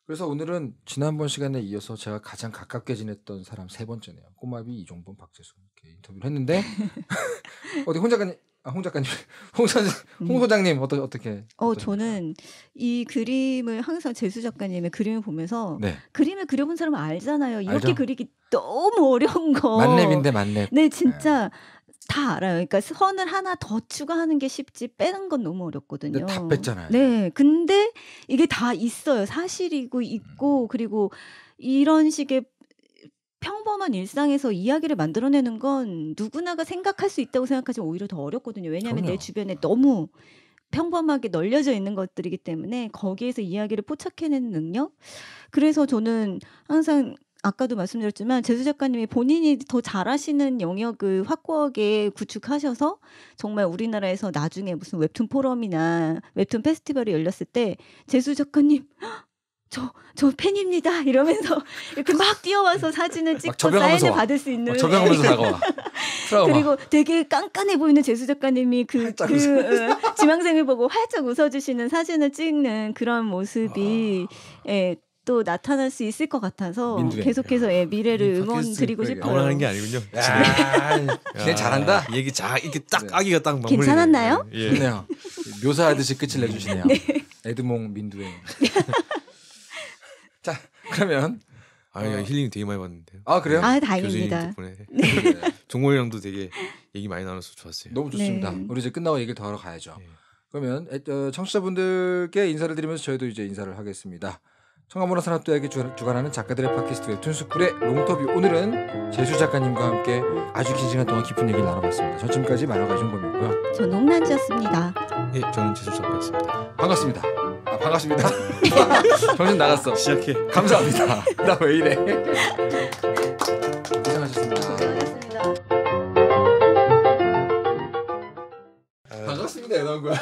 그래서 오늘은 지난번 시간에 이어서 제가 가장 가깝게 지냈던 사람 세 번째네요. 꼬마비 이종범 박재수 이렇게 인터뷰를 했는데 [laughs] 어디 혼자 가니 아, 홍 작가님, [laughs] 홍, 선, 홍 음. 소장님 어떠, 어떻게? 어 어떠, 저는 이 그림을 항상 재수 작가님의 그림을 보면서 네. 그림을 그려본 사람 은 알잖아요. 이렇게 알죠? 그리기 너무 어려운 거. 만렙인데 만렙. 네 진짜 네. 다 알아요. 그러니까 선을 하나 더 추가하는 게 쉽지 빼는 건 너무 어렵거든요. 다 뺐잖아요. 네. 근데 이게 다 있어요. 사실이고 있고 음. 그리고 이런 식의 평범한 일상에서 이야기를 만들어내는 건 누구나가 생각할 수 있다고 생각하지 오히려 더 어렵거든요. 왜냐하면 그럼요. 내 주변에 너무 평범하게 널려져 있는 것들이기 때문에 거기에서 이야기를 포착해내는 능력. 그래서 저는 항상 아까도 말씀드렸지만 재수 작가님이 본인이 더 잘하시는 영역을 확고하게 구축하셔서 정말 우리나라에서 나중에 무슨 웹툰 포럼이나 웹툰 페스티벌이 열렸을 때 재수 작가님 저, 저 팬입니다. 이러면서 [laughs] 이렇게 막 뛰어와서 사진을 찍고 사인을 받을 수 있는. 저병하면서 네. 다가와. 그리고 되게 깐깐해 보이는 재수 작가님이 그, 그 어, 지망생을 보고 활짝 웃어주시는 사진을 찍는 그런 모습이, 아. 예, 또 나타날 수 있을 것 같아서 민두야. 계속해서 예, 미래를 음, 응원 드리고 싶어요. 원하는 게 아니군요. 야, 잘한다. 얘기 자 이렇게 딱 네. 아기가 딱 마무리. 괜찮았나요? 예. 좋네요. 묘사하듯이 끝을 내주시네요. [laughs] 네. 에드몽 민두의. [laughs] 자 그러면 아, 어. 힐링 되게 많이 받는데요. 아 그래요? 아 다행입니다. 덕분에 [laughs] 네. 종호 형도 되게 얘기 많이 나눠서 좋았어요. 너무 좋습니다. 네. 우리 이제 끝나고 얘기를 더 하러 가야죠. 네. 그러면 어, 청취자분들께 인사를 드리면서 저희도 이제 인사를 하겠습니다. 청아문화 산업도학이 주관하는 작가들의 팟캐스트 웹툰 스쿨의 롱터뷰 오늘은 제수 작가님과 함께 아주 긴 시간 동안 깊은 얘기를 나눠봤습니다. 저 지금까지 만화가 이종범이었고요. 저 농란지였습니다. 예, 저는 제수 작가였습니다. 반갑습니다. 아, 반갑습니다. [laughs] 정신 나갔어. 시작해. 감사합니다. [laughs] 나 왜 이래? 고생하셨습니다. 고생하셨습니다. 반갑습니다, 이런 거야.